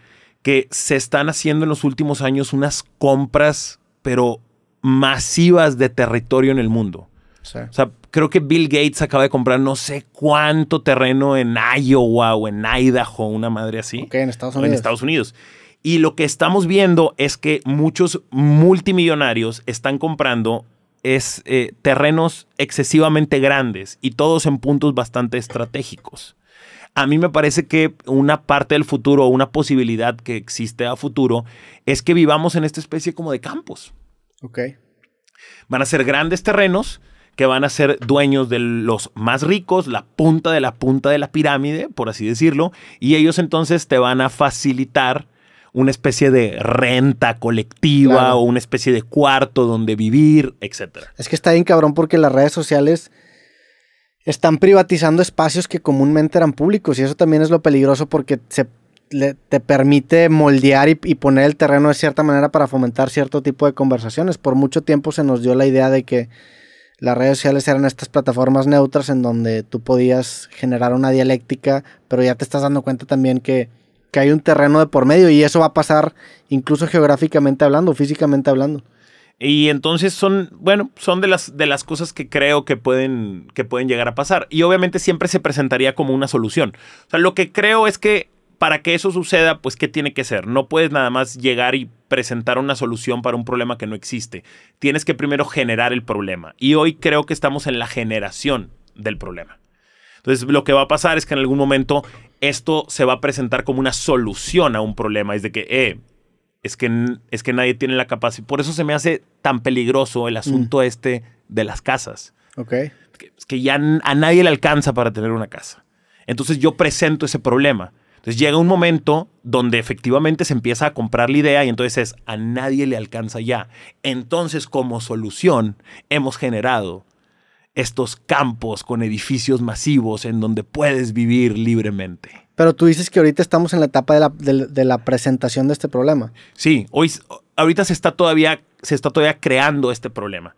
que se están haciendo en los últimos años unas compras, pero masivas de territorio en el mundo. O sea, creo que Bill Gates acaba de comprar no sé cuánto terreno en Iowa o en Idaho, una madre así. Ok, en Estados Unidos. En Estados Unidos. Y lo que estamos viendo es que muchos multimillonarios están comprando es, eh, terrenos excesivamente grandes y todos en puntos bastante estratégicos. A mí me parece que una parte del futuro, una posibilidad que existe a futuro, es que vivamos en esta especie como de campos. Ok. Van a ser grandes terrenos que van a ser dueños de los más ricos, la punta de la punta de la pirámide, por así decirlo, y ellos entonces te van a facilitar una especie de renta colectiva o una especie de cuarto donde vivir, etc. Es que está bien cabrón porque las redes sociales están privatizando espacios que comúnmente eran públicos y eso también es lo peligroso porque se te permite moldear y, poner el terreno de cierta manera para fomentar cierto tipo de conversaciones. Por mucho tiempo se nos dio la idea de que las redes sociales eran estas plataformas neutras en donde tú podías generar una dialéctica, pero ya te estás dando cuenta también que, que hay un terreno de por medio y eso va a pasar incluso geográficamente hablando, físicamente hablando. Y entonces son, bueno, son de las, de las cosas que creo que pueden, que pueden llegar a pasar. Y obviamente siempre se presentaría como una solución. O sea, lo que creo es que para que eso suceda, pues, ¿qué tiene que ser? No puedes nada más llegar y presentar una solución para un problema que no existe. Tienes que primero generar el problema. Y hoy creo que estamos en la generación del problema. Entonces, lo que va a pasar es que en algún momento esto se va a presentar como una solución a un problema. Es de que, eh, es que, es que nadie tiene la capacidad. Por eso se me hace tan peligroso el asunto mm. este de las casas. Ok. Es que ya a nadie le alcanza para tener una casa. Entonces yo presento ese problema. Entonces llega un momento donde efectivamente se empieza a comprar la idea y entonces es, a nadie le alcanza ya. Entonces como solución hemos generado estos campos con edificios masivos en donde puedes vivir libremente. Pero tú dices que ahorita estamos en la etapa de la, presentación de este problema. Sí, hoy, ahorita se está, todavía, se está todavía creando este problema.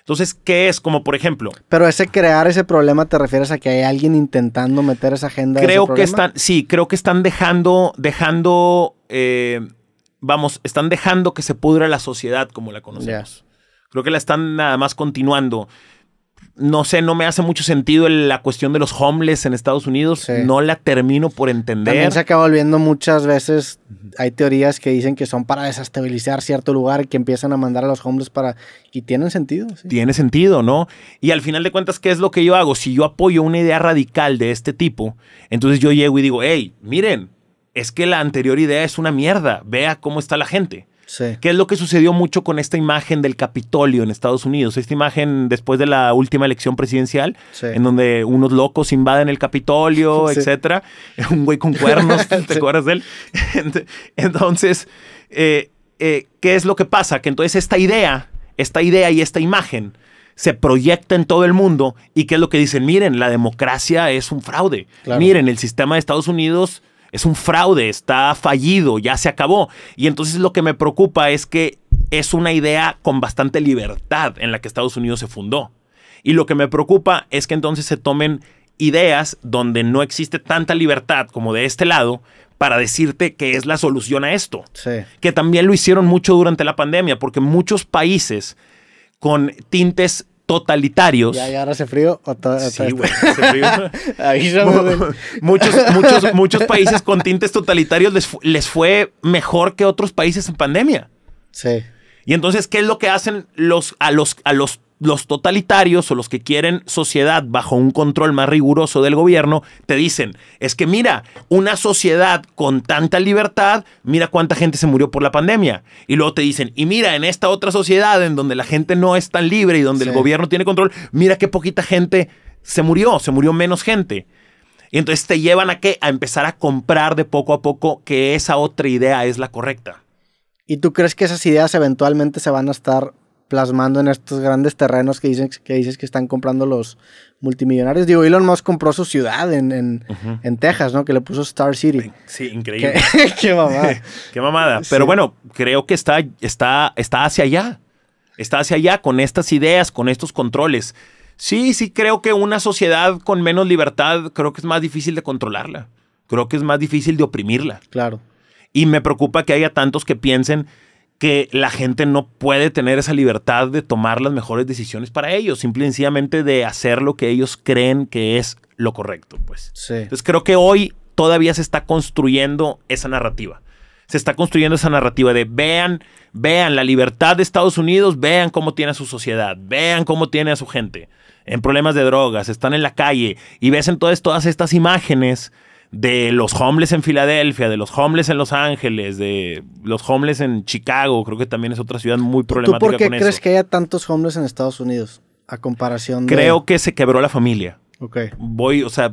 Entonces, ¿qué es? Como por ejemplo. Pero ese crear ese problema, ¿te refieres a que hay alguien intentando meter esa agenda? Creo que están, sí, creo que están dejando, dejando, eh, vamos, están dejando que se pudra la sociedad como la conocemos. Creo que la están nada más continuando no sé, no me hace mucho sentido la cuestión de los homeless en Estados Unidos. No la termino por entender. También se acaba volviendo muchas veces. Hay teorías que dicen que son para desestabilizar cierto lugar y que empiezan a mandar a los homeless para. Y tienen sentido. Tiene sentido, ¿no? Y al final de cuentas, ¿qué es lo que yo hago? Si yo apoyo una idea radical de este tipo, entonces yo llego y digo, hey, miren, es que la anterior idea es una mierda. Vea cómo está la gente. ¿Qué es lo que sucedió mucho con esta imagen del Capitolio en Estados Unidos. Esta imagen después de la última elección presidencial, en donde unos locos invaden el Capitolio, etc. etcétera. Un güey con cuernos, ¿te acuerdas de él? Entonces, eh, eh, ¿qué es lo que pasa? Que entonces esta idea, esta idea y esta imagen se proyecta en todo el mundo y qué es lo que dicen, miren, la democracia es un fraude, miren, el sistema de Estados Unidos es un fraude, está fallido, ya se acabó. Y entonces lo que me preocupa es que es una idea con bastante libertad en la que Estados Unidos se fundó. Y lo que me preocupa es que entonces se tomen ideas donde no existe tanta libertad como de este lado para decirte que es la solución a esto. Que también lo hicieron mucho durante la pandemia, porque muchos países con tintes totalitarios. Ya, ya ahora hace frío. sí, güey, muchos, muchos, muchos países con tintes totalitarios les, fue mejor que otros países en pandemia. Sí. Y entonces, ¿qué es lo que hacen los, a, los, a los los totalitarios o los que quieren sociedad bajo un control más riguroso del gobierno, te dicen, es que mira, una sociedad con tanta libertad, mira cuánta gente se murió por la pandemia. Y luego te dicen, y mira, en esta otra sociedad en donde la gente no es tan libre y donde el gobierno tiene control, mira qué poquita gente se murió, se murió menos gente. Y entonces te llevan a qué? A empezar a comprar de poco a poco que esa otra idea es la correcta. ¿Y tú crees que esas ideas eventualmente se van a estar plasmando en estos grandes terrenos que, dicen, que dices que están comprando los multimillonarios. Digo, Elon Musk compró su ciudad en, en, Texas, ¿no? Que le puso Star City. Sí, increíble. Qué, mamada. qué mamada. Pero bueno, creo que está, está, está hacia allá. Está hacia allá con estas ideas, con estos controles. Sí, sí, creo que una sociedad con menos libertad, creo que es más difícil de controlarla. Creo que es más difícil de oprimirla. Claro. Y me preocupa que haya tantos que piensen que la gente no puede tener esa libertad de tomar las mejores decisiones para ellos, simplemente de hacer lo que ellos creen que es lo correcto, pues. Entonces creo que hoy todavía se está construyendo esa narrativa. Se está construyendo esa narrativa de vean, vean la libertad de Estados Unidos, vean cómo tiene a su sociedad, vean cómo tiene a su gente en problemas de drogas, están en la calle y ves entonces todas estas imágenes de los homeless en Filadelfia, de los homeless en Los Ángeles, de los homeless en Chicago. Creo que también es otra ciudad muy problemática. ¿Tú por qué crees que haya tantos homeless en Estados Unidos a comparación de... Creo que se quebró la familia. Ok. Voy, o sea,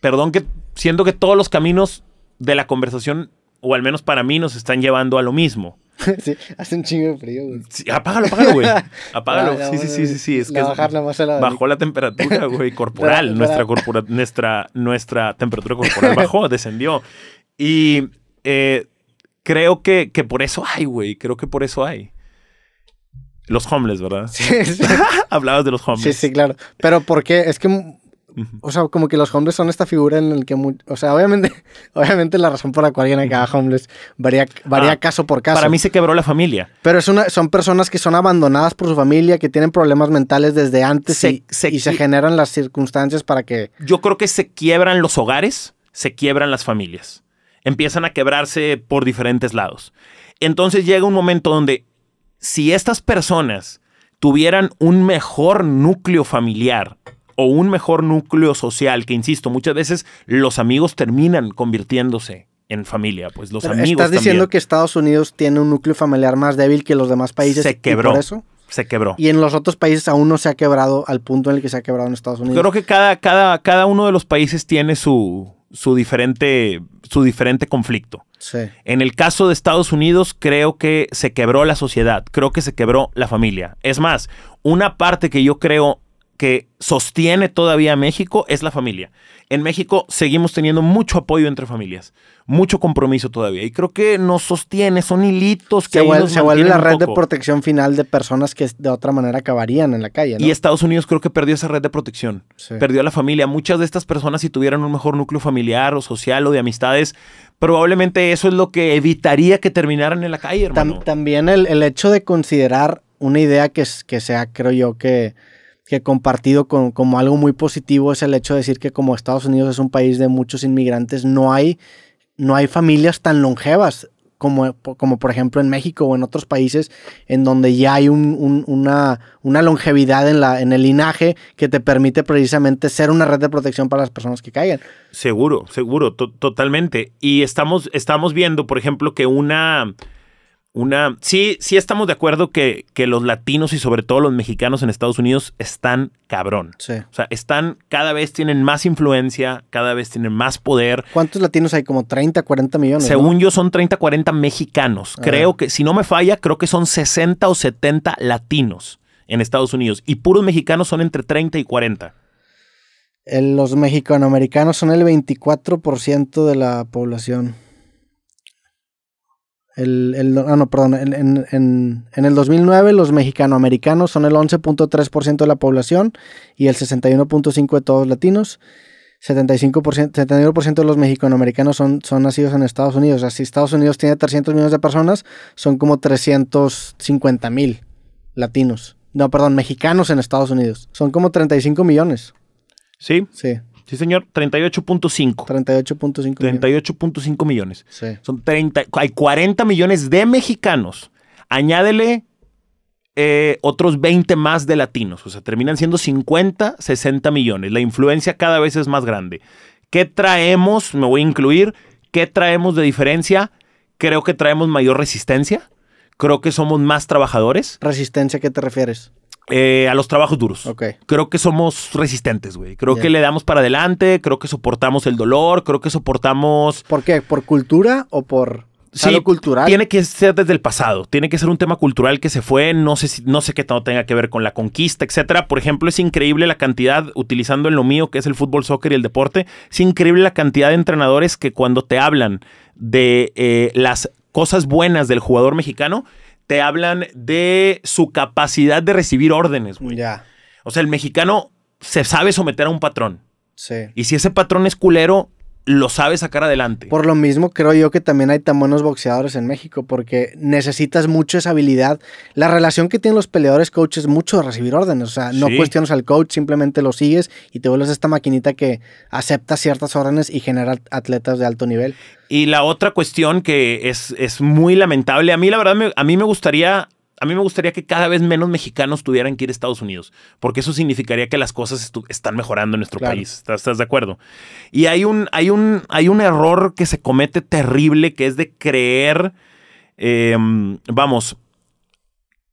perdón que siento que todos los caminos de la conversación o al menos para mí, nos están llevando a lo mismo. Sí, hace un chingo de frío, güey. apágalo, apágalo, güey. Apágalo. sí, sí, sí, sí, sí. Es que la bajó la temperatura, güey, corporal. nuestra, corpora, nuestra, nuestra temperatura corporal bajó, descendió. Y creo que, que por eso hay, güey. Creo que por eso hay. Los homeless, ¿verdad? Sí, sí. Hablabas de los homeless. Sí, sí, claro. Pero porque es que o sea, como que los homeless son esta figura en la que... o sea, obviamente, obviamente la razón por la cual alguien acaba homeless varía, varía ah, caso por caso. Para mí se quebró la familia. Pero es una, son personas que son abandonadas por su familia, que tienen problemas mentales desde antes y, y se generan las circunstancias para que... Yo creo que se quiebran los hogares, se quiebran las familias. Empiezan a quebrarse por diferentes lados. Entonces llega un momento donde si estas personas tuvieran un mejor núcleo familiar o un mejor núcleo social, que insisto, muchas veces los amigos terminan convirtiéndose en familia, pues los amigos. ¿Estás diciendo que Estados Unidos tiene un núcleo familiar más débil que los demás países? Se quebró. eso? Se quebró. Y en los otros países aún no se ha quebrado al punto en el que se ha quebrado en Estados Unidos. Creo que cada, cada, cada uno de los países tiene su, su, diferente, su diferente conflicto. Sí. En el caso de Estados Unidos, creo que se quebró la sociedad, creo que se quebró la familia. Es más, una parte que yo creo que sostiene todavía México es la familia. En México seguimos teniendo mucho apoyo entre familias, mucho compromiso todavía. Y creo que nos sostiene, son hilitos que... Se, vuelve, la red de protección final de personas que de otra manera acabarían en la calle. Y Estados Unidos creo que perdió esa red de protección, perdió a la familia. Muchas de estas personas si tuvieran un mejor núcleo familiar o social o de amistades, probablemente eso es lo que evitaría que terminaran en la calle. también el, hecho de considerar una idea que, que sea, creo yo, que que compartido como algo muy positivo es el hecho de decir que como Estados Unidos es un país de muchos inmigrantes, no hay, no hay familias tan longevas como, como por ejemplo en México o en otros países en donde ya hay una, una, longevidad en, la, en el linaje que te permite precisamente ser una red de protección para las personas que caigan. Seguro, seguro, totalmente. Y estamos, estamos viendo, por ejemplo, que una una... Sí, sí estamos de acuerdo que, que, los latinos y sobre todo los mexicanos en Estados Unidos están cabrón. Sí. O sea, están, cada vez tienen más influencia, cada vez tienen más poder. ¿Cuántos latinos hay? Como 30, 40 millones. Según yo son 30, 40 mexicanos. Ah. Creo que, si no me falla, creo que son 60 o 70 latinos en Estados Unidos. Y puros mexicanos son entre 30 y 40. Los los mexicanoamericanos son el 24% de la población ah, no, perdón, en, el 2009 los mexicanoamericanos son el 11.3% de la población y el 61.5% de todos latinos. 75%, 71% de los mexicanoamericanos son, son nacidos en Estados Unidos. O si Estados Unidos tiene 300 millones de personas, son como 350 mil latinos. No, perdón, mexicanos en Estados Unidos. Son como 35 millones. Sí. Sí. Sí, señor, 38.5. 38.5 38.5 millones. Son 30, hay 40 millones de mexicanos. Añádele eh, otros 20 más de latinos. O sea, terminan siendo 50, 60 millones. La influencia cada vez es más grande. ¿Qué traemos? Me voy a incluir. ¿Qué traemos de diferencia? Creo que traemos mayor resistencia. Creo que somos más trabajadores. ¿Resistencia a qué te refieres? Eh, a los trabajos duros. Creo que somos resistentes, güey. Creo que le damos para adelante, creo que soportamos el dolor, creo que soportamos... ¿Por qué? ¿Por cultura o por...? Sí, algo cultural. Tiene que ser desde el pasado, tiene que ser un tema cultural que se fue, no sé si, no sé qué todo tenga que ver con la conquista, etcétera. Por ejemplo, es increíble la cantidad, utilizando en lo mío, que es el fútbol, soccer y el deporte, es increíble la cantidad de entrenadores que cuando te hablan de eh, las cosas buenas del jugador mexicano, te hablan de su capacidad de recibir órdenes, Ya. O sea, el mexicano se sabe someter a un patrón. Sí. Y si ese patrón es culero, lo sabes sacar adelante. Por lo mismo creo yo que también hay tan buenos boxeadores en México porque necesitas mucho esa habilidad. La relación que tienen los peleadores coaches es mucho recibir órdenes, o sea, no cuestionas al coach, simplemente lo sigues y te vuelves esta maquinita que acepta ciertas órdenes y genera atletas de alto nivel. Y la otra cuestión que es, es muy lamentable, a mí la verdad a mí me gustaría a mí me gustaría que cada vez menos mexicanos tuvieran que ir a Estados Unidos, porque eso significaría que las cosas están mejorando en nuestro país. ¿Estás, de acuerdo? Y hay un, hay, un, hay un error que se comete terrible, que es de creer, em, vamos,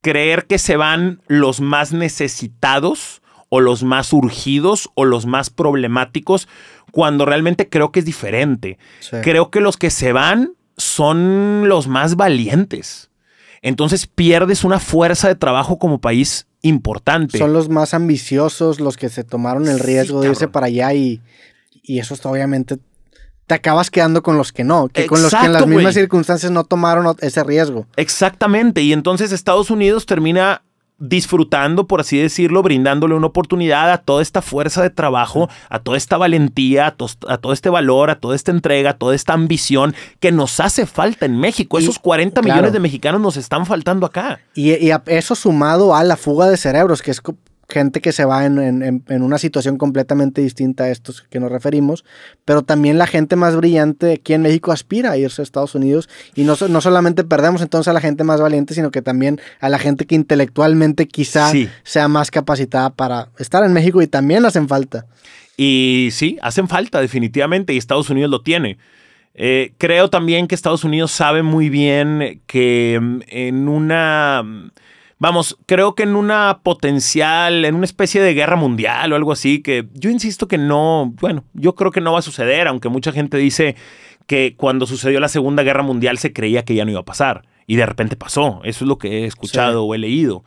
creer que se van los más necesitados o los más urgidos o los más problemáticos, cuando realmente creo que es diferente. Creo que los que se van son los más valientes entonces pierdes una fuerza de trabajo como país importante. Son los más ambiciosos los que se tomaron el riesgo de irse para allá y, y eso está obviamente te acabas quedando con los que no, que con los que en las mismas circunstancias no tomaron ese riesgo. Exactamente, y entonces Estados Unidos termina disfrutando, por así decirlo, brindándole una oportunidad a toda esta fuerza de trabajo, a toda esta valentía, a, todo este valor, a toda esta entrega, a toda esta ambición que nos hace falta en México. Esos 40 millones de mexicanos nos están faltando acá. Y, eso sumado a la fuga de cerebros, que es gente que se va en, una situación completamente distinta a estos que nos referimos, pero también la gente más brillante aquí en México aspira a irse a Estados Unidos y no, solamente perdemos entonces a la gente más valiente, sino que también a la gente que intelectualmente quizá sea más capacitada para estar en México y también hacen falta. Y sí, hacen falta definitivamente y Estados Unidos lo tiene. Eh, creo también que Estados Unidos sabe muy bien que mm, en una mm, vamos, creo que en una potencial, en una especie de guerra mundial o algo así, que yo insisto que no, bueno, yo creo que no va a suceder, aunque mucha gente dice que cuando sucedió la Segunda Guerra Mundial se creía que ya no iba a pasar y de repente pasó, eso es lo que he escuchado o he leído.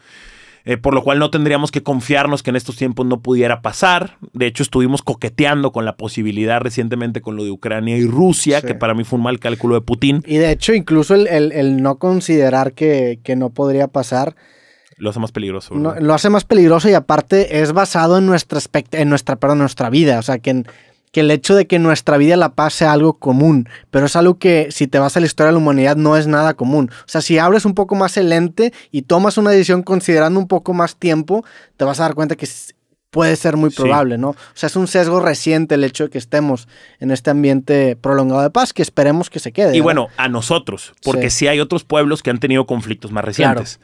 Eh, por lo cual no tendríamos que confiarnos que en estos tiempos no pudiera pasar. De hecho, estuvimos coqueteando con la posibilidad recientemente con lo de Ucrania y Rusia, que para mí fue un mal cálculo de Putin. Y de hecho, incluso el, no considerar que no podría pasar, lo hace más peligroso. lo hace más peligroso y aparte es basado en nuestra, en nuestra, nuestra vida. O sea, que, que el hecho de que nuestra vida la paz sea algo común, pero es algo que si te vas a la historia de la humanidad no es nada común. O sea, si abres un poco más el lente y tomas una decisión considerando un poco más tiempo, te vas a dar cuenta que puede ser muy probable, ¿no? O sea, es un sesgo reciente el hecho de que estemos en este ambiente prolongado de paz que esperemos que se quede. Y bueno, a nosotros, porque si hay otros pueblos que han tenido conflictos más recientes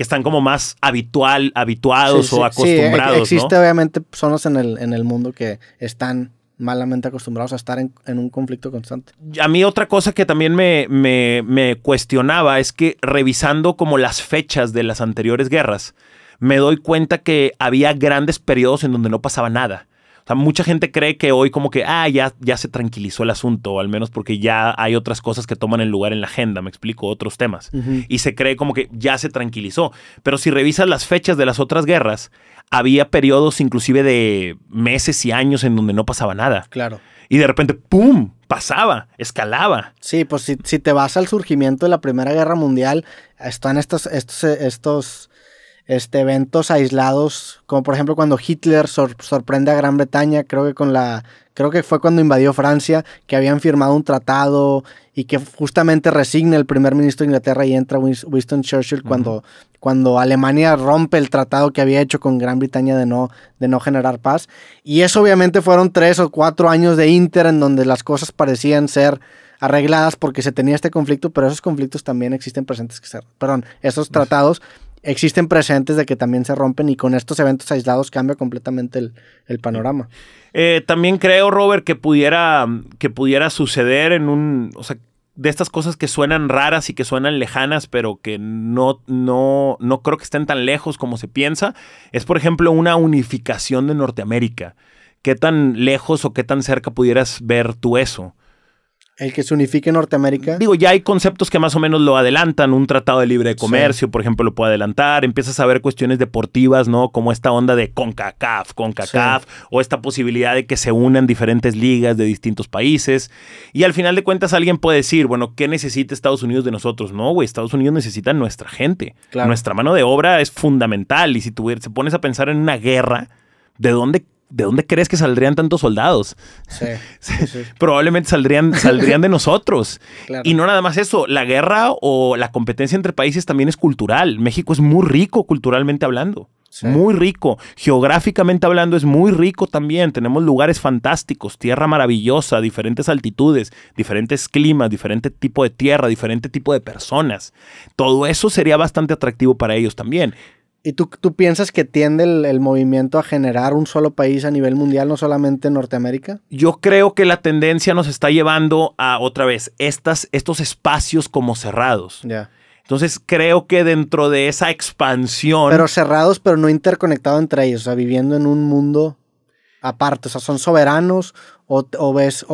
que están como más habitual, habituados o acostumbrados. Sí, e-, existe obviamente personas en el, en el mundo que están malamente acostumbrados a estar en, un conflicto constante. A mí otra cosa que también me, me, cuestionaba es que revisando como las fechas de las anteriores guerras, me doy cuenta que había grandes periodos en donde no pasaba nada. O sea, mucha gente cree que hoy como que, ah, ya, ya se tranquilizó el asunto, al menos porque ya hay otras cosas que toman el lugar en la agenda, me explico, otros temas. Y se cree como que ya se tranquilizó. Pero si revisas las fechas de las otras guerras, había periodos inclusive de meses y años en donde no pasaba nada. Claro. Y de repente, ¡pum! pasaba, escalaba. Sí, pues si, si te vas al surgimiento de la Primera Guerra Mundial, están estos, estos, estos este, eventos aislados, como por ejemplo cuando Hitler sorprende a Gran Bretaña, creo que con la, creo que fue cuando invadió Francia, que habían firmado un tratado y que justamente resigna el primer ministro de Inglaterra y entra Winston Churchill cuando, cuando Alemania rompe el tratado que había hecho con Gran Bretaña de no, de no generar paz. Y eso obviamente fueron tres o cuatro años de Inter en donde las cosas parecían ser arregladas porque se tenía este conflicto, pero esos conflictos también existen presentes que perdón, esos tratados existen precedentes de que también se rompen y con estos eventos aislados cambia completamente el, panorama. Eh, también creo, Robert, que pudiera, que pudiera suceder en un, o sea, de estas cosas que suenan raras y que suenan lejanas, pero que no, no, no creo que estén tan lejos como se piensa, es por ejemplo una unificación de Norteamérica. ¿Qué tan lejos o qué tan cerca pudieras ver tú eso? El que se unifique Norteamérica. Digo, ya hay conceptos que más o menos lo adelantan. Un tratado de libre comercio, por ejemplo, lo puede adelantar. Empiezas a ver cuestiones deportivas, ¿no? Como esta onda de CONCACAF, CONCACAF, o esta posibilidad de que se unan diferentes ligas de distintos países. Y al final de cuentas, alguien puede decir, bueno, ¿qué necesita Estados Unidos de nosotros? No, güey, Estados Unidos necesita nuestra gente. Nuestra mano de obra es fundamental. Y si tú se pones a pensar en una guerra, ¿de dónde ¿de dónde crees que saldrían tantos soldados? Sí, Probablemente saldrían, saldrían de nosotros. Y no nada más eso, la guerra o la competencia entre países también es cultural. México es muy rico culturalmente hablando. Muy rico. Geográficamente hablando es muy rico también. Tenemos lugares fantásticos, tierra maravillosa, diferentes altitudes, diferentes climas, diferente tipo de tierra, diferente tipo de personas. Todo eso sería bastante atractivo para ellos también. ¿Y tú, tú piensas que tiende el, movimiento a generar un solo país a nivel mundial, no solamente Norteamérica? Yo creo que la tendencia nos está llevando a otra vez estas, estos espacios como cerrados. Ya. Entonces creo que dentro de esa expansión. Pero cerrados, pero no interconectados entre ellos, o sea, viviendo en un mundo aparte. O sea, son soberanos o, ves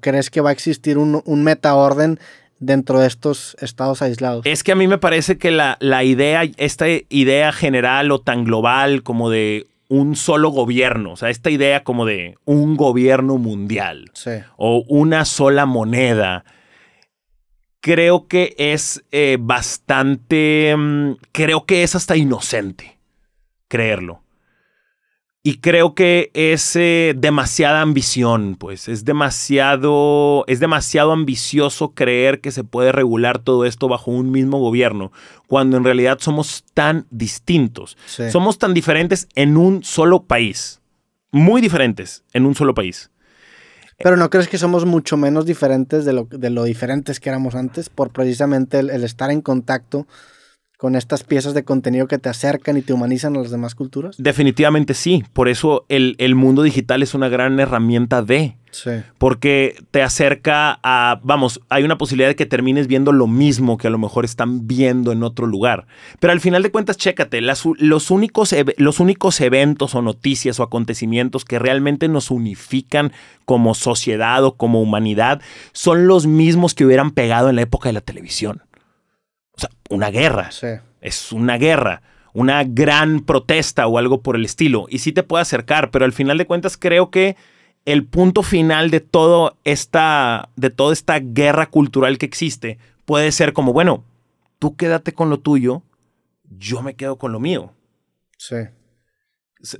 crees que va a existir un, un metaorden dentro de estos estados aislados. Es que a mí me parece que la, idea, esta idea general o tan global como de un solo gobierno, o sea, esta idea como de un gobierno mundial o una sola moneda, creo que es eh, bastante, mm, creo que es hasta inocente creerlo. Y creo que es eh, demasiada ambición, pues es demasiado, es demasiado ambicioso creer que se puede regular todo esto bajo un mismo gobierno, cuando en realidad somos tan distintos. Somos tan diferentes en un solo país, muy diferentes en un solo país. Pero ¿no crees que somos mucho menos diferentes de lo, diferentes que éramos antes por precisamente el estar en contacto? con estas piezas de contenido que te acercan y te humanizan a las demás culturas? Definitivamente sí. Por eso el, mundo digital es una gran herramienta de. Sí. Porque te acerca a, vamos, hay una posibilidad de que termines viendo lo mismo que a lo mejor están viendo en otro lugar. Pero al final de cuentas, chécate, los, únicos, los únicos eventos o noticias o acontecimientos que realmente nos unifican como sociedad o como humanidad son los mismos que hubieran pegado en la época de la televisión. O sea, una guerra. Sí. Es una guerra, una gran protesta o algo por el estilo. Y sí te puede acercar, pero al final de cuentas creo que el punto final de, todo esta, de toda esta guerra cultural que existe puede ser como, bueno, tú quédate con lo tuyo, yo me quedo con lo mío. Sí.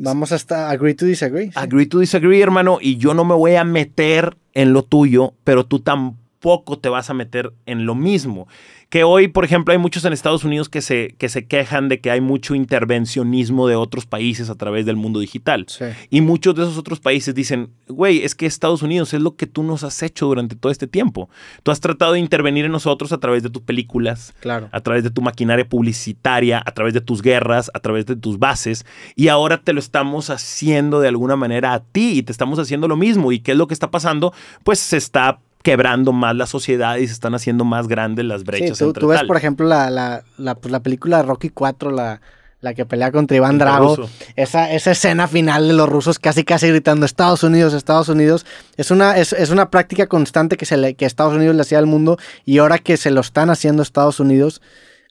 Vamos hasta agree to disagree. Agree to disagree, hermano, y yo no me voy a meter en lo tuyo, pero tú tampoco poco te vas a meter en lo mismo. Que hoy, por ejemplo, hay muchos en Estados Unidos que se, que se quejan de que hay mucho intervencionismo de otros países a través del mundo digital. Y muchos de esos otros países dicen, güey, es que Estados Unidos es lo que tú nos has hecho durante todo este tiempo. Tú has tratado de intervenir en nosotros a través de tus películas, a través de tu maquinaria publicitaria, a través de tus guerras, a través de tus bases. Y ahora te lo estamos haciendo de alguna manera a ti y te estamos haciendo lo mismo. ¿Y qué es lo que está pasando? Pues se está quebrando más la sociedad y se están haciendo más grandes las brechas. tú, ves, por ejemplo, la, la, la, pues, película Rocky 4, la, la que pelea contra Iván Drago, esa, escena final de los rusos casi casi gritando Estados Unidos, Estados Unidos, es una, es, una práctica constante que, se que Estados Unidos le hacía al mundo y ahora que se lo están haciendo Estados Unidos,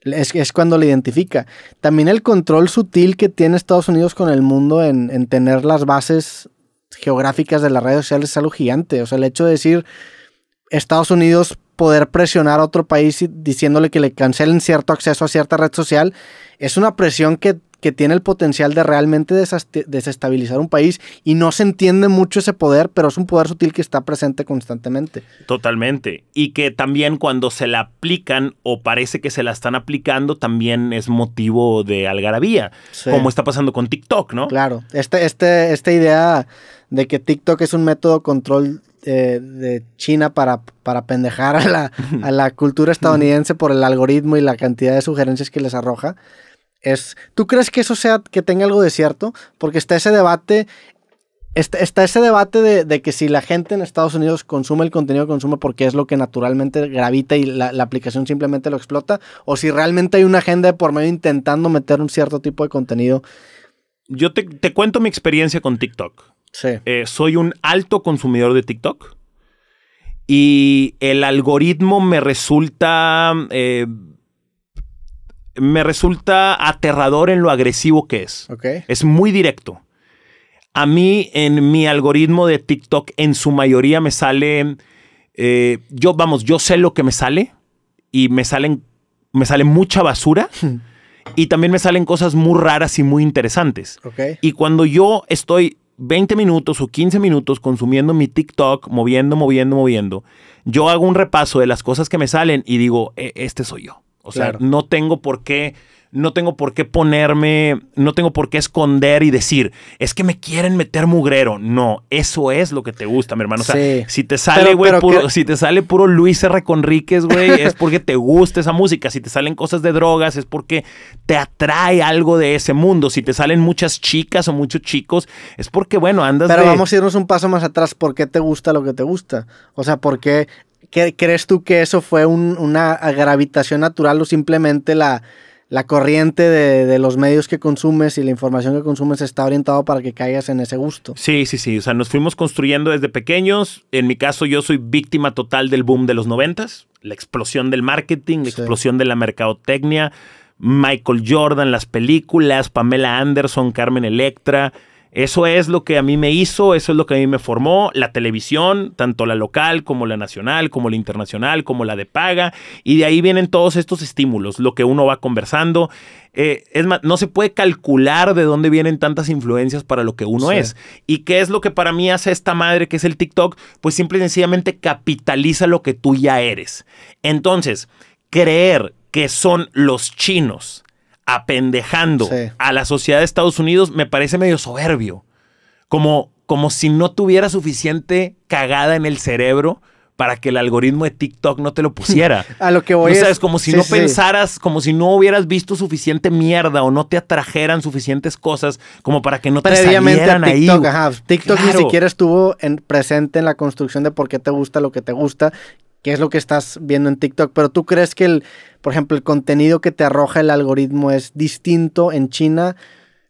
es, es cuando lo identifica. También el control sutil que tiene Estados Unidos con el mundo en, en tener las bases geográficas de las redes sociales es algo gigante, o sea, el hecho de decir Estados Unidos poder presionar a otro país diciéndole que le cancelen cierto acceso a cierta red social, es una presión que, tiene el potencial de realmente desestabilizar un país y no se entiende mucho ese poder, pero es un poder sutil que está presente constantemente. Totalmente. Y que también cuando se la aplican o parece que se la están aplicando, también es motivo de algarabía, como está pasando con TikTok, ¿no? Claro, este, este, esta idea de que TikTok es un método control eh, de China para, para pendejar a la, cultura estadounidense por el algoritmo y la cantidad de sugerencias que les arroja. Es, ¿Tú crees que eso sea, que tenga algo de cierto? Porque está ese debate Está, está, ese debate de, que si la gente en Estados Unidos consume el contenido que consume porque es lo que naturalmente gravita y la, aplicación simplemente lo explota, o si realmente hay una agenda de por medio intentando meter un cierto tipo de contenido. Yo te, te cuento mi experiencia con TikTok. Eh, soy un alto consumidor de TikTok y el algoritmo me resulta. Eh, me resulta aterrador en lo agresivo que es. Es muy directo. A mí, en mi algoritmo de TikTok, en su mayoría me sale. Eh, yo, vamos, yo sé lo que me sale y me salen. Me sale mucha basura. y también me salen cosas muy raras y muy interesantes. Y cuando yo estoy 20 minutos o 15 minutos consumiendo mi TikTok, moviendo, moviendo, moviendo, yo hago un repaso de las cosas que me salen y digo, e, este soy yo. O sea, no tengo por qué no tengo por qué ponerme, no tengo por qué esconder y decir, es que me quieren meter mugrero. No, eso es lo que te gusta, mi hermano. O sea, si te sale, güey, si te sale puro Luis R. Conríquez, güey, es porque te gusta esa música. Si te salen cosas de drogas, es porque te atrae algo de ese mundo. Si te salen muchas chicas o muchos chicos, es porque, bueno, andas Pero vamos a irnos un paso más atrás. ¿Por qué te gusta lo que te gusta? O sea, ¿por qué, crees tú que eso fue una gravitación natural o simplemente la la corriente de, los medios que consumes y la información que consumes está orientado para que caigas en ese gusto. Sí, sí, sí. O sea, nos fuimos construyendo desde pequeños. En mi caso, yo soy víctima total del boom de los noventas, la explosión del marketing, la explosión de la mercadotecnia, Michael Jordan, las películas, Pamela Anderson, Carmen Electra. Eso es lo que a mí me hizo, eso es lo que a mí me formó, la televisión, tanto la local como la nacional, como la internacional, como la de paga, y de ahí vienen todos estos estímulos, lo que uno va conversando. Eh, es más, no se puede calcular de dónde vienen tantas influencias para lo que uno es. ¿Y qué es lo que para mí hace esta madre que es el TikTok? Pues simple y sencillamente capitaliza lo que tú ya eres. Entonces, creer que son los chinos apendejando a la sociedad de Estados Unidos me parece medio soberbio. Como, como si no tuviera suficiente cagada en el cerebro para que el algoritmo de TikTok no te lo pusiera. A lo que voy. es, como si no pensaras, como si no hubieras visto suficiente mierda o no te atrajeran suficientes cosas como para que no te salieran TikTok, TikTok ni siquiera estuvo presente en la construcción de por qué te gusta lo que te gusta ¿Qué es lo que estás viendo en TikTok, pero tú crees que el, por ejemplo, el contenido que te arroja el algoritmo es distinto en China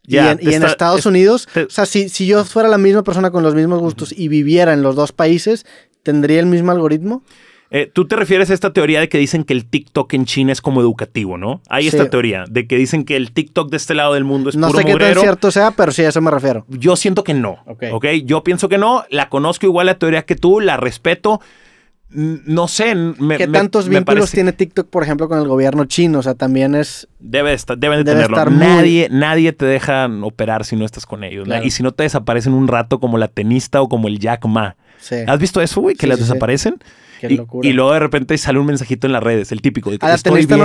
y en, Estados Unidos. o sea, si, si, yo fuera la misma persona con los mismos gustos y viviera en los dos países, ¿tendría el mismo algoritmo? Eh, tú te refieres a esta teoría de que dicen que el TikTok en China es como educativo, ¿no? Hay esta teoría de que dicen que el TikTok de este lado del mundo es no sé qué tan cierto sea, pero sí a eso me refiero. Yo siento que no. ok. Yo pienso que no. La conozco igual la teoría que tú, la respeto no sé. Me, ¿Qué tantos vínculos tiene TikTok, por ejemplo, con el gobierno chino? O sea, también es. Debe deben tenerlo. nadie, nadie te deja operar si no estás con ellos. Y si no te desaparecen un rato como la tenista o como el Jack Ma. ¿Has visto eso, güey? Que las desaparecen. Qué y, locura. y, luego de repente sale un mensajito en las redes, el típico. a, la tenista no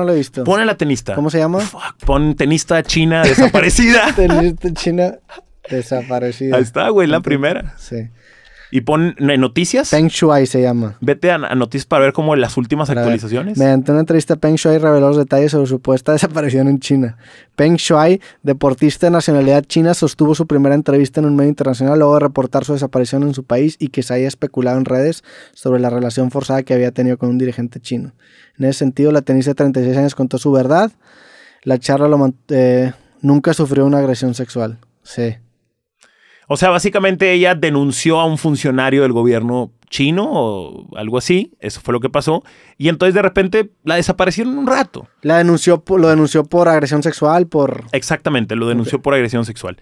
la lo he visto. Pon a la tenista. ¿Cómo se llama? pon tenista china desaparecida. tenista china desaparecida. Ahí está, güey, la primera. Sí. Y pon noticias. Peng Shuai se llama. Vete a, noticias para ver como las últimas actualizaciones. Mediante una entrevista, Peng Shuai reveló los detalles sobre su supuesta desaparición en China. Peng Shuai, deportista de nacionalidad china, sostuvo su primera entrevista en un medio internacional luego de reportar su desaparición en su país y que se haya especulado en redes sobre la relación forzada que había tenido con un dirigente chino. En ese sentido, la tenista de 36 años contó su verdad. La charla lo eh, nunca sufrió una agresión sexual. Sí. O sea, básicamente ella denunció a un funcionario del gobierno chino o algo así, eso fue lo que pasó, y entonces de repente la desaparecieron un rato. La denunció, lo denunció por agresión sexual, por... Exactamente, lo denunció por agresión sexual.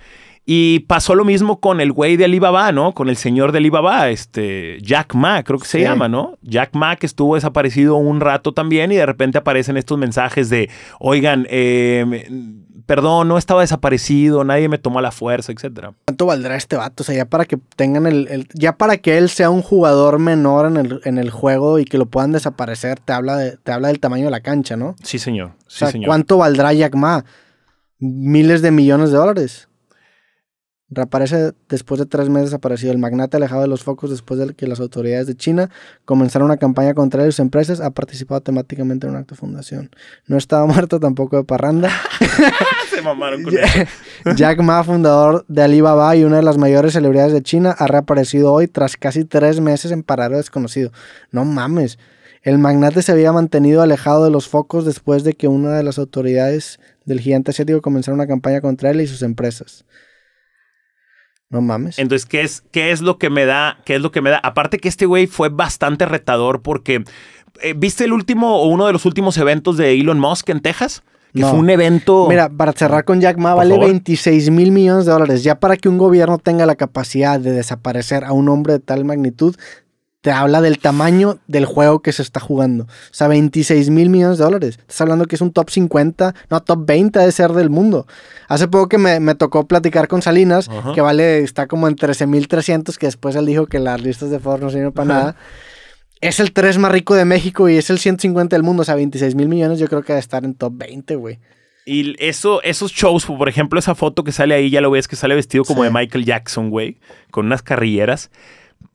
Y pasó lo mismo con el güey de Alibaba, ¿no? Con el señor de Alibaba, este Jack Ma, creo que se llama, ¿no? Jack Ma que estuvo desaparecido un rato también y de repente aparecen estos mensajes de, oigan, eh perdón, no estaba desaparecido, nadie me tomó la fuerza, etcétera. ¿Cuánto valdrá este vato? O sea, ya para que tengan el, ya para que él sea un jugador menor en el, en el juego y que lo puedan desaparecer, te habla, te habla del tamaño de la cancha, ¿no? Sí, señor. señor. ¿cuánto valdrá Jack Miles de millones de dólares. Reaparece después de tres meses desaparecido. El magnate alejado de los focos después de que las autoridades de China comenzaron una campaña contra él sus empresas. Ha participado temáticamente en un acto de fundación. No estaba muerto tampoco de parranda. Se mamaron con Jack Ma, fundador de Alibaba y una de las mayores celebridades de China, ha reaparecido hoy tras casi tres meses en paradero desconocido. No mames. El magnate se había mantenido alejado de los focos después de que una de las autoridades del gigante asiático comenzara una campaña contra él y sus empresas. No mames. Entonces, ¿qué es, qué es lo que me da? ¿Qué es lo que me da? Aparte que este güey fue bastante retador porque. Eh, ¿Viste el último o uno de los últimos eventos de Elon Musk en Texas? Que fue un evento. Mira, para cerrar con Jack Ma, vale 26 mil millones de dólares. Ya para que un gobierno tenga la capacidad de desaparecer a un hombre de tal magnitud, te habla del tamaño del juego que se está jugando. O sea, 26 mil millones de dólares. Estás hablando que es un top 50, no, top 20 de ser del mundo. Hace poco que me, tocó platicar con Salinas, que vale, está como en 13 mil 300, que después él dijo que las listas de Forbes no sirven para nada. Es el 3 más rico de México y es el 150 del mundo. O sea, 26 mil millones yo creo que debe estar en top 20, güey. Y eso, esos shows, por ejemplo, esa foto que sale ahí, ya lo ves, que sale vestido como de Michael Jackson, güey, con unas carrilleras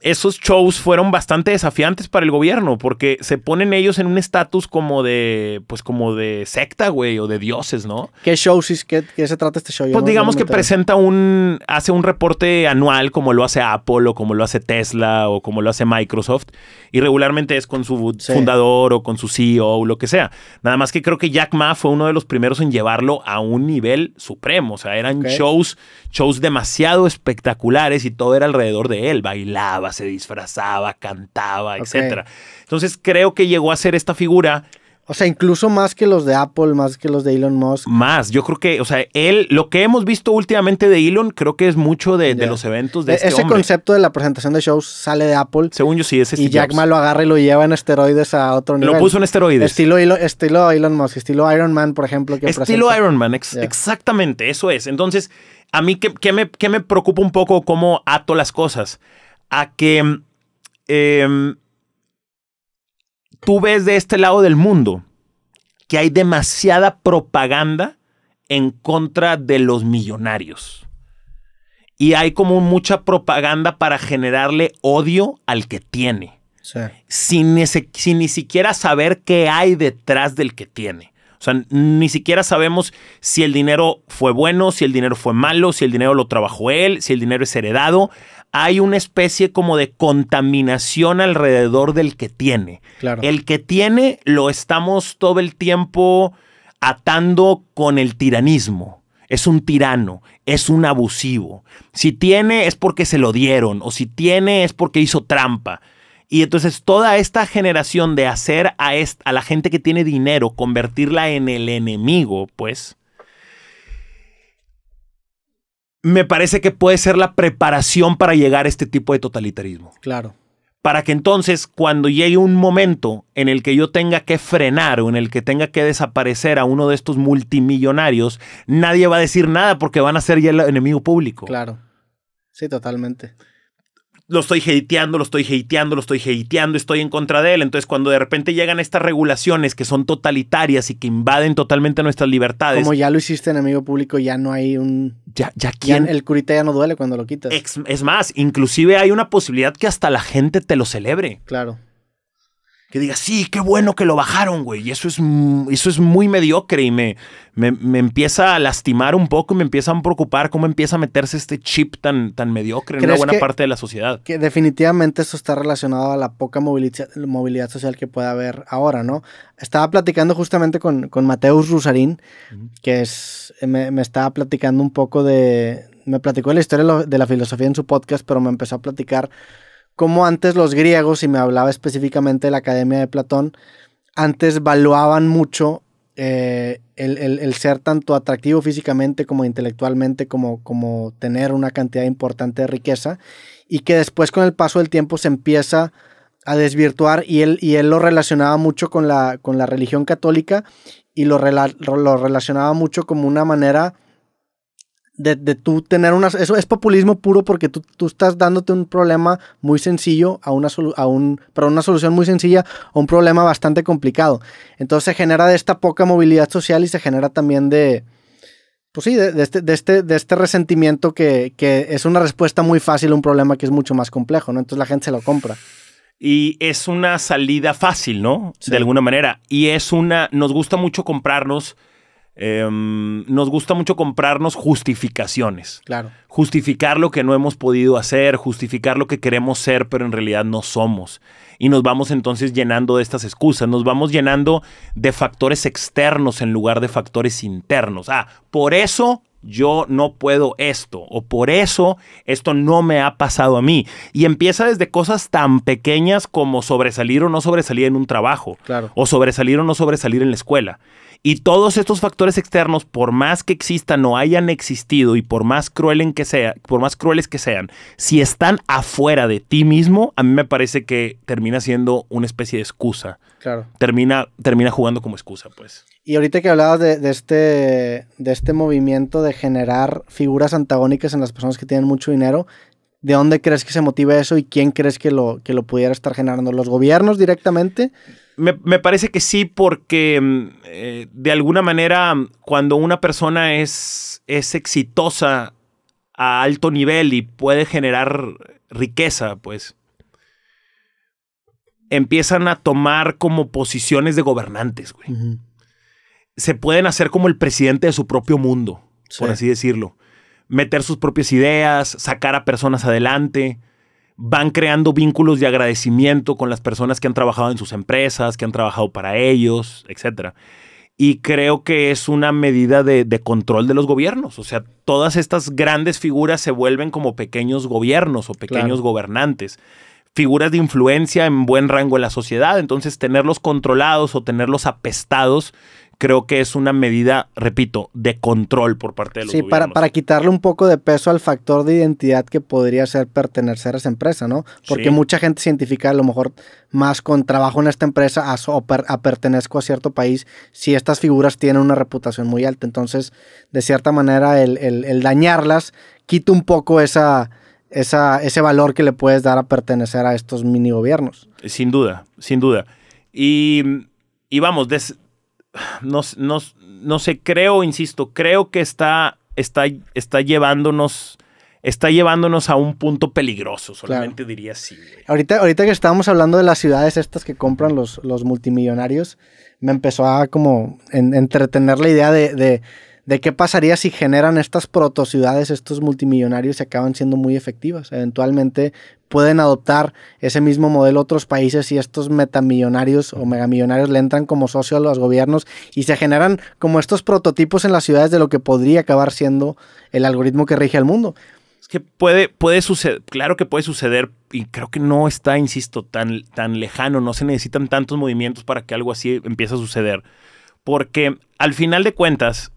esos shows fueron bastante desafiantes para el gobierno porque se ponen ellos en un estatus como de, pues como de secta, güey, o de dioses, ¿no? ¿Qué shows es? ¿Qué, se trata este show? pues digamos que presenta un, hace un reporte anual como lo hace Apple o como lo hace Tesla o como lo hace Microsoft y regularmente es con su fundador o con su CEO o lo que sea. Nada más que creo que Jack Ma fue uno de los primeros en llevarlo a un nivel supremo, o sea, eran shows, shows demasiado espectaculares y todo era alrededor de él, bailaba se disfrazaba, cantaba, etc. Entonces creo que llegó a ser esta figura. O sea, incluso más que los de Apple, más que los de Elon Musk. Más, yo creo que, o sea, él, lo que hemos visto últimamente de Elon, creo que es mucho de, los eventos de e-, este Ese concepto de la presentación de shows sale de Apple. Según yo sí, es Y Jack Ma lo agarra y lo lleva en esteroides a otro nivel. Lo puso en esteroides. Estilo, estilo Elon Musk, estilo Iron Man, por ejemplo. estilo Iron Man, exactamente, eso es. Entonces, a mí, ¿qué, me, qué me preocupa un poco cómo ato las cosas? a que em, tú ves de este lado del mundo que hay demasiada propaganda en contra de los millonarios. Y hay como mucha propaganda para generarle odio al que tiene. Sin, sin, ni siquiera saber qué hay detrás del que tiene. O sea, ni siquiera sabemos si el dinero fue bueno, si el dinero fue malo, si el dinero lo trabajó él, si el dinero es heredado hay una especie como de contaminación alrededor del que tiene. Claro. El que tiene lo estamos todo el tiempo atando con el tiranismo. Es un tirano, es un abusivo. Si tiene es porque se lo dieron o si tiene es porque hizo trampa. Y entonces toda esta generación de hacer a, a la gente que tiene dinero, convertirla en el enemigo, pues, me parece que puede ser la preparación para llegar a este tipo de totalitarismo. Claro. Para que entonces, cuando llegue un momento en el que yo tenga que frenar o en el que tenga que desaparecer a uno de estos multimillonarios, nadie va a decir nada porque van a ser ya el enemigo público. Claro. Sí, totalmente lo estoy hateando, lo estoy hateando, lo estoy hateando, estoy en contra de él. Entonces, cuando de repente llegan estas regulaciones que son totalitarias y que invaden totalmente nuestras libertades. Como ya lo hiciste en Amigo Público, ya no hay un. Ya, ya, ¿quién? el curita ya no duele cuando lo quitas. es más, inclusive hay una posibilidad que hasta la gente te lo celebre. Claro que diga, sí, qué bueno que lo bajaron, güey. Y eso es, eso es muy mediocre y me, me, empieza a lastimar un poco, y me empieza a preocupar cómo empieza a meterse este chip tan, tan mediocre en una buena parte de la sociedad. Que definitivamente eso está relacionado a la poca movilidad, social que puede haber ahora, ¿no? Estaba platicando justamente con, con Mateus Rusarín, que es, me, me estaba platicando un poco de... Me platicó la historia de la filosofía en su podcast, pero me empezó a platicar como antes los griegos, y me hablaba específicamente de la Academia de Platón, antes valuaban mucho eh, el, ser tanto atractivo físicamente como intelectualmente, como, como tener una cantidad importante de riqueza, y que después con el paso del tiempo se empieza a desvirtuar y él, y él lo relacionaba mucho con la, con la religión católica y lo, lo relacionaba mucho como una manera de, tú tener una... Eso es populismo puro porque tú, estás dándote un problema muy sencillo a una, un, para una solución muy sencilla a un problema bastante complicado. Entonces se genera de esta poca movilidad social y se genera también de... Pues sí, de, este, este, de, este, resentimiento que, es una respuesta muy fácil a un problema que es mucho más complejo, ¿no? Entonces la gente se lo compra. Y es una salida fácil, ¿no? De alguna manera. Y es una... Nos gusta mucho comprarnos Em, nos gusta mucho comprarnos justificaciones. Claro. Justificar lo que no hemos podido hacer, justificar lo que queremos ser, pero en realidad no somos. Y nos vamos entonces llenando de estas excusas, nos vamos llenando de factores externos en lugar de factores internos. Ah, por eso yo no puedo esto o por eso esto no me ha pasado a mí. Y empieza desde cosas tan pequeñas como sobresalir o no sobresalir en un trabajo o sobresalir o no sobresalir en la escuela. Y todos estos factores externos, por más que existan o hayan existido y por más, que sea, por más crueles que sean, si están afuera de ti mismo, a mí me parece que termina siendo una especie de excusa. Claro. Termina, termina jugando como excusa, pues. Y ahorita que hablabas de, este, de este movimiento de generar figuras antagónicas en las personas que tienen mucho dinero, ¿De dónde crees que se motiva eso y quién crees que lo, que lo pudiera estar generando? ¿Los gobiernos directamente? Me, parece que sí, porque mm, eh, de alguna manera cuando una persona es, es exitosa a alto nivel y puede generar riqueza, pues empiezan a tomar como posiciones de gobernantes, Se pueden hacer como el presidente de su propio mundo, por así decirlo. Meter sus propias ideas, sacar a personas adelante van creando vínculos de agradecimiento con las personas que han trabajado en sus empresas, que han trabajado para ellos, etcétera. Y creo que es una medida de, control de los gobiernos. O sea, todas estas grandes figuras se vuelven como pequeños gobiernos o pequeños gobernantes, figuras de influencia en buen rango en la sociedad. Entonces, tenerlos controlados o tenerlos apestados creo que es una medida, repito, de control por parte de los Sí, para, para quitarle un poco de peso al factor de identidad que podría ser pertenecer a esa empresa, ¿no? Porque mucha gente se a lo mejor más con trabajo en esta empresa o pertenezco a cierto país si estas figuras tienen una reputación muy alta. Entonces, de cierta manera, el, dañarlas quita un poco esa, esa, ese valor que le puedes dar a pertenecer a estos mini gobiernos. Sin duda, sin duda. Y, vamos, desde no, no, no sé, creo, insisto, creo que está, está, está llevándonos está llevándonos a un punto peligroso, solamente diría sí. Ahorita, ahorita que estábamos hablando de las ciudades estas que compran los, los multimillonarios, me empezó a como entretener la idea de de qué pasaría si generan estas protociudades, estos multimillonarios se acaban siendo muy efectivas. Eventualmente pueden adoptar ese mismo modelo otros países y estos metamillonarios o megamillonarios le entran como socio a los gobiernos y se generan como estos prototipos en las ciudades de lo que podría acabar siendo el algoritmo que rige el mundo. Es que puede, puede suceder, claro que puede suceder y creo que no está, insisto, tan, tan lejano, no se necesitan tantos movimientos para que algo así empiece a suceder. Porque al final de cuentas,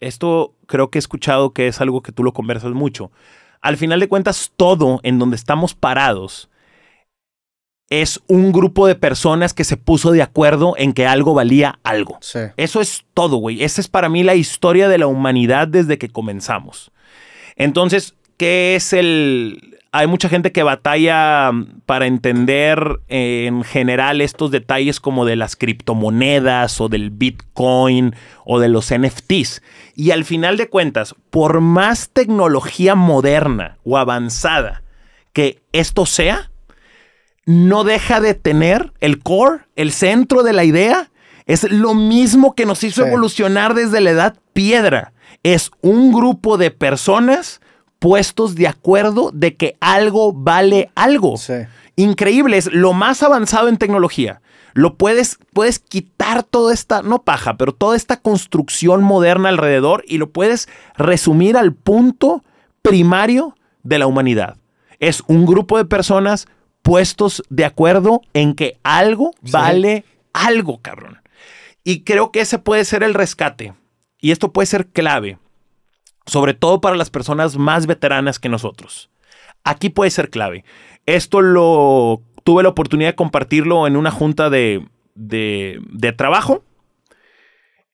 esto creo que he escuchado que es algo que tú lo conversas mucho. Al final de cuentas, todo en donde estamos parados es un grupo de personas que se puso de acuerdo en que algo valía algo. Eso es todo, güey. Esa es para mí la historia de la humanidad desde que comenzamos. Entonces, ¿qué es el...? Hay mucha gente que batalla mm, para entender eh, en general estos detalles como de las criptomonedas o del Bitcoin o de los NFTs. Y al final de cuentas, por más tecnología moderna o avanzada que esto sea, no deja de tener el core, el centro de la idea, es lo mismo que nos hizo evolucionar desde la edad piedra. Es un grupo de personas puestos de acuerdo de que algo vale algo. Increíble, es lo más avanzado en tecnología. Lo puedes, puedes quitar toda esta, no paja, pero toda esta construcción moderna alrededor y lo puedes resumir al punto primario de la humanidad. Es un grupo de personas puestos de acuerdo en que algo vale algo, cabrón. Y creo que ese puede ser el rescate. Y esto puede ser clave, sobre todo para las personas más veteranas que nosotros. Aquí puede ser clave. Esto lo tuve la oportunidad de compartirlo en una junta de, trabajo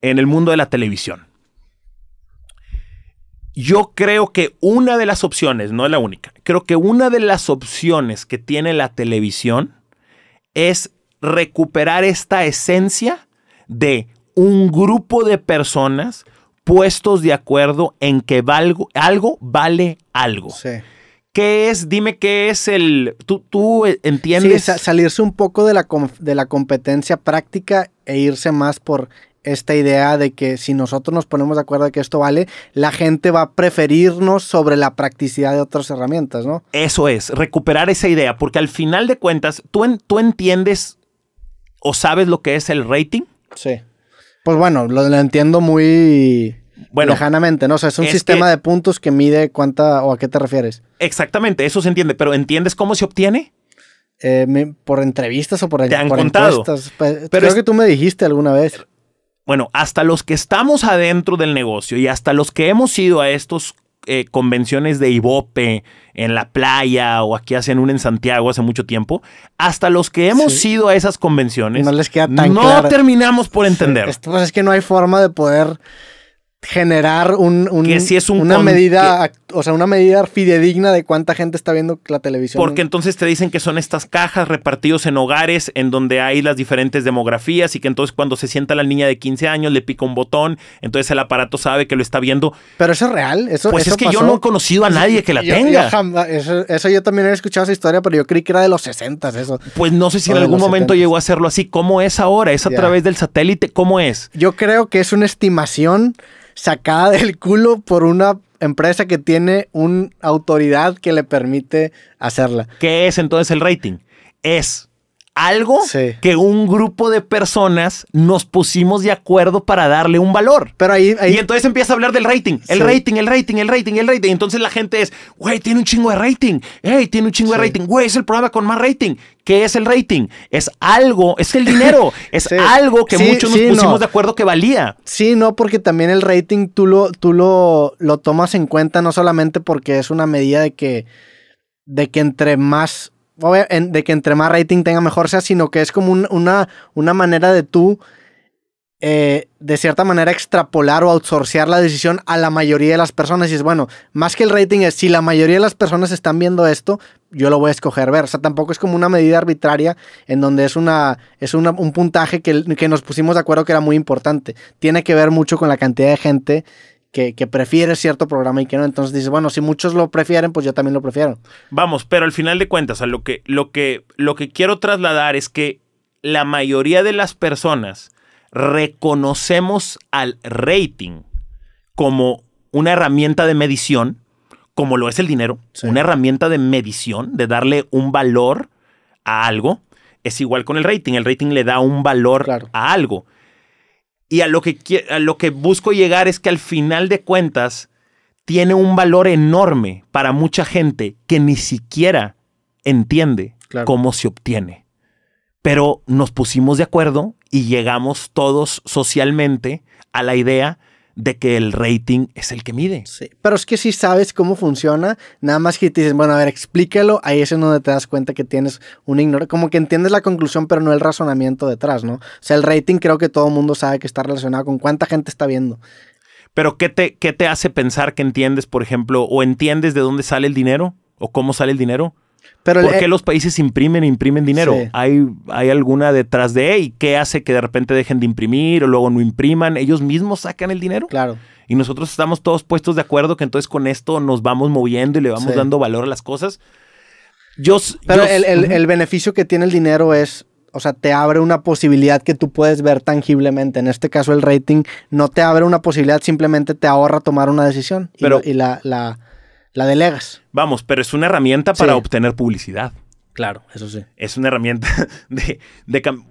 en el mundo de la televisión. Yo creo que una de las opciones, no es la única, creo que una de las opciones que tiene la televisión es recuperar esta esencia de un grupo de personas puestos de acuerdo en que algo vale algo. Sí. ¿Qué es? Dime qué es el. ¿Tú, tú eh, entiendes? salirse un poco de la, de la competencia práctica e irse más por esta idea de que si nosotros nos ponemos de acuerdo de que esto vale, la gente va a preferirnos sobre la practicidad de otras herramientas, ¿no? Eso es, recuperar esa idea, porque al final de cuentas, ¿tú, en, tú entiendes o sabes lo que es el rating? Sí. Pues bueno, lo entiendo muy bueno, lejanamente, ¿no? O sea, es un sistema de puntos que mide cuánta o a qué te refieres. Exactamente, eso se entiende, pero ¿entiendes cómo se obtiene? Eh, por entrevistas o por, ¿Te contado? Pues, pero Creo es... que tú me dijiste alguna vez. Bueno, hasta los que estamos adentro del negocio y hasta los que hemos ido a estos eh, convenciones de Ibope en la playa o aquí hacen una en Santiago hace mucho tiempo, hasta los que hemos ido a esas convenciones, no les queda No terminamos por entender. Pues, es que no hay forma de poder generar un, un es una medida o sea, una medida fidedigna de cuánta gente está viendo la televisión. Porque entonces te dicen que son estas cajas repartidos en hogares en donde hay las diferentes demografías y que entonces cuando se sienta la niña de 15 años le pica un botón, entonces el aparato sabe que lo está viendo. Pero eso es real, eso Pues es que yo no he conocido a nadie que la tenga. eso, yo también he escuchado esa historia, pero yo creí que era de los 60 eso. Pues no sé si en algún momento llegó a hacerlo así. ¿Cómo es ahora? ¿Es a través del satélite? ¿Cómo es? Yo creo que es una estimación sacada del culo por una empresa que tiene una autoridad que le permite hacerla. ¿Qué es entonces el rating? Es algo que un grupo de personas nos pusimos de acuerdo para darle un valor. Pero ahí, Y entonces empieza a hablar del rating, el rating, el rating, el rating, el rating. Entonces la gente es, güey, tiene un chingo de rating, hey, tiene un chingo de rating, güey, es el programa con más rating. ¿Qué es el rating? Es algo, es el dinero, es algo que muchos nos pusimos de acuerdo que valía. Sí, no, porque también el rating tú lo, tú lo, lo tomas en cuenta no solamente porque es una medida de que, de que entre más de que entre más rating tenga mejor sea, sino que es como una, una manera de tú, eh, de cierta manera, extrapolar o outsourcear la decisión a la mayoría de las personas. Y es bueno, más que el rating es, si la mayoría de las personas están viendo esto, yo lo voy a escoger ver. O sea, tampoco es como una medida arbitraria en donde es, una, es un puntaje que, que nos pusimos de acuerdo que era muy importante. Tiene que ver mucho con la cantidad de gente que, prefiere cierto programa y que no. Entonces dice bueno, si muchos lo prefieren, pues yo también lo prefiero. Vamos, pero al final de cuentas, lo que, lo que, lo que quiero trasladar es que la mayoría de las personas reconocemos al rating como una herramienta de medición, como lo es el dinero, una herramienta de medición, de darle un valor a algo, es igual con el rating. El rating le da un valor a algo. Y a lo, que, lo que busco llegar es que al final de cuentas tiene un valor enorme para mucha gente que ni siquiera entiende cómo se obtiene. Pero nos pusimos de acuerdo y llegamos todos socialmente a la idea de que el rating es el que mide. Sí, pero es que si sabes cómo funciona, nada más que te dicen, bueno, a ver, explícalo, ahí es en donde te das cuenta que tienes un ignorante, como que entiendes la conclusión, pero no el razonamiento detrás, ¿no? O sea, el rating creo que todo el mundo sabe que está relacionado con cuánta gente está viendo. Pero ¿qué te, ¿qué te hace pensar que entiendes, por ejemplo, o entiendes de dónde sale el dinero o cómo sale el dinero? ¿Por qué los países imprimen e imprimen dinero? ¿Hay, ¿Hay alguna detrás de, ¿Y qué hace que de repente dejen de imprimir o luego no impriman? ¿Ellos mismos sacan el dinero? Claro. Y nosotros estamos todos puestos de acuerdo que entonces con esto nos vamos moviendo y le vamos dando valor a las cosas. Yo, Pero el, beneficio que tiene el dinero es o sea, te abre una posibilidad que tú puedes ver tangiblemente. En este caso, el rating no te abre una posibilidad, simplemente te ahorra tomar una decisión. Pero, y, la, la delegas. Vamos, pero es una herramienta para obtener publicidad. Claro, eso sí. Es una herramienta de,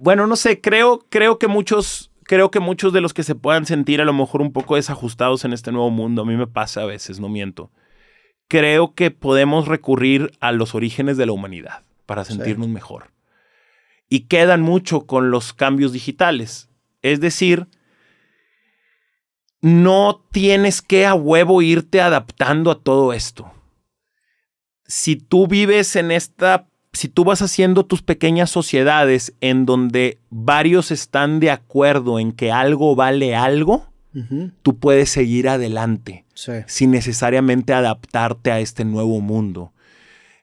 bueno, no sé, creo, creo que muchos, creo que muchos de los que se puedan sentir a lo mejor un poco desajustados en este nuevo mundo, a mí me pasa a veces, no miento. Creo que podemos recurrir a los orígenes de la humanidad para sentirnos mejor. Y quedan mucho con los cambios digitales. Es decir, no tienes que a huevo irte adaptando a todo esto. Si tú vives en esta, si tú vas haciendo tus pequeñas sociedades en donde varios están de acuerdo en que algo vale algo, tú puedes seguir adelante sin necesariamente adaptarte a este nuevo mundo.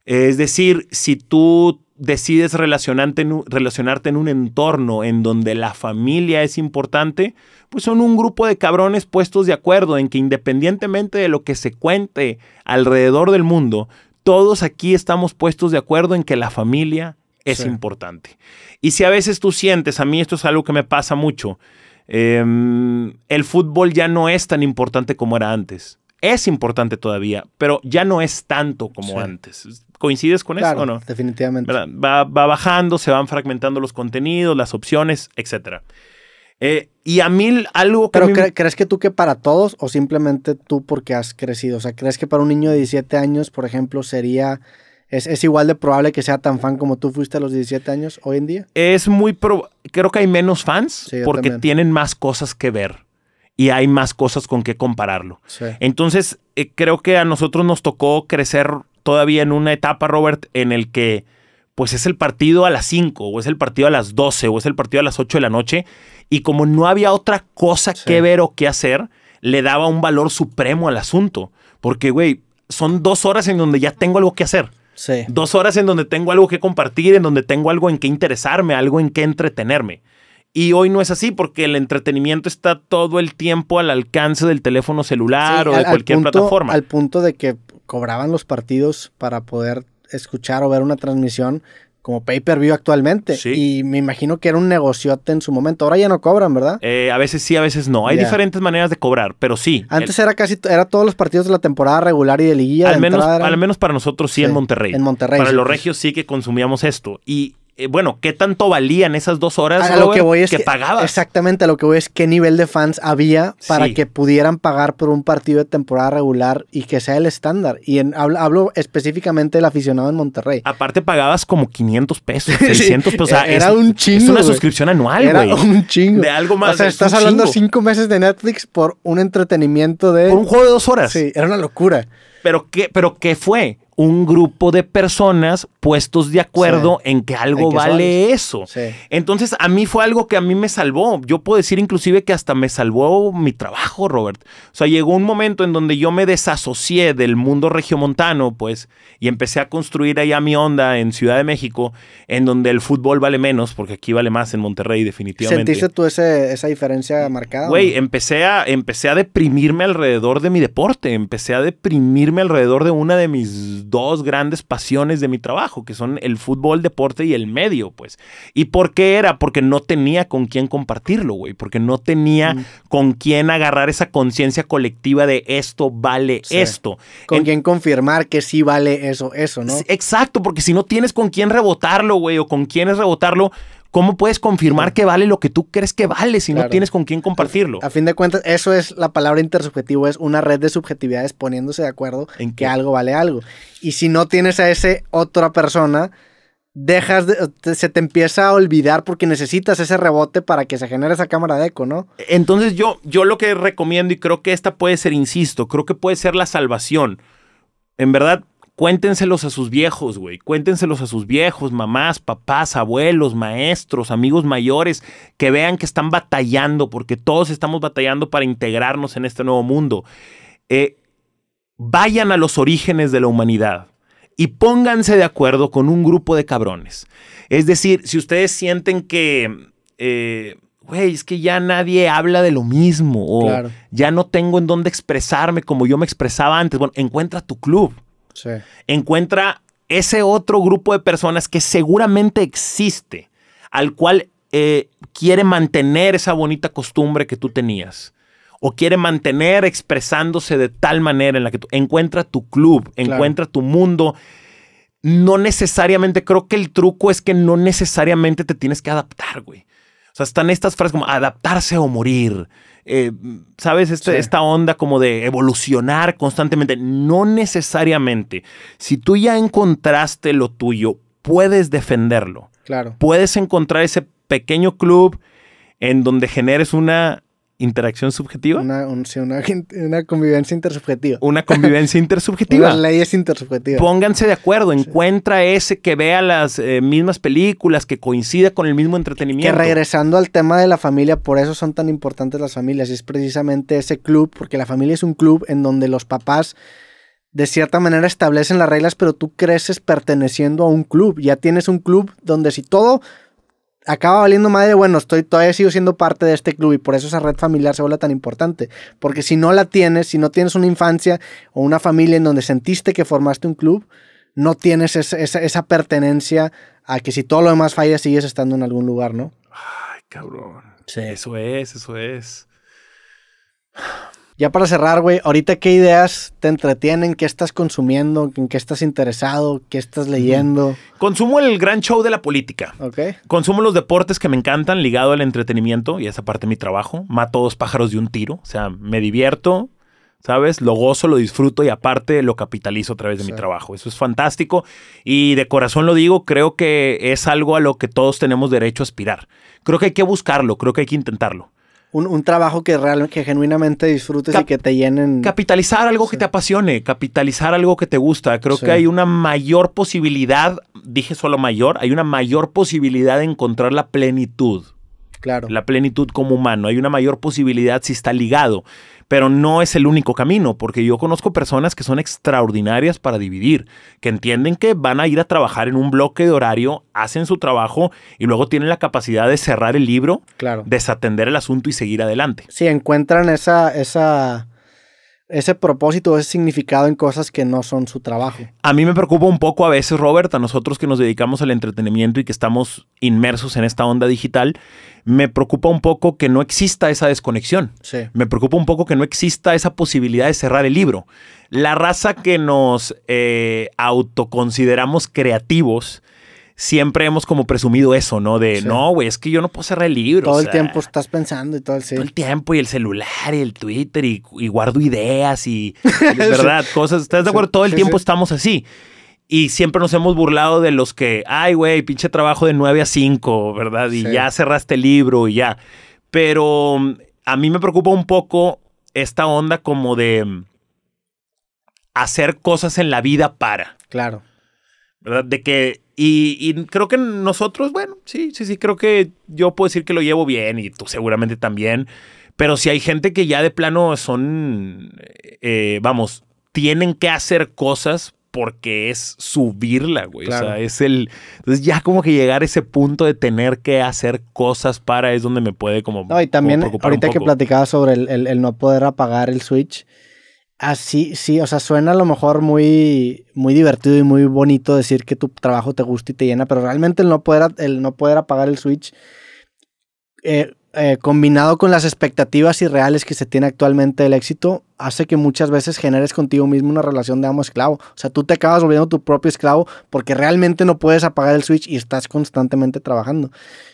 Es decir, si tú decides relacionarte en, relacionarte en un entorno en donde la familia es importante, pues son un grupo de cabrones puestos de acuerdo en que independientemente de lo que se cuente alrededor del mundo, todos aquí estamos puestos de acuerdo en que la familia es importante. Y si a veces tú sientes, a mí esto es algo que me pasa mucho, em, el fútbol ya no es tan importante como era antes. Es importante todavía, pero ya no es tanto como antes. ¿Coincides con eso o no? Definitivamente. Va, bajando, se van fragmentando los contenidos, las opciones, etc. Eh, y a mí algo que... Pero crees que tú que para todos o simplemente tú porque has crecido? O sea, ¿crees que para un niño de 17 años, por ejemplo, sería... ¿Es, igual de probable que sea tan fan como tú fuiste a los 17 años hoy en día? Es muy probable. Creo que hay menos fans porque tienen más cosas que ver y hay más cosas con que compararlo. Entonces, eh, creo que a nosotros nos tocó crecer todavía en una etapa, Robert, en el que pues es el partido a las 5 o es el partido a las 12 o es el partido a las 8 de la noche y como no había otra cosa que ver o que hacer, le daba un valor supremo al asunto. Porque, güey, son dos horas en donde ya tengo algo que hacer. Sí. Dos horas en donde tengo algo que compartir, en donde tengo algo en que interesarme, algo en que entretenerme. Y hoy no es así porque el entretenimiento está todo el tiempo al alcance del teléfono celular o de cualquier plataforma. Al punto de que cobraban los partidos para poder escuchar o ver una transmisión como pay-per-view actualmente. Y me imagino que era un negociote en su momento. Ahora ya no cobran, ¿verdad? Eh, a veces sí, a veces no. Hay diferentes maneras de cobrar, pero sí. Antes era casi, era todos los partidos de la temporada regular y de liguilla. Al, menos, al menos para nosotros sí, en Monterrey. En Monterrey. Para los pues. regios sí que consumíamos esto. Y eh, bueno, ¿qué tanto valían esas dos horas a lo que, es que, pagabas? Exactamente, a lo que voy es qué nivel de fans había para que pudieran pagar por un partido de temporada regular y que sea el estándar. Y hablo, específicamente del aficionado en Monterrey. Aparte pagabas como 500 pesos, 600 pesos. O sea, era un chingo. Es una suscripción anual, güey. Era un chingo. De algo más. O sea, estás hablando cinco meses de Netflix por un entretenimiento de... Por un juego de dos horas. Sí, era una locura. Pero ¿qué, pero qué fue? un grupo de personas puestos de acuerdo en que algo vale eso. Entonces, a mí fue algo que a mí me salvó. Yo puedo decir inclusive que hasta me salvó mi trabajo, Robert. O sea, llegó un momento en donde yo me desasocié del mundo regiomontano, pues, y empecé a construir allá mi onda en Ciudad de México, en donde el fútbol vale menos, porque aquí vale más en Monterrey, definitivamente. ¿Sentiste tú esa diferencia marcada? Güey, empecé a, empecé a deprimirme alrededor de mi deporte, empecé a deprimirme alrededor de una de mis dos grandes pasiones de mi trabajo, que son el fútbol, deporte y el medio, pues. ¿Y por qué era? Porque no tenía con quién compartirlo, güey, porque no tenía mm. con quién agarrar esa conciencia colectiva de esto vale esto. Con quién confirmar que sí vale eso, eso, ¿no? Exacto, porque si no tienes con quién rebotarlo, güey, o con quién es rebotarlo, ¿Cómo puedes confirmar que vale lo que tú crees que vale si no tienes con quién compartirlo? A fin de cuentas, eso es la palabra intersubjetivo, es una red de subjetividades poniéndose de acuerdo en que algo vale algo. Y si no tienes a ese otra persona, dejas se te empieza a olvidar porque necesitas ese rebote para que se genere esa cámara de eco, ¿no? Entonces yo, yo lo que recomiendo y creo que esta puede ser, insisto, creo que puede ser la salvación. En verdad, Cuéntenselos a sus viejos, güey. Cuéntenselos a sus viejos, mamás, papás, abuelos, maestros, amigos mayores, que vean que están batallando, porque todos estamos batallando para integrarnos en este nuevo mundo. Eh, vayan a los orígenes de la humanidad y pónganse de acuerdo con un grupo de cabrones. Es decir, si ustedes sienten que... Eh, güey, es que ya nadie habla de lo mismo o ya no tengo en dónde expresarme como yo me expresaba antes. Bueno, encuentra tu club. Encuentra ese otro grupo de personas que seguramente existe, al cual eh, quiere mantener esa bonita costumbre que tú tenías. O quiere mantener expresándose de tal manera en la que tú encuentra tu club, encuentra tu mundo. No necesariamente, creo que el truco es que no necesariamente te tienes que adaptar, güey. O sea, están estas frases como adaptarse o morir. Eh, ¿sabes? Este, esta onda como de evolucionar constantemente. No necesariamente. Si tú ya encontraste lo tuyo, puedes defenderlo. Claro. Puedes encontrar ese pequeño club en donde generes una interacción subjetiva. Una, una, convivencia intersubjetiva. Una convivencia intersubjetiva. las leyes intersubjetivas. Pónganse de acuerdo, encuentra ese que vea las eh, mismas películas, que coincida con el mismo entretenimiento. Que regresando al tema de la familia, por eso son tan importantes las familias, es precisamente ese club, porque la familia es un club en donde los papás de cierta manera establecen las reglas, pero tú creces perteneciendo a un club, ya tienes un club donde si todo acaba valiendo madre, bueno, estoy, todavía sigo siendo parte de este club y por eso esa red familiar se vuelve tan importante. Porque si no la tienes, si no tienes una infancia o una familia en donde sentiste que formaste un club, no tienes esa, esa pertenencia a que si todo lo demás falla, sigues estando en algún lugar, ¿no? Ay, cabrón. Sí. Eso es, eso es. Ya para cerrar, güey, ahorita qué ideas te entretienen, qué estás consumiendo, en qué estás interesado, qué estás leyendo. Consumo el gran show de la política. Consumo los deportes que me encantan, ligado al entretenimiento y esa parte de mi trabajo. Mato dos pájaros de un tiro. O sea, me divierto, ¿sabes? Lo gozo, lo disfruto y aparte lo capitalizo a través de mi trabajo. Eso es fantástico y de corazón lo digo, creo que es algo a lo que todos tenemos derecho a aspirar. Creo que hay que buscarlo, creo que hay que intentarlo un, trabajo que realmente, que genuinamente disfrutes y que te llenen. Capitalizar algo que te apasione, capitalizar algo que te gusta. Creo que hay una mayor posibilidad, dije solo mayor, hay una mayor posibilidad de encontrar la plenitud. Claro. La plenitud como humano. Hay una mayor posibilidad si está ligado pero no es el único camino, porque yo conozco personas que son extraordinarias para dividir, que entienden que van a ir a trabajar en un bloque de horario, hacen su trabajo y luego tienen la capacidad de cerrar el libro, desatender el asunto y seguir adelante. Si encuentran esa, esa ese propósito, ese significado en cosas que no son su trabajo. A mí me preocupa un poco a veces, Robert, a nosotros que nos dedicamos al entretenimiento y que estamos inmersos en esta onda digital, me preocupa un poco que no exista esa desconexión. Me preocupa un poco que no exista esa posibilidad de cerrar el libro. La raza que nos eh, autoconsideramos creativos, siempre hemos como presumido eso, ¿no? De, no, güey, es que yo no puedo cerrar el libro. Todo el tiempo estás pensando y todo el... tiempo. Todo el tiempo y el celular y el Twitter y, guardo ideas y, y ¿verdad? Cosas, ¿estás de acuerdo? Todo el tiempo estamos así. Y siempre nos hemos burlado de los que, ay, güey, pinche trabajo de 9 a 5, ¿verdad? Y ya cerraste el libro y ya. Pero mm, a mí me preocupa un poco esta onda como de mm, hacer cosas en la vida para. Claro. ¿Verdad? De que y, creo que nosotros, bueno, sí, sí, sí, creo que yo puedo decir que lo llevo bien y tú seguramente también. Pero si hay gente que ya de plano son, eh, vamos, tienen que hacer cosas porque es subirla, güey. O sea, es el. Entonces, ya como que llegar a ese punto de tener que hacer cosas para es donde me puede como. No, y también, ahorita que platicaba sobre el, no poder apagar el switch, así, ah, sí, o sea, suena a lo mejor muy, muy divertido y muy bonito decir que tu trabajo te gusta y te llena, pero realmente el no poder, el no poder apagar el switch eh, eh, combinado con las expectativas irreales que se tiene actualmente del éxito, hace que muchas veces generes contigo mismo una relación de amo esclavo. O sea, tú te acabas volviendo tu propio esclavo porque realmente no puedes apagar el switch y estás constantemente trabajando.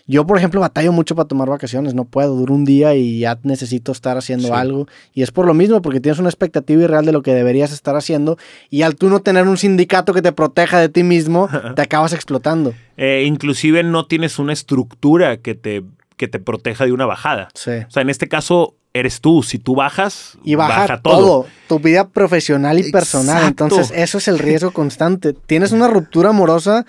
Yo, por ejemplo, batallo mucho para tomar vacaciones, no puedo, durar un día y ya necesito estar haciendo algo. Y es por lo mismo, porque tienes una expectativa irreal de lo que deberías estar haciendo y al tú no tener un sindicato que te proteja de ti mismo, te acabas explotando. Eh, inclusive no tienes una estructura que te que te proteja de una bajada. Sí. O sea, en este caso eres tú. Si tú bajas, y baja, todo. Tu vida profesional y personal. Entonces, eso es el riesgo constante. Tienes una ruptura amorosa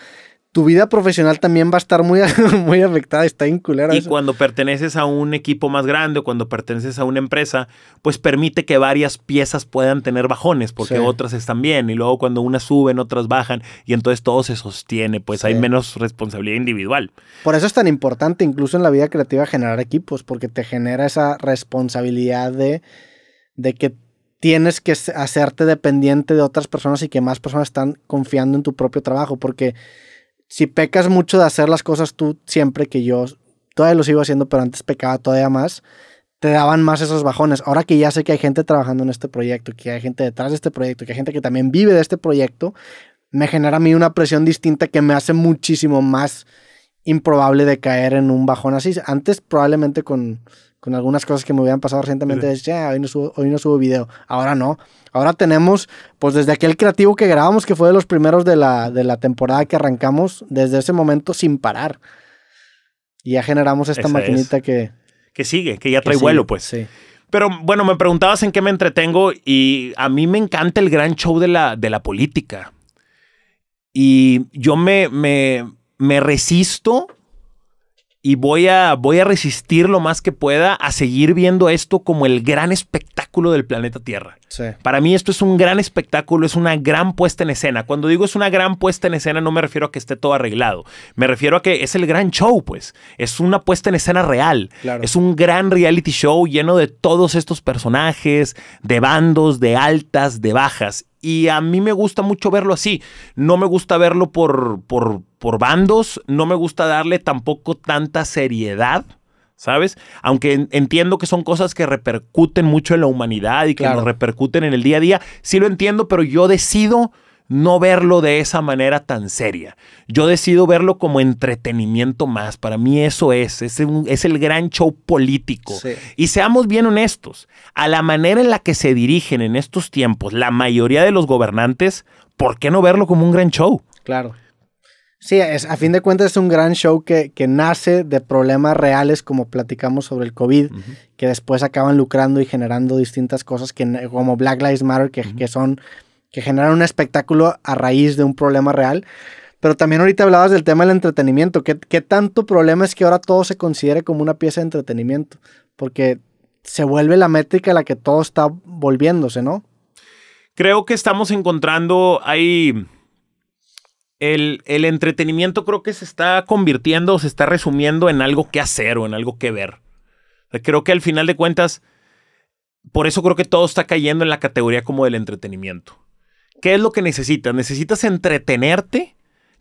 tu vida profesional también va a estar muy, muy afectada, está inculera. Y cuando perteneces a un equipo más grande o cuando perteneces a una empresa, pues permite que varias piezas puedan tener bajones porque otras están bien y luego cuando unas suben, otras bajan y entonces todo se sostiene, pues hay menos responsabilidad individual. Por eso es tan importante incluso en la vida creativa generar equipos porque te genera esa responsabilidad de, de que tienes que hacerte dependiente de otras personas y que más personas están confiando en tu propio trabajo porque si pecas mucho de hacer las cosas tú siempre que yo todavía lo sigo haciendo, pero antes pecaba todavía más, te daban más esos bajones. Ahora que ya sé que hay gente trabajando en este proyecto, que hay gente detrás de este proyecto, que hay gente que también vive de este proyecto, me genera a mí una presión distinta que me hace muchísimo más improbable de caer en un bajón así. Antes probablemente con con algunas cosas que me hubieran pasado recientemente, de, hoy, no subo, hoy no subo video. Ahora no. Ahora tenemos, pues desde aquel creativo que grabamos, que fue de los primeros de la, de la temporada que arrancamos, desde ese momento sin parar. Y ya generamos esta maquinita que... Que sigue, que ya trae vuelo, pues. Sí. Pero bueno, me preguntabas en qué me entretengo y a mí me encanta el gran show de la, de la política. Y yo me, me, me resisto y voy a, voy a resistir lo más que pueda a seguir viendo esto como el gran espectáculo del planeta Tierra. Para mí esto es un gran espectáculo, es una gran puesta en escena. Cuando digo es una gran puesta en escena no me refiero a que esté todo arreglado, me refiero a que es el gran show, pues. Es una puesta en escena real. Es un gran reality show lleno de todos estos personajes, de bandos, de altas, de bajas. Y a mí me gusta mucho verlo así. No me gusta verlo por, por, por bandos, no me gusta darle tampoco tanta seriedad. ¿sabes? Aunque entiendo que son cosas que repercuten mucho en la humanidad y que nos repercuten en el día a día, sí lo entiendo, pero yo decido no verlo de esa manera tan seria. Yo decido verlo como entretenimiento más. Para mí eso es, es, el gran show político. Y seamos bien honestos, a la manera en la que se dirigen en estos tiempos la mayoría de los gobernantes, ¿por qué no verlo como un gran show? Claro. Sí, a fin de cuentas es un gran show que, nace de problemas reales como platicamos sobre el COVID, que después acaban lucrando y generando distintas cosas que, como Black Lives Matter, que son que generan un espectáculo a raíz de un problema real. Pero también ahorita hablabas del tema del entretenimiento. ¿Qué, tanto problema es que ahora todo se considere como una pieza de entretenimiento? Porque se vuelve la métrica a la que todo está volviéndose, ¿no? Creo que estamos encontrando ahí... El, el entretenimiento creo que se está convirtiendo, se está resumiendo en algo que hacer o en algo que ver. Creo que al final de cuentas, por eso creo que todo está cayendo en la categoría como del entretenimiento. ¿Qué es lo que necesitas? ¿Necesitas entretenerte?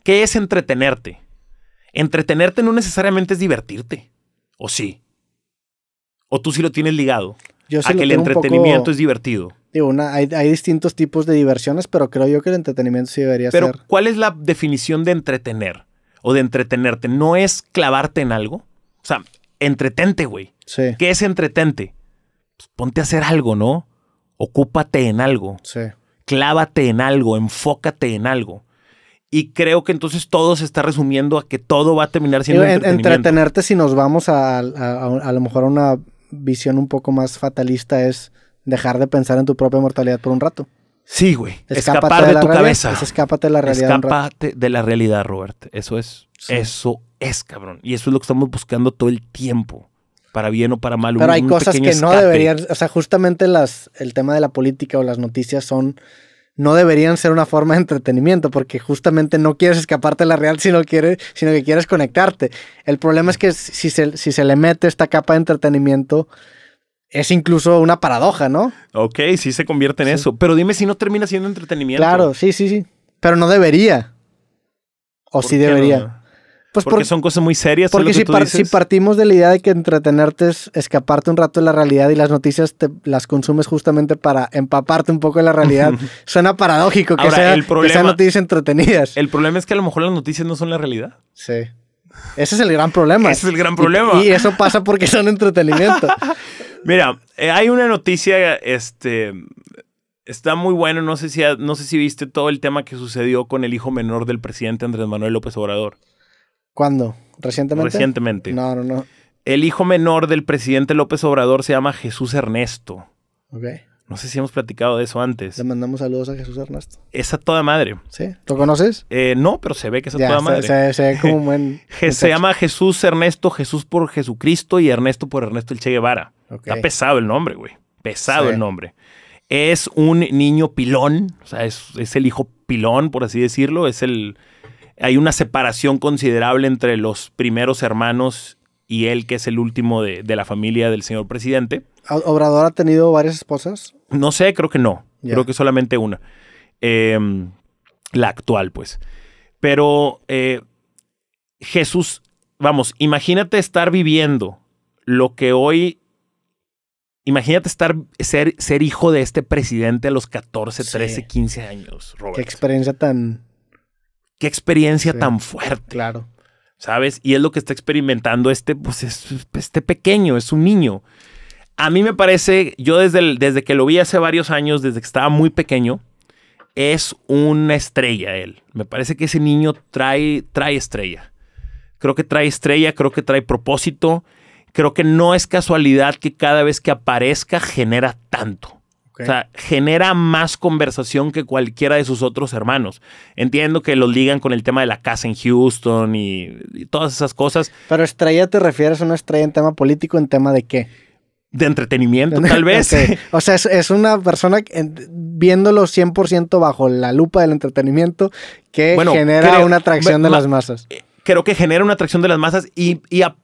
¿Qué es entretenerte? Entretenerte no necesariamente es divertirte. ¿O sí? ¿O tú sí lo tienes ligado? Yo sí a que el entretenimiento es divertido. hay, distintos tipos de diversiones, pero creo yo que el entretenimiento sí debería pero, ser. Pero, ¿cuál es la definición de entretener o de entretenerte? ¿No es clavarte en algo? O sea, entretente, güey. Sí. ¿Qué es entretente? Pues, ponte a hacer algo, ¿no? Ocúpate en algo. Sí clávate en algo, enfócate en algo. Y creo que entonces todo se está resumiendo a que todo va a terminar siendo entretenerte. Si nos vamos a a, lo mejor a una visión un poco más fatalista, es dejar de pensar en tu propia mortalidad por un rato. Sí, güey. Escápate Escapar de, tu cabeza. de la realidad. Escápate de la realidad, Robert. Eso es. Eso es, cabrón. Y eso es lo que estamos buscando todo el tiempo para bien o para mal. Pero hay cosas que no deberían, o sea, justamente las, el tema de la política o las noticias son, no deberían ser una forma de entretenimiento, porque justamente no quieres escaparte de la real, sino, que quieres conectarte. El problema es que si se, si se le mete esta capa de entretenimiento, es incluso una paradoja, ¿no? Ok, sí se convierte en eso, pero dime si no termina siendo entretenimiento. Claro, sí, sí, sí, pero no debería. O sí debería. Pues porque son cosas muy serias. Porque si, partimos de la idea de que entretenerte es escaparte un rato de la realidad y las noticias te las consumes justamente para empaparte un poco de la realidad, suena paradójico que, sea, el problema, sean noticias entretenidas. El problema es que a lo mejor las noticias no son la realidad. Sí. Ese es el gran problema. Ese es el gran problema. Y, eso pasa porque son entretenimiento. Mira, eh, hay una noticia, este, está muy bueno. No sé, si, no sé si viste todo el tema que sucedió con el hijo menor del presidente Andrés Manuel López Obrador. ¿Cuándo? ¿Recientemente? Recientemente. No, no, no. El hijo menor del presidente López Obrador se llama Jesús Ernesto. Ok. No sé si hemos platicado de eso antes. Le mandamos saludos a Jesús Ernesto. Es a toda madre. ¿Sí? ¿Lo conoces? Eh, no, pero se ve que es a toda madre. Se, se llama Jesús Ernesto, Jesús por Jesucristo y Ernesto por Ernesto el Che Guevara. Está pesado el nombre, güey. Pesado el nombre. Es un niño pilón, o sea, es, es el hijo pilón, por así decirlo. Es el, hay una separación considerable entre los primeros hermanos y él, que es el último de, la familia del señor presidente. ¿Obrador ha tenido varias esposas? No sé, creo que no. Creo que solamente una. Em, la actual, pues. Pero eh, Jesús, vamos, imagínate estar viviendo lo que hoy Imagínate estar, ser, ser hijo de este presidente a los 14, 13, 15 años, Robert. Qué experiencia tan qué experiencia tan fuerte. Claro. ¿Sabes? Y es lo que está experimentando este, pues, este pequeño, es un niño. A mí me parece, yo desde, desde que lo vi hace varios años, desde que estaba muy pequeño, es una estrella él. Me parece que ese niño trae, trae estrella. Creo que trae estrella, creo que trae propósito. Creo que no es casualidad que cada vez que aparezca genera tanto. O sea, genera más conversación que cualquiera de sus otros hermanos. Entiendo que los ligan con el tema de la casa en Houston y, todas esas cosas. Pero estrella te refieres a una estrella en tema político, en tema de qué? de entretenimiento, tal vez. O sea, es, una persona viéndolo 100% bajo la lupa del entretenimiento que genera una atracción de las masas creo que genera una atracción de las masas y,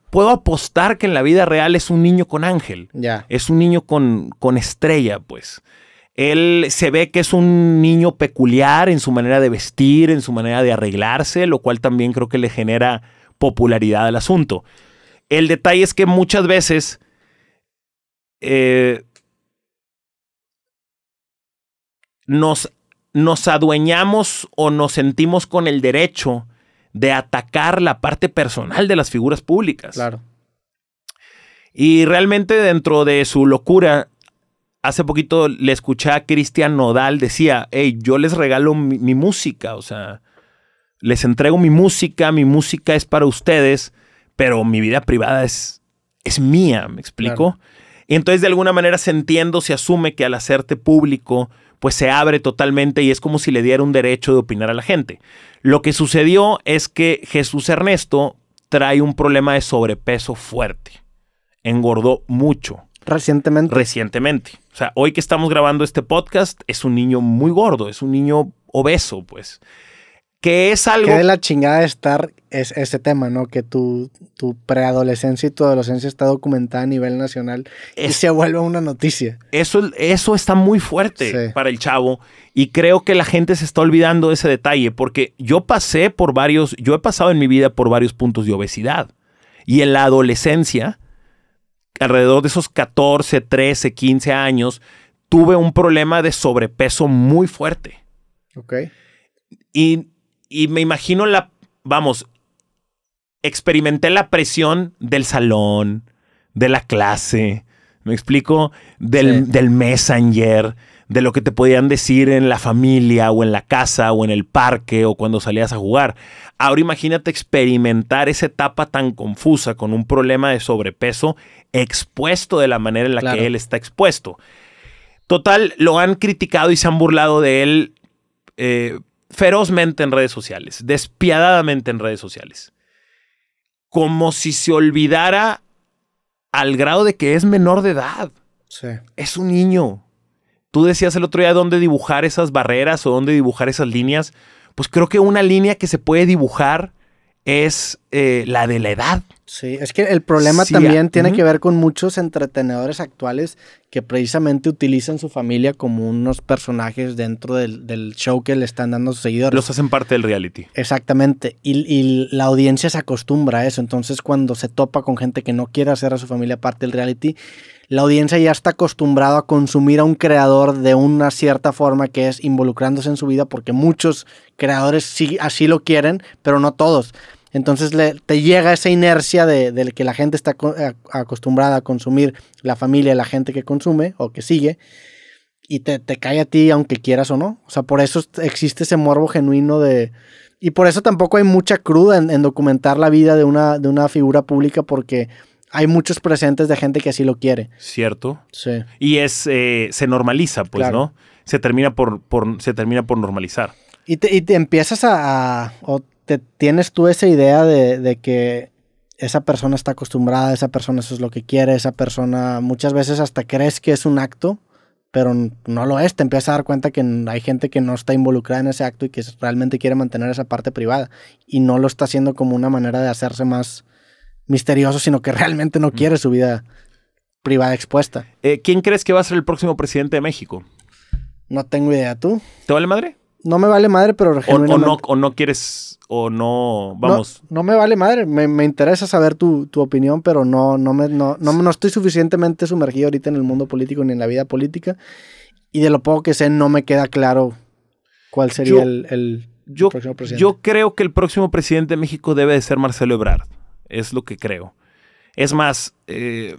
puedo apostar que en la vida real es un niño con ángel. Es un niño con, con estrella, pues. Él se ve que es un niño peculiar en su manera de vestir, en su manera de arreglarse, lo cual también creo que le genera popularidad al asunto. El detalle es que muchas veces eh, nos, nos adueñamos o nos sentimos con el derecho de atacar la parte personal de las figuras públicas. Claro. Y realmente dentro de su locura, hace poquito le escuché a Cristian Nodal, decía, hey, yo les regalo mi, música, o sea, les entrego mi música, mi música es para ustedes, pero mi vida privada es, es mía, ¿me explico? Y entonces de alguna manera se entiende, se asume que al hacerte público, pues se abre totalmente y es como si le diera un derecho de opinar a la gente. Lo que sucedió es que Jesús Ernesto trae un problema de sobrepeso fuerte. Engordó mucho. Recientemente. Recientemente. O sea, hoy que estamos grabando este podcast, es un niño muy gordo, es un niño obeso, pues. Que es algo. Que de la chingada de estar es ese tema, ¿no? Que tu, tu preadolescencia y tu adolescencia está documentada a nivel nacional y se vuelve una noticia. Eso, eso está muy fuerte para el chavo y creo que la gente se está olvidando de ese detalle porque yo pasé por varios, yo he pasado en mi vida por varios puntos de obesidad y en la adolescencia, alrededor de esos 14, 13, 15 años, tuve un problema de sobrepeso muy fuerte. Ok. Y, y me imagino la, vamos, experimenté la presión del salón, de la clase, me explico, del, messenger, de lo que te podían decir en la familia o en la casa o en el parque o cuando salías a jugar. Ahora imagínate experimentar esa etapa tan confusa con un problema de sobrepeso expuesto de la manera en la que él está expuesto. Total, lo han criticado y se han burlado de él eh, ferozmente en redes sociales, despiadadamente en redes sociales como si se olvidara al grado de que es menor de edad. Sí. Es un niño. Tú decías el otro día dónde dibujar esas barreras o dónde dibujar esas líneas. Pues creo que una línea que se puede dibujar es eh, la de la edad. Sí, es que el problema también tiene que ver con muchos entretenedores actuales que precisamente utilizan su familia como unos personajes dentro del, show que le están dando a sus seguidores. Los hacen parte del reality. Exactamente. Y, la audiencia se acostumbra a eso. Entonces, cuando se topa con gente que no quiere hacer a su familia parte del reality, la audiencia ya está acostumbrada a consumir a un creador de una cierta forma que es involucrándose en su vida, porque muchos creadores sí así lo quieren, pero no todos. Entonces te llega esa inercia de, que la gente está eh, acostumbrada a consumir, la familia, la gente que consume o que sigue, y te, cae a ti aunque quieras o no. O sea, por eso existe ese morbo genuino de... Y por eso tampoco hay mucha cruda en, documentar la vida de una, de una figura pública porque hay muchos presentes de gente que así lo quiere. Cierto. Sí. Y es, eh, se normaliza, pues, ¿no? Se termina por, por, se termina por normalizar. Y te, y empiezas a, tienes tú esa idea de, que esa persona está acostumbrada, esa persona eso es lo que quiere, esa persona muchas veces hasta crees que es un acto, pero no lo es, te empiezas a dar cuenta que hay gente que no está involucrada en ese acto y que realmente quiere mantener esa parte privada y no lo está haciendo como una manera de hacerse más misterioso, sino que realmente no mm. quiere su vida privada expuesta. Eh, ¿Quién crees que va a ser el próximo presidente de México? No tengo idea, ¿tú? ¿Te vale madre? no me vale madre, pero o, o, no, quieres, o no, vamos. No, me vale madre, me, interesa saber tu, opinión, pero no, no, me, no, no, estoy suficientemente sumergido ahorita en el mundo político ni en la vida política. Y de lo poco que sé, no me queda claro cuál sería el, próximo presidente. Yo creo que el próximo presidente de México debe de ser Marcelo Ebrard. Es lo que creo. Es más, eh,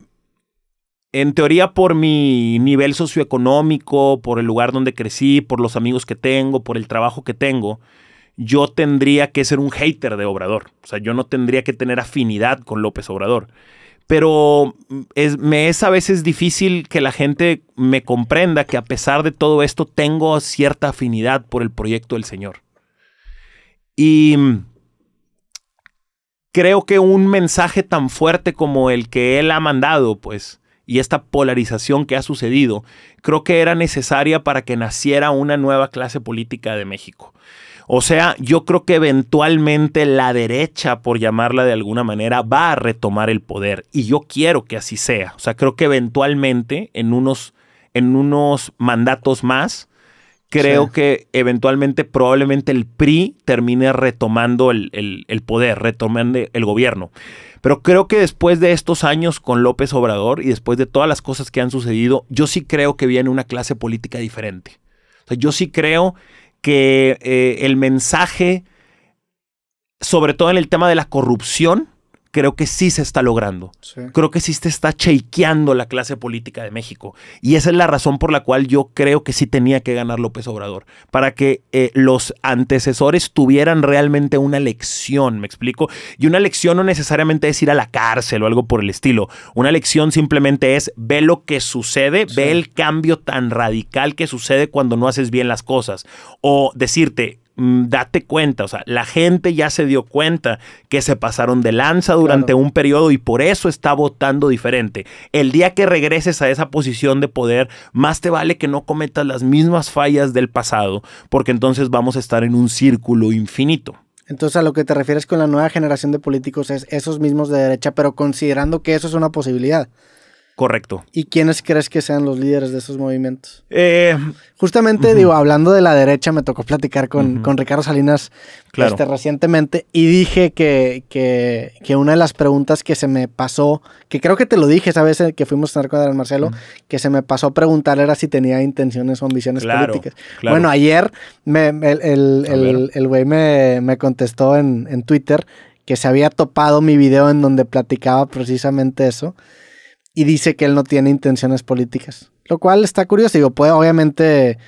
en teoría por mi nivel socioeconómico, por el lugar donde crecí, por los amigos que tengo, por el trabajo que tengo, yo tendría que ser un hater de Obrador. O sea, yo no tendría que tener afinidad con López Obrador. Pero es, me es a veces difícil que la gente me comprenda que a pesar de todo esto tengo cierta afinidad por el proyecto del Señor. Y creo que un mensaje tan fuerte como el que él ha mandado, pues, y esta polarización que ha sucedido, creo que era necesaria para que naciera una nueva clase política de México. O sea, yo creo que eventualmente la derecha, por llamarla de alguna manera, va a retomar el poder y yo quiero que así sea. O sea, creo que eventualmente en unos, en unos mandatos más, creo que eventualmente probablemente el PRI termine retomando el, el poder, retomando el gobierno. Pero creo que después de estos años con López Obrador y después de todas las cosas que han sucedido, yo sí creo que viene una clase política diferente. O sea, yo sí creo que eh, el mensaje, sobre todo en el tema de la corrupción, creo que sí se está logrando. Creo que sí se está chequeando la clase política de México. Y esa es la razón por la cual yo creo que sí tenía que ganar López Obrador, para que eh, los antecesores tuvieran realmente una lección, me explico. Y una lección no necesariamente es ir a la cárcel o algo por el estilo. Una lección simplemente es ver lo que sucede, ver ve el cambio tan radical que sucede cuando no haces bien las cosas. O decirte, Mm, date cuenta, o sea, la gente ya se dio cuenta que se pasaron de lanza durante un periodo y por eso está votando diferente. El día que regreses a esa posición de poder, más te vale que no cometas las mismas fallas del pasado, porque entonces vamos a estar en un círculo infinito. Entonces a lo que te refieres con la nueva generación de políticos es esos mismos de derecha, pero considerando que eso es una posibilidad. Correcto. ¿Y quiénes crees que sean los líderes de esos movimientos? Eh, Justamente, digo, hablando de la derecha, me tocó platicar con, con Ricardo Salinas este, recientemente y dije que, que, que, una de las preguntas que se me pasó, que creo que te lo dije esa vez eh, que fuimos a cenar con Adrián Marcelo, que se me pasó a preguntar era si tenía intenciones o ambiciones políticas. Bueno, ayer me, el güey me, contestó en, en Twitter que se había topado mi video en donde platicaba precisamente eso y dice que él no tiene intenciones políticas. Lo cual está curioso. Digo, puede, obviamente.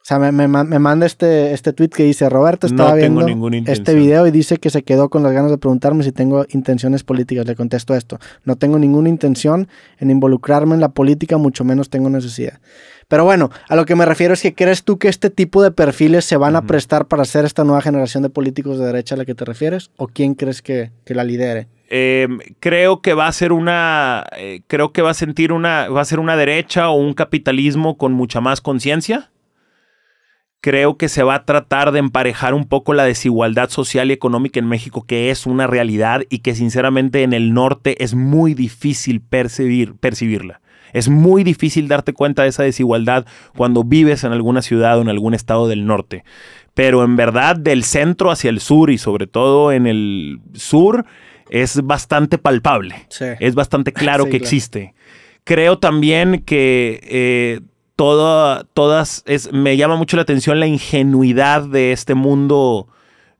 O sea, me, manda este, este tweet que dice: Roberto estaba viendo este video y dice que se quedó con las ganas de preguntarme si tengo intenciones políticas. Le contesto esto: No tengo ninguna intención en involucrarme en la política, mucho menos tengo necesidad. Pero bueno, a lo que me refiero es que crees tú que este tipo de perfiles se van a prestar para ser esta nueva generación de políticos de derecha a la que te refieres? ¿O quién crees que la lidere? Em, creo que va a ser una, eh, creo que va a sentir una, va a ser una derecha o un capitalismo con mucha más conciencia. Creo que se va a tratar de emparejar un poco la desigualdad social y económica en México, que es una realidad y que sinceramente en el norte es muy difícil percibir, percibirla. Es muy difícil darte cuenta de esa desigualdad cuando vives en alguna ciudad o en algún estado del norte. Pero en verdad, del centro hacia el sur y sobre todo en el sur, es bastante palpable. Es bastante claro que existe. Creo también que eh, todas, es, me llama mucho la atención la ingenuidad de este mundo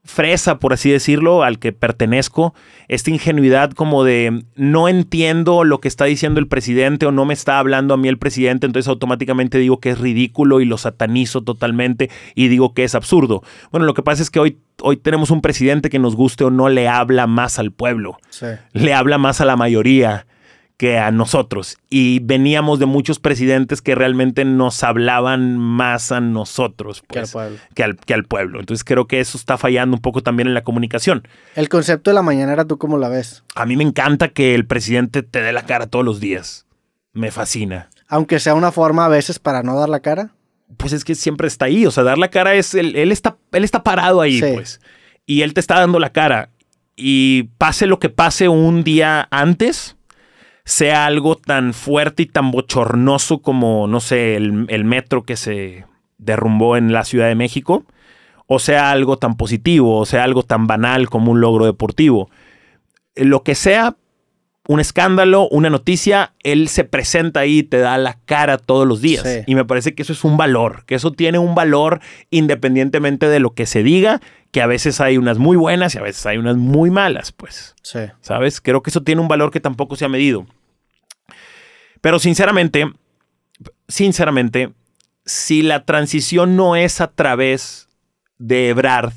fresa, por así decirlo, al que pertenezco, esta ingenuidad como de no entiendo lo que está diciendo el presidente o no me está hablando a mí el presidente, entonces automáticamente digo que es ridículo y lo satanizo totalmente y digo que es absurdo. Bueno, lo que pasa es que hoy, hoy tenemos un presidente que nos guste o no le habla más al pueblo, le habla más a la mayoría que a nosotros. Y veníamos de muchos presidentes que realmente nos hablaban más a nosotros pues, que, al que, al, pueblo. Entonces creo que eso está fallando un poco también en la comunicación. El concepto de la era ¿tú cómo la ves? A mí me encanta que el presidente te dé la cara todos los días. Me fascina. Aunque sea una forma a veces para no dar la cara. Pues es que siempre está ahí. O sea, dar la cara es. Él, está, él está parado ahí, pues. Y él te está dando la cara. Y pase lo que pase un día antes, sea algo tan fuerte y tan bochornoso como, no sé, el, metro que se derrumbó en la Ciudad de México, o sea algo tan positivo, o sea algo tan banal como un logro deportivo. Lo que sea, un escándalo, una noticia, él se presenta ahí y te da la cara todos los días. Y me parece que eso es un valor, que eso tiene un valor independientemente de lo que se diga, que a veces hay unas muy buenas y a veces hay unas muy malas, pues. ¿Sabes? Creo que eso tiene un valor que tampoco se ha medido. Pero sinceramente, sinceramente, si la transición no es a través de Ebrard,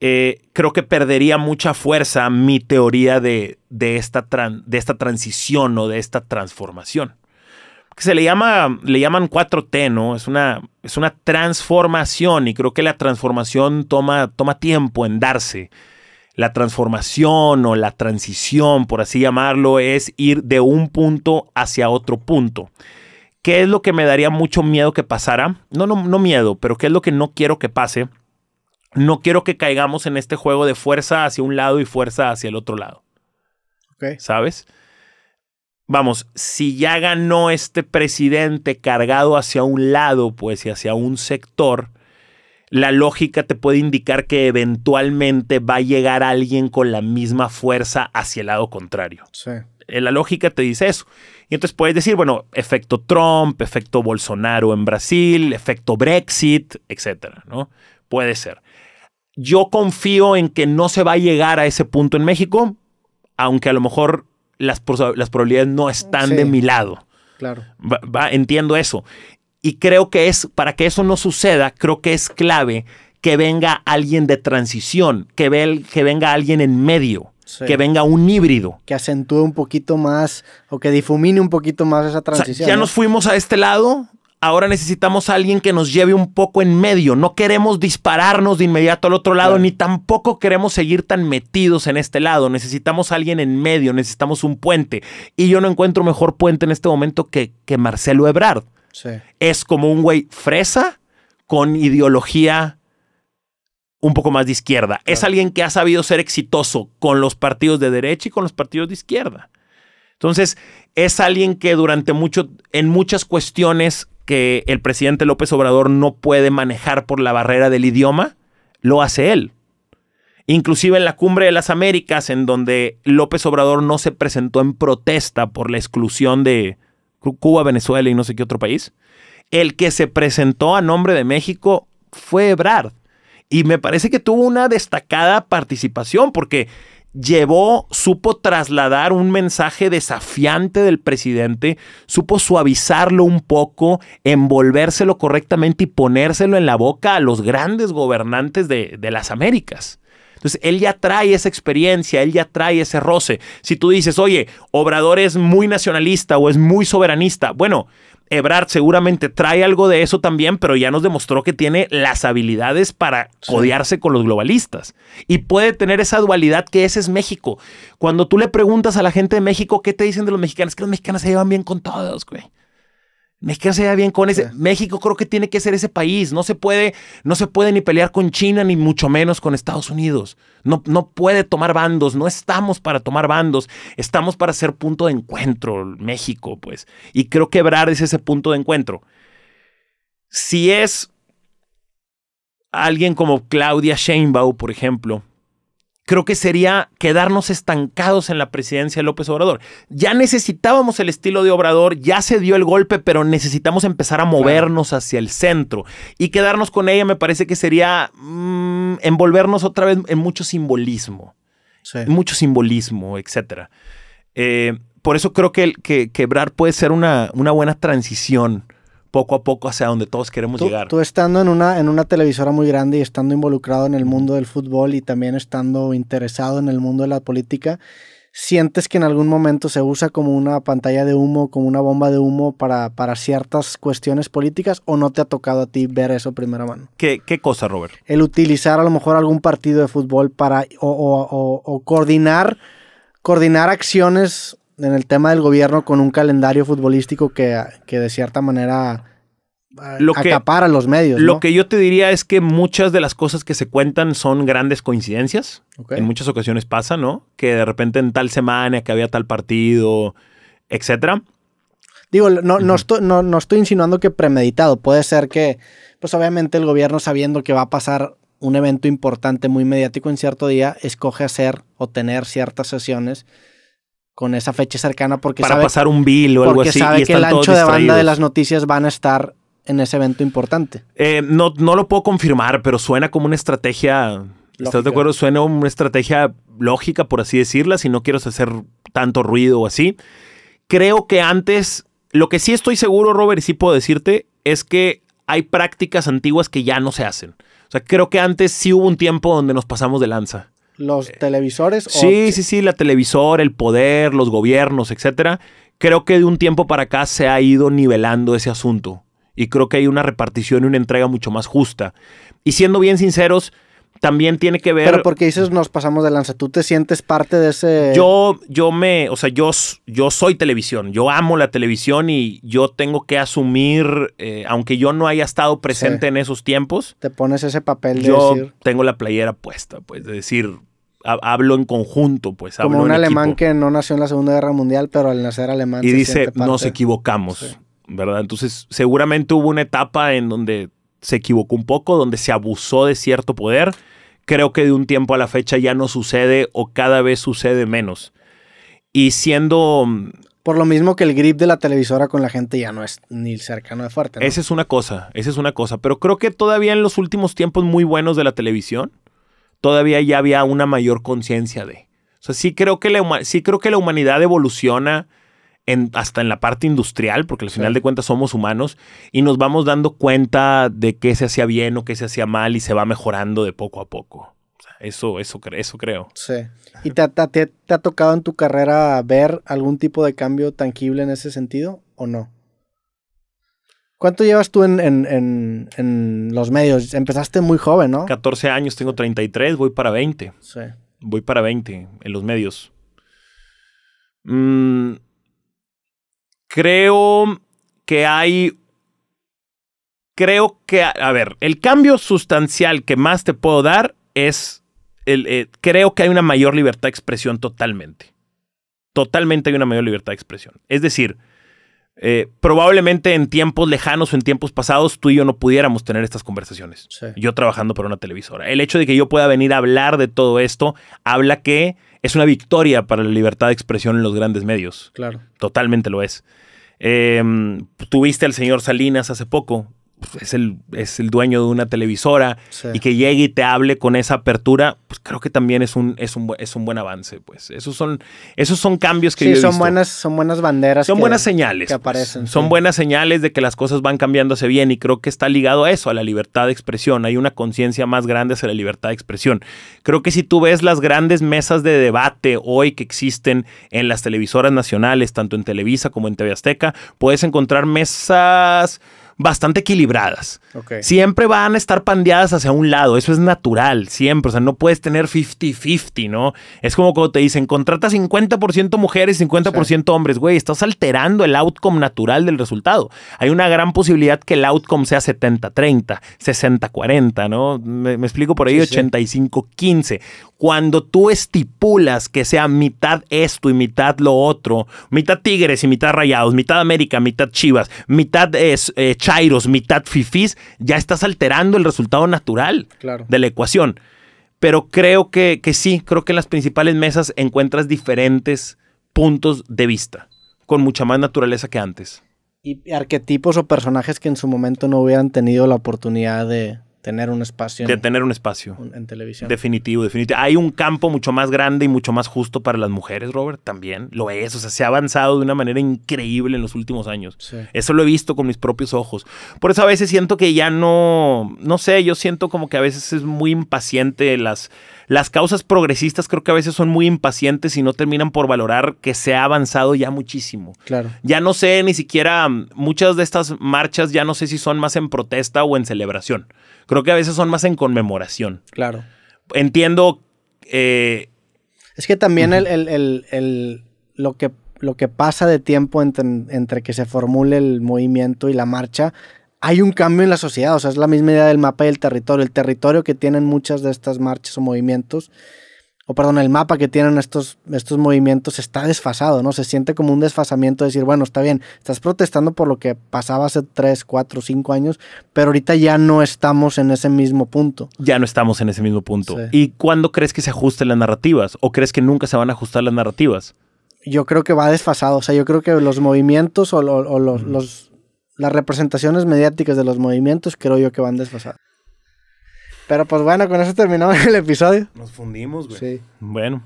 eh, creo que perdería mucha fuerza mi teoría de, esta, de esta, transición o de esta transformación. Que se le llama, le llaman 4T, ¿no? Es una, es una transformación y creo que la transformación toma, toma tiempo en darse la transformación o la transición, por así llamarlo, es ir de un punto hacia otro punto. ¿Qué es lo que me daría mucho miedo que pasara? No, no, no miedo, pero ¿qué es lo que no quiero que pase? No quiero que caigamos en este juego de fuerza hacia un lado y fuerza hacia el otro lado. ¿Sabes? Vamos, si ya ganó este presidente cargado hacia un lado, pues y hacia un sector, la lógica te puede indicar que eventualmente va a llegar alguien con la misma fuerza hacia el lado contrario. Sí. Eh, la lógica te dice eso. Y entonces puedes decir, bueno, efecto Trump, efecto Bolsonaro en Brasil, efecto Brexit, etcétera, ¿no? Puede ser. Yo confío en que no se va a llegar a ese punto en México, aunque a lo mejor las, probabilidades no están de mi lado. Claro. entiendo eso. Y creo que es, para que eso no suceda, creo que es clave que venga alguien de transición, que, que venga alguien en medio. que venga un híbrido. Que acentúe un poquito más o que difumine un poquito más esa transición. ya nos fuimos a este lado, ahora necesitamos alguien que nos lleve un poco en medio. No queremos dispararnos de inmediato al otro lado, ni tampoco queremos seguir tan metidos en este lado. Necesitamos alguien en medio, necesitamos un puente. Y yo no encuentro mejor puente en este momento que, que Marcelo Ebrard. Es como un güey fresa con ideología un poco más de izquierda. Es alguien que ha sabido ser exitoso con los partidos de derecha y con los partidos de izquierda. Entonces, es alguien que durante mucho, en muchas cuestiones que el presidente López Obrador no puede manejar por la barrera del idioma, lo hace él. Inclusive en la cumbre de las Américas, en donde López Obrador no se presentó en protesta por la exclusión de, Cuba, Venezuela y no sé qué otro país. El que se presentó a nombre de México fue Ebrard. Y me parece que tuvo una destacada participación porque llevó, supo trasladar un mensaje desafiante del presidente, supo suavizarlo un poco, envolvérselo correctamente y ponérselo en la boca a los grandes gobernantes de, de las Américas. Entonces, él ya trae esa experiencia, él ya trae ese roce. Si tú dices, oye, Obrador es muy nacionalista o es muy soberanista, bueno, Ebrard seguramente trae algo de eso también, pero ya nos demostró que tiene las habilidades para odiarse con los globalistas. Y puede tener esa dualidad que ese es México. Cuando tú le preguntas a la gente de México qué te dicen de los mexicanos, que los mexicanos se llevan bien con todos, güey. México se bien con ese. México creo que tiene que ser ese país. No se puede, no se puede ni pelear con China, ni mucho menos con Estados Unidos. No, no puede tomar bandos. No estamos para tomar bandos. Estamos para ser punto de encuentro, México, pues. Y creo que Brad es ese punto de encuentro. Si es alguien como Claudia Sheinbaum, por ejemplo, creo que sería quedarnos estancados en la presidencia de López Obrador. Ya necesitábamos el estilo de Obrador, ya se dio el golpe, pero necesitamos empezar a movernos hacia el centro. Y quedarnos con ella me parece que sería mm, envolvernos otra vez en mucho simbolismo. Mucho simbolismo, etcétera. Eh, por eso creo que, quebrar puede ser una, una buena transición poco a poco hacia donde todos queremos llegar. Tú estando en una, en una televisora muy grande y estando involucrado en el mundo del fútbol y también estando interesado en el mundo de la política, ¿sientes que en algún momento se usa como una pantalla de humo, como una bomba de humo para, para ciertas cuestiones políticas o no te ha tocado a ti ver eso primera mano? ¿Qué, cosa, Robert? El utilizar a lo mejor algún partido de fútbol para o, coordinar, coordinar acciones en el tema del gobierno con un calendario futbolístico que, que de cierta manera eh, acapara los medios. Lo que yo te diría es que muchas de las cosas que se cuentan son grandes coincidencias. En muchas ocasiones pasa, ¿no? Que de repente en tal semana que había tal partido, etcétera. Digo, no, no, no estoy insinuando que premeditado. Puede ser que, pues obviamente el gobierno sabiendo que va a pasar un evento importante, muy mediático en cierto día, escoge hacer o tener ciertas sesiones con esa fecha cercana porque para sabe, pasar un bill o algo así. Porque sabe que el ancho de banda de las noticias van a estar en ese evento importante. Eh, no, lo puedo confirmar, pero suena como una estrategia. ¿Estás de acuerdo? Suena como una estrategia lógica, por así decirla, si no quieres hacer tanto ruido o así. Creo que antes, lo que sí estoy seguro, Robert, y sí puedo decirte, es que hay prácticas antiguas que ya no se hacen. O sea, creo que antes sí hubo un tiempo donde nos pasamos de lanza los eh, televisores. Sí, sí, sí, la televisor, el poder, los gobiernos, etcétera. Creo que de un tiempo para acá se ha ido nivelando ese asunto. Y creo que hay una repartición y una entrega mucho más justa. Y siendo bien sinceros, también tiene que ver. Pero porque dices nos pasamos de lanza, tú te sientes parte de ese. Yo, yo me, o sea, yo, yo soy televisión, yo amo la televisión y yo tengo que asumir, eh, aunque yo no haya estado presente en esos tiempos. Te pones ese papel de yo tengo la playera puesta, pues, de decir, hablo en conjunto, pues. Hablo Como un alemán que no nació en la Segunda Guerra Mundial, pero al nacer alemán. Y dice, nos equivocamos, ¿verdad? Entonces, seguramente hubo una etapa en donde se equivocó un poco, donde se abusó de cierto poder. Creo que de un tiempo a la fecha ya no sucede o cada vez sucede menos. Y siendo... Mm, Por lo mismo que el grip de la televisora con la gente ya no es ni cercano de fuerte. Esa es una cosa, esa es una cosa. Pero creo que todavía en los últimos tiempos muy buenos de la televisión, todavía ya había una mayor conciencia de... O sea, sí creo que sí creo que la humanidad evoluciona hasta en la parte industrial, porque al final de cuentas somos humanos y nos vamos dando cuenta de qué se hacía bien o qué se hacía mal y se va mejorando de poco a poco. eso, eso, eso creo. Sí. ¿Y te, ha tocado en tu carrera ver algún tipo de cambio tangible en ese sentido o no? ¿Cuánto llevas tú en, en los medios? Empezaste muy joven, ¿no? 14 años, tengo 33, voy para 20. Sí. Voy para 20 en los medios. Mmm Creo que hay... Creo que, a ver, el cambio sustancial que más te puedo dar es, el, eh, creo que hay una mayor libertad de expresión totalmente. Totalmente hay una mayor libertad de expresión. Es decir, eh, probablemente en tiempos lejanos o en tiempos pasados tú y yo no pudiéramos tener estas conversaciones. Yo trabajando para una televisora. El hecho de que yo pueda venir a hablar de todo esto habla que es una victoria para la libertad de expresión en los grandes medios. Claro. Totalmente lo es. Em, tuviste al señor Salinas hace poco es el, es el dueño de una televisora y que llegue y te hable con esa apertura, pues creo que también es un, es un, buen avance, pues. Esos son, esos son cambios que yo son Buenas, son buenas banderas. Son buenas señales. Pues. aparecen. Son buenas señales de que las cosas van cambiándose bien y creo que está ligado a eso, a la libertad de expresión. Hay una conciencia más grande hacia la libertad de expresión. Creo que si tú ves las grandes mesas de debate hoy que existen en las televisoras nacionales, tanto en Televisa como en TV Azteca, puedes encontrar mesas bastante equilibradas. Siempre van a estar pandeadas hacia un lado, eso es natural, siempre, o sea, no puedes tener 50-50, ¿no? Es como cuando te dicen, contrata 50% mujeres, 50% hombres, güey, estás alterando el outcome natural del resultado. Hay una gran posibilidad que el outcome sea 70-30, 60-40, ¿no? Me, explico por ahí, 85-15. Cuando tú estipulas que sea mitad esto y mitad lo otro, mitad Tigres y mitad Rayados, mitad América, mitad Chivas, mitad eh, Chairos, mitad Fifis, ya estás alterando el resultado natural de la ecuación. Pero creo que, que sí, creo que en las principales mesas encuentras diferentes puntos de vista, con mucha más naturaleza que antes y arquetipos o personajes que en su momento no hubieran tenido la oportunidad de, tener un espacio. De tener un espacio. En, televisión. Definitivo, definitivo. Hay un campo mucho más grande y mucho más justo para las mujeres, Robert, también. Lo es. O sea, se ha avanzado de una manera increíble en los últimos años. Eso lo he visto con mis propios ojos. Por eso a veces siento que ya no, no sé, yo siento como que a veces es muy impaciente las las causas progresistas creo que a veces son muy impacientes y no terminan por valorar que se ha avanzado ya muchísimo. Claro. Ya no sé ni siquiera, mm, muchas de estas marchas ya no sé si son más en protesta o en celebración. Creo que a veces son más en conmemoración. Claro. Entiendo. Eh, es que también lo que lo que pasa de tiempo entre, entre, que se formule el movimiento y la marcha hay un cambio en la sociedad, o sea, es la misma idea del mapa y del territorio, el territorio que tienen muchas de estas marchas o movimientos, o perdón, el mapa que tienen estos, estos movimientos está desfasado, ¿no? Se siente como un desfasamiento de decir, bueno, está bien, estás protestando por lo que pasaba hace 3, 4, 5 años, pero ahorita ya no estamos en ese mismo punto. Ya no estamos en ese mismo punto. ¿Y cuándo crees que se ajusten las narrativas? ¿O crees que nunca se van a ajustar las narrativas? Yo creo que va desfasado, o sea, yo creo que los movimientos o, los las representaciones mediáticas de los movimientos creo yo que van desfasadas. Pero pues bueno, con eso terminamos el episodio. Nos fundimos, güey. Sí. Bueno.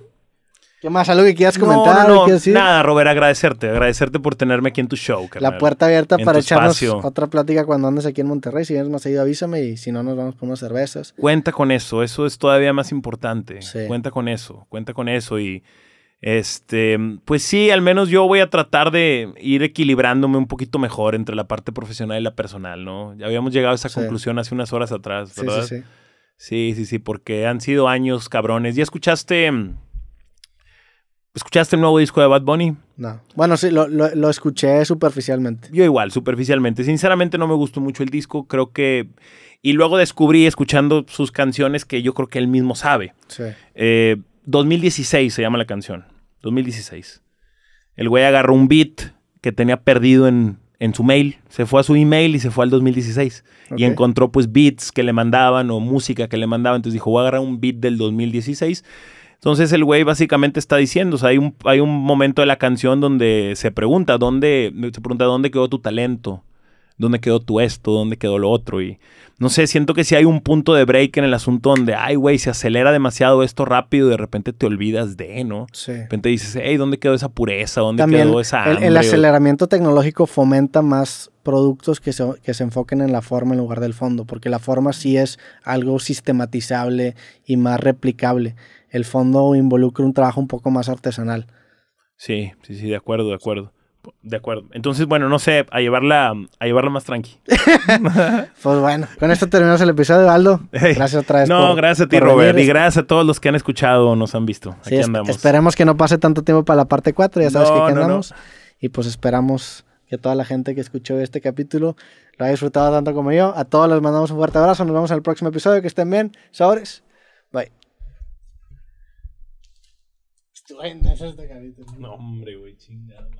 ¿Qué más? ¿Algo que quieras comentar? No, no, no nada, Robert, agradecerte. Agradecerte por tenerme aquí en tu show, carnal. La puerta abierta para echarnos otra plática cuando andes aquí en Monterrey. Si vienes más seguido, avísame y si no, nos vamos con unas cervezas. Cuenta con eso. Eso es todavía más importante. Cuenta con eso. Cuenta con eso y... Este, pues sí, al menos yo voy a tratar de ir equilibrándome un poquito mejor entre la parte profesional y la personal, ¿no? Ya habíamos llegado a esa conclusión hace unas horas atrás, ¿verdad? Sí sí, sí sí, sí, porque han sido años cabrones. ¿Ya escuchaste ¿Escuchaste el nuevo disco de Bad Bunny? No. Bueno, sí, lo, escuché superficialmente. Yo igual, superficialmente. Sinceramente no me gustó mucho el disco, creo que... Y luego descubrí escuchando sus canciones que yo creo que él mismo sabe. Sí. Eh, 2016 se llama la canción. 2016. El güey agarró un beat que tenía perdido en, su mail. Se fue a su email y se fue al 2016. Y encontró pues beats que le mandaban o música que le mandaban. Entonces dijo, voy a agarrar un beat del 2016. Entonces el güey básicamente está diciendo, o sea, hay un, hay un momento de la canción donde se pregunta, ¿dónde, se pregunta dónde quedó tu talento? dónde quedó tú esto, dónde quedó lo otro. Y no sé, siento que si hay un punto de break en el asunto donde, ay, güey, se acelera demasiado esto rápido y de repente te olvidas de, ¿no? De repente dices, hey, ¿dónde quedó esa pureza? ¿Dónde quedó esa El, el aceleramiento tecnológico fomenta más productos que que se, enfoquen en la forma en lugar del fondo, porque la forma sí es algo sistematizable y más replicable. El fondo involucra un trabajo un poco más artesanal. Sí, sí, sí, de acuerdo, de acuerdo. De acuerdo. Entonces, bueno, no sé, a llevarla, a llevarla más tranqui. pues bueno, con esto terminamos el episodio, Aldo. Gracias otra vez. No, gracias a ti, Robert. Y gracias a todos los que han escuchado o nos han visto. Aquí andamos. Esperemos que no pase tanto tiempo para la parte 4, ya sabes que aquí andamos. Y pues esperamos que toda la gente que escuchó este capítulo lo haya disfrutado tanto como yo. A todos les mandamos un fuerte abrazo. Nos vemos en el próximo episodio. Que estén bien. Sabores. Bye. Estupendo es de No, hombre, güey, chingada.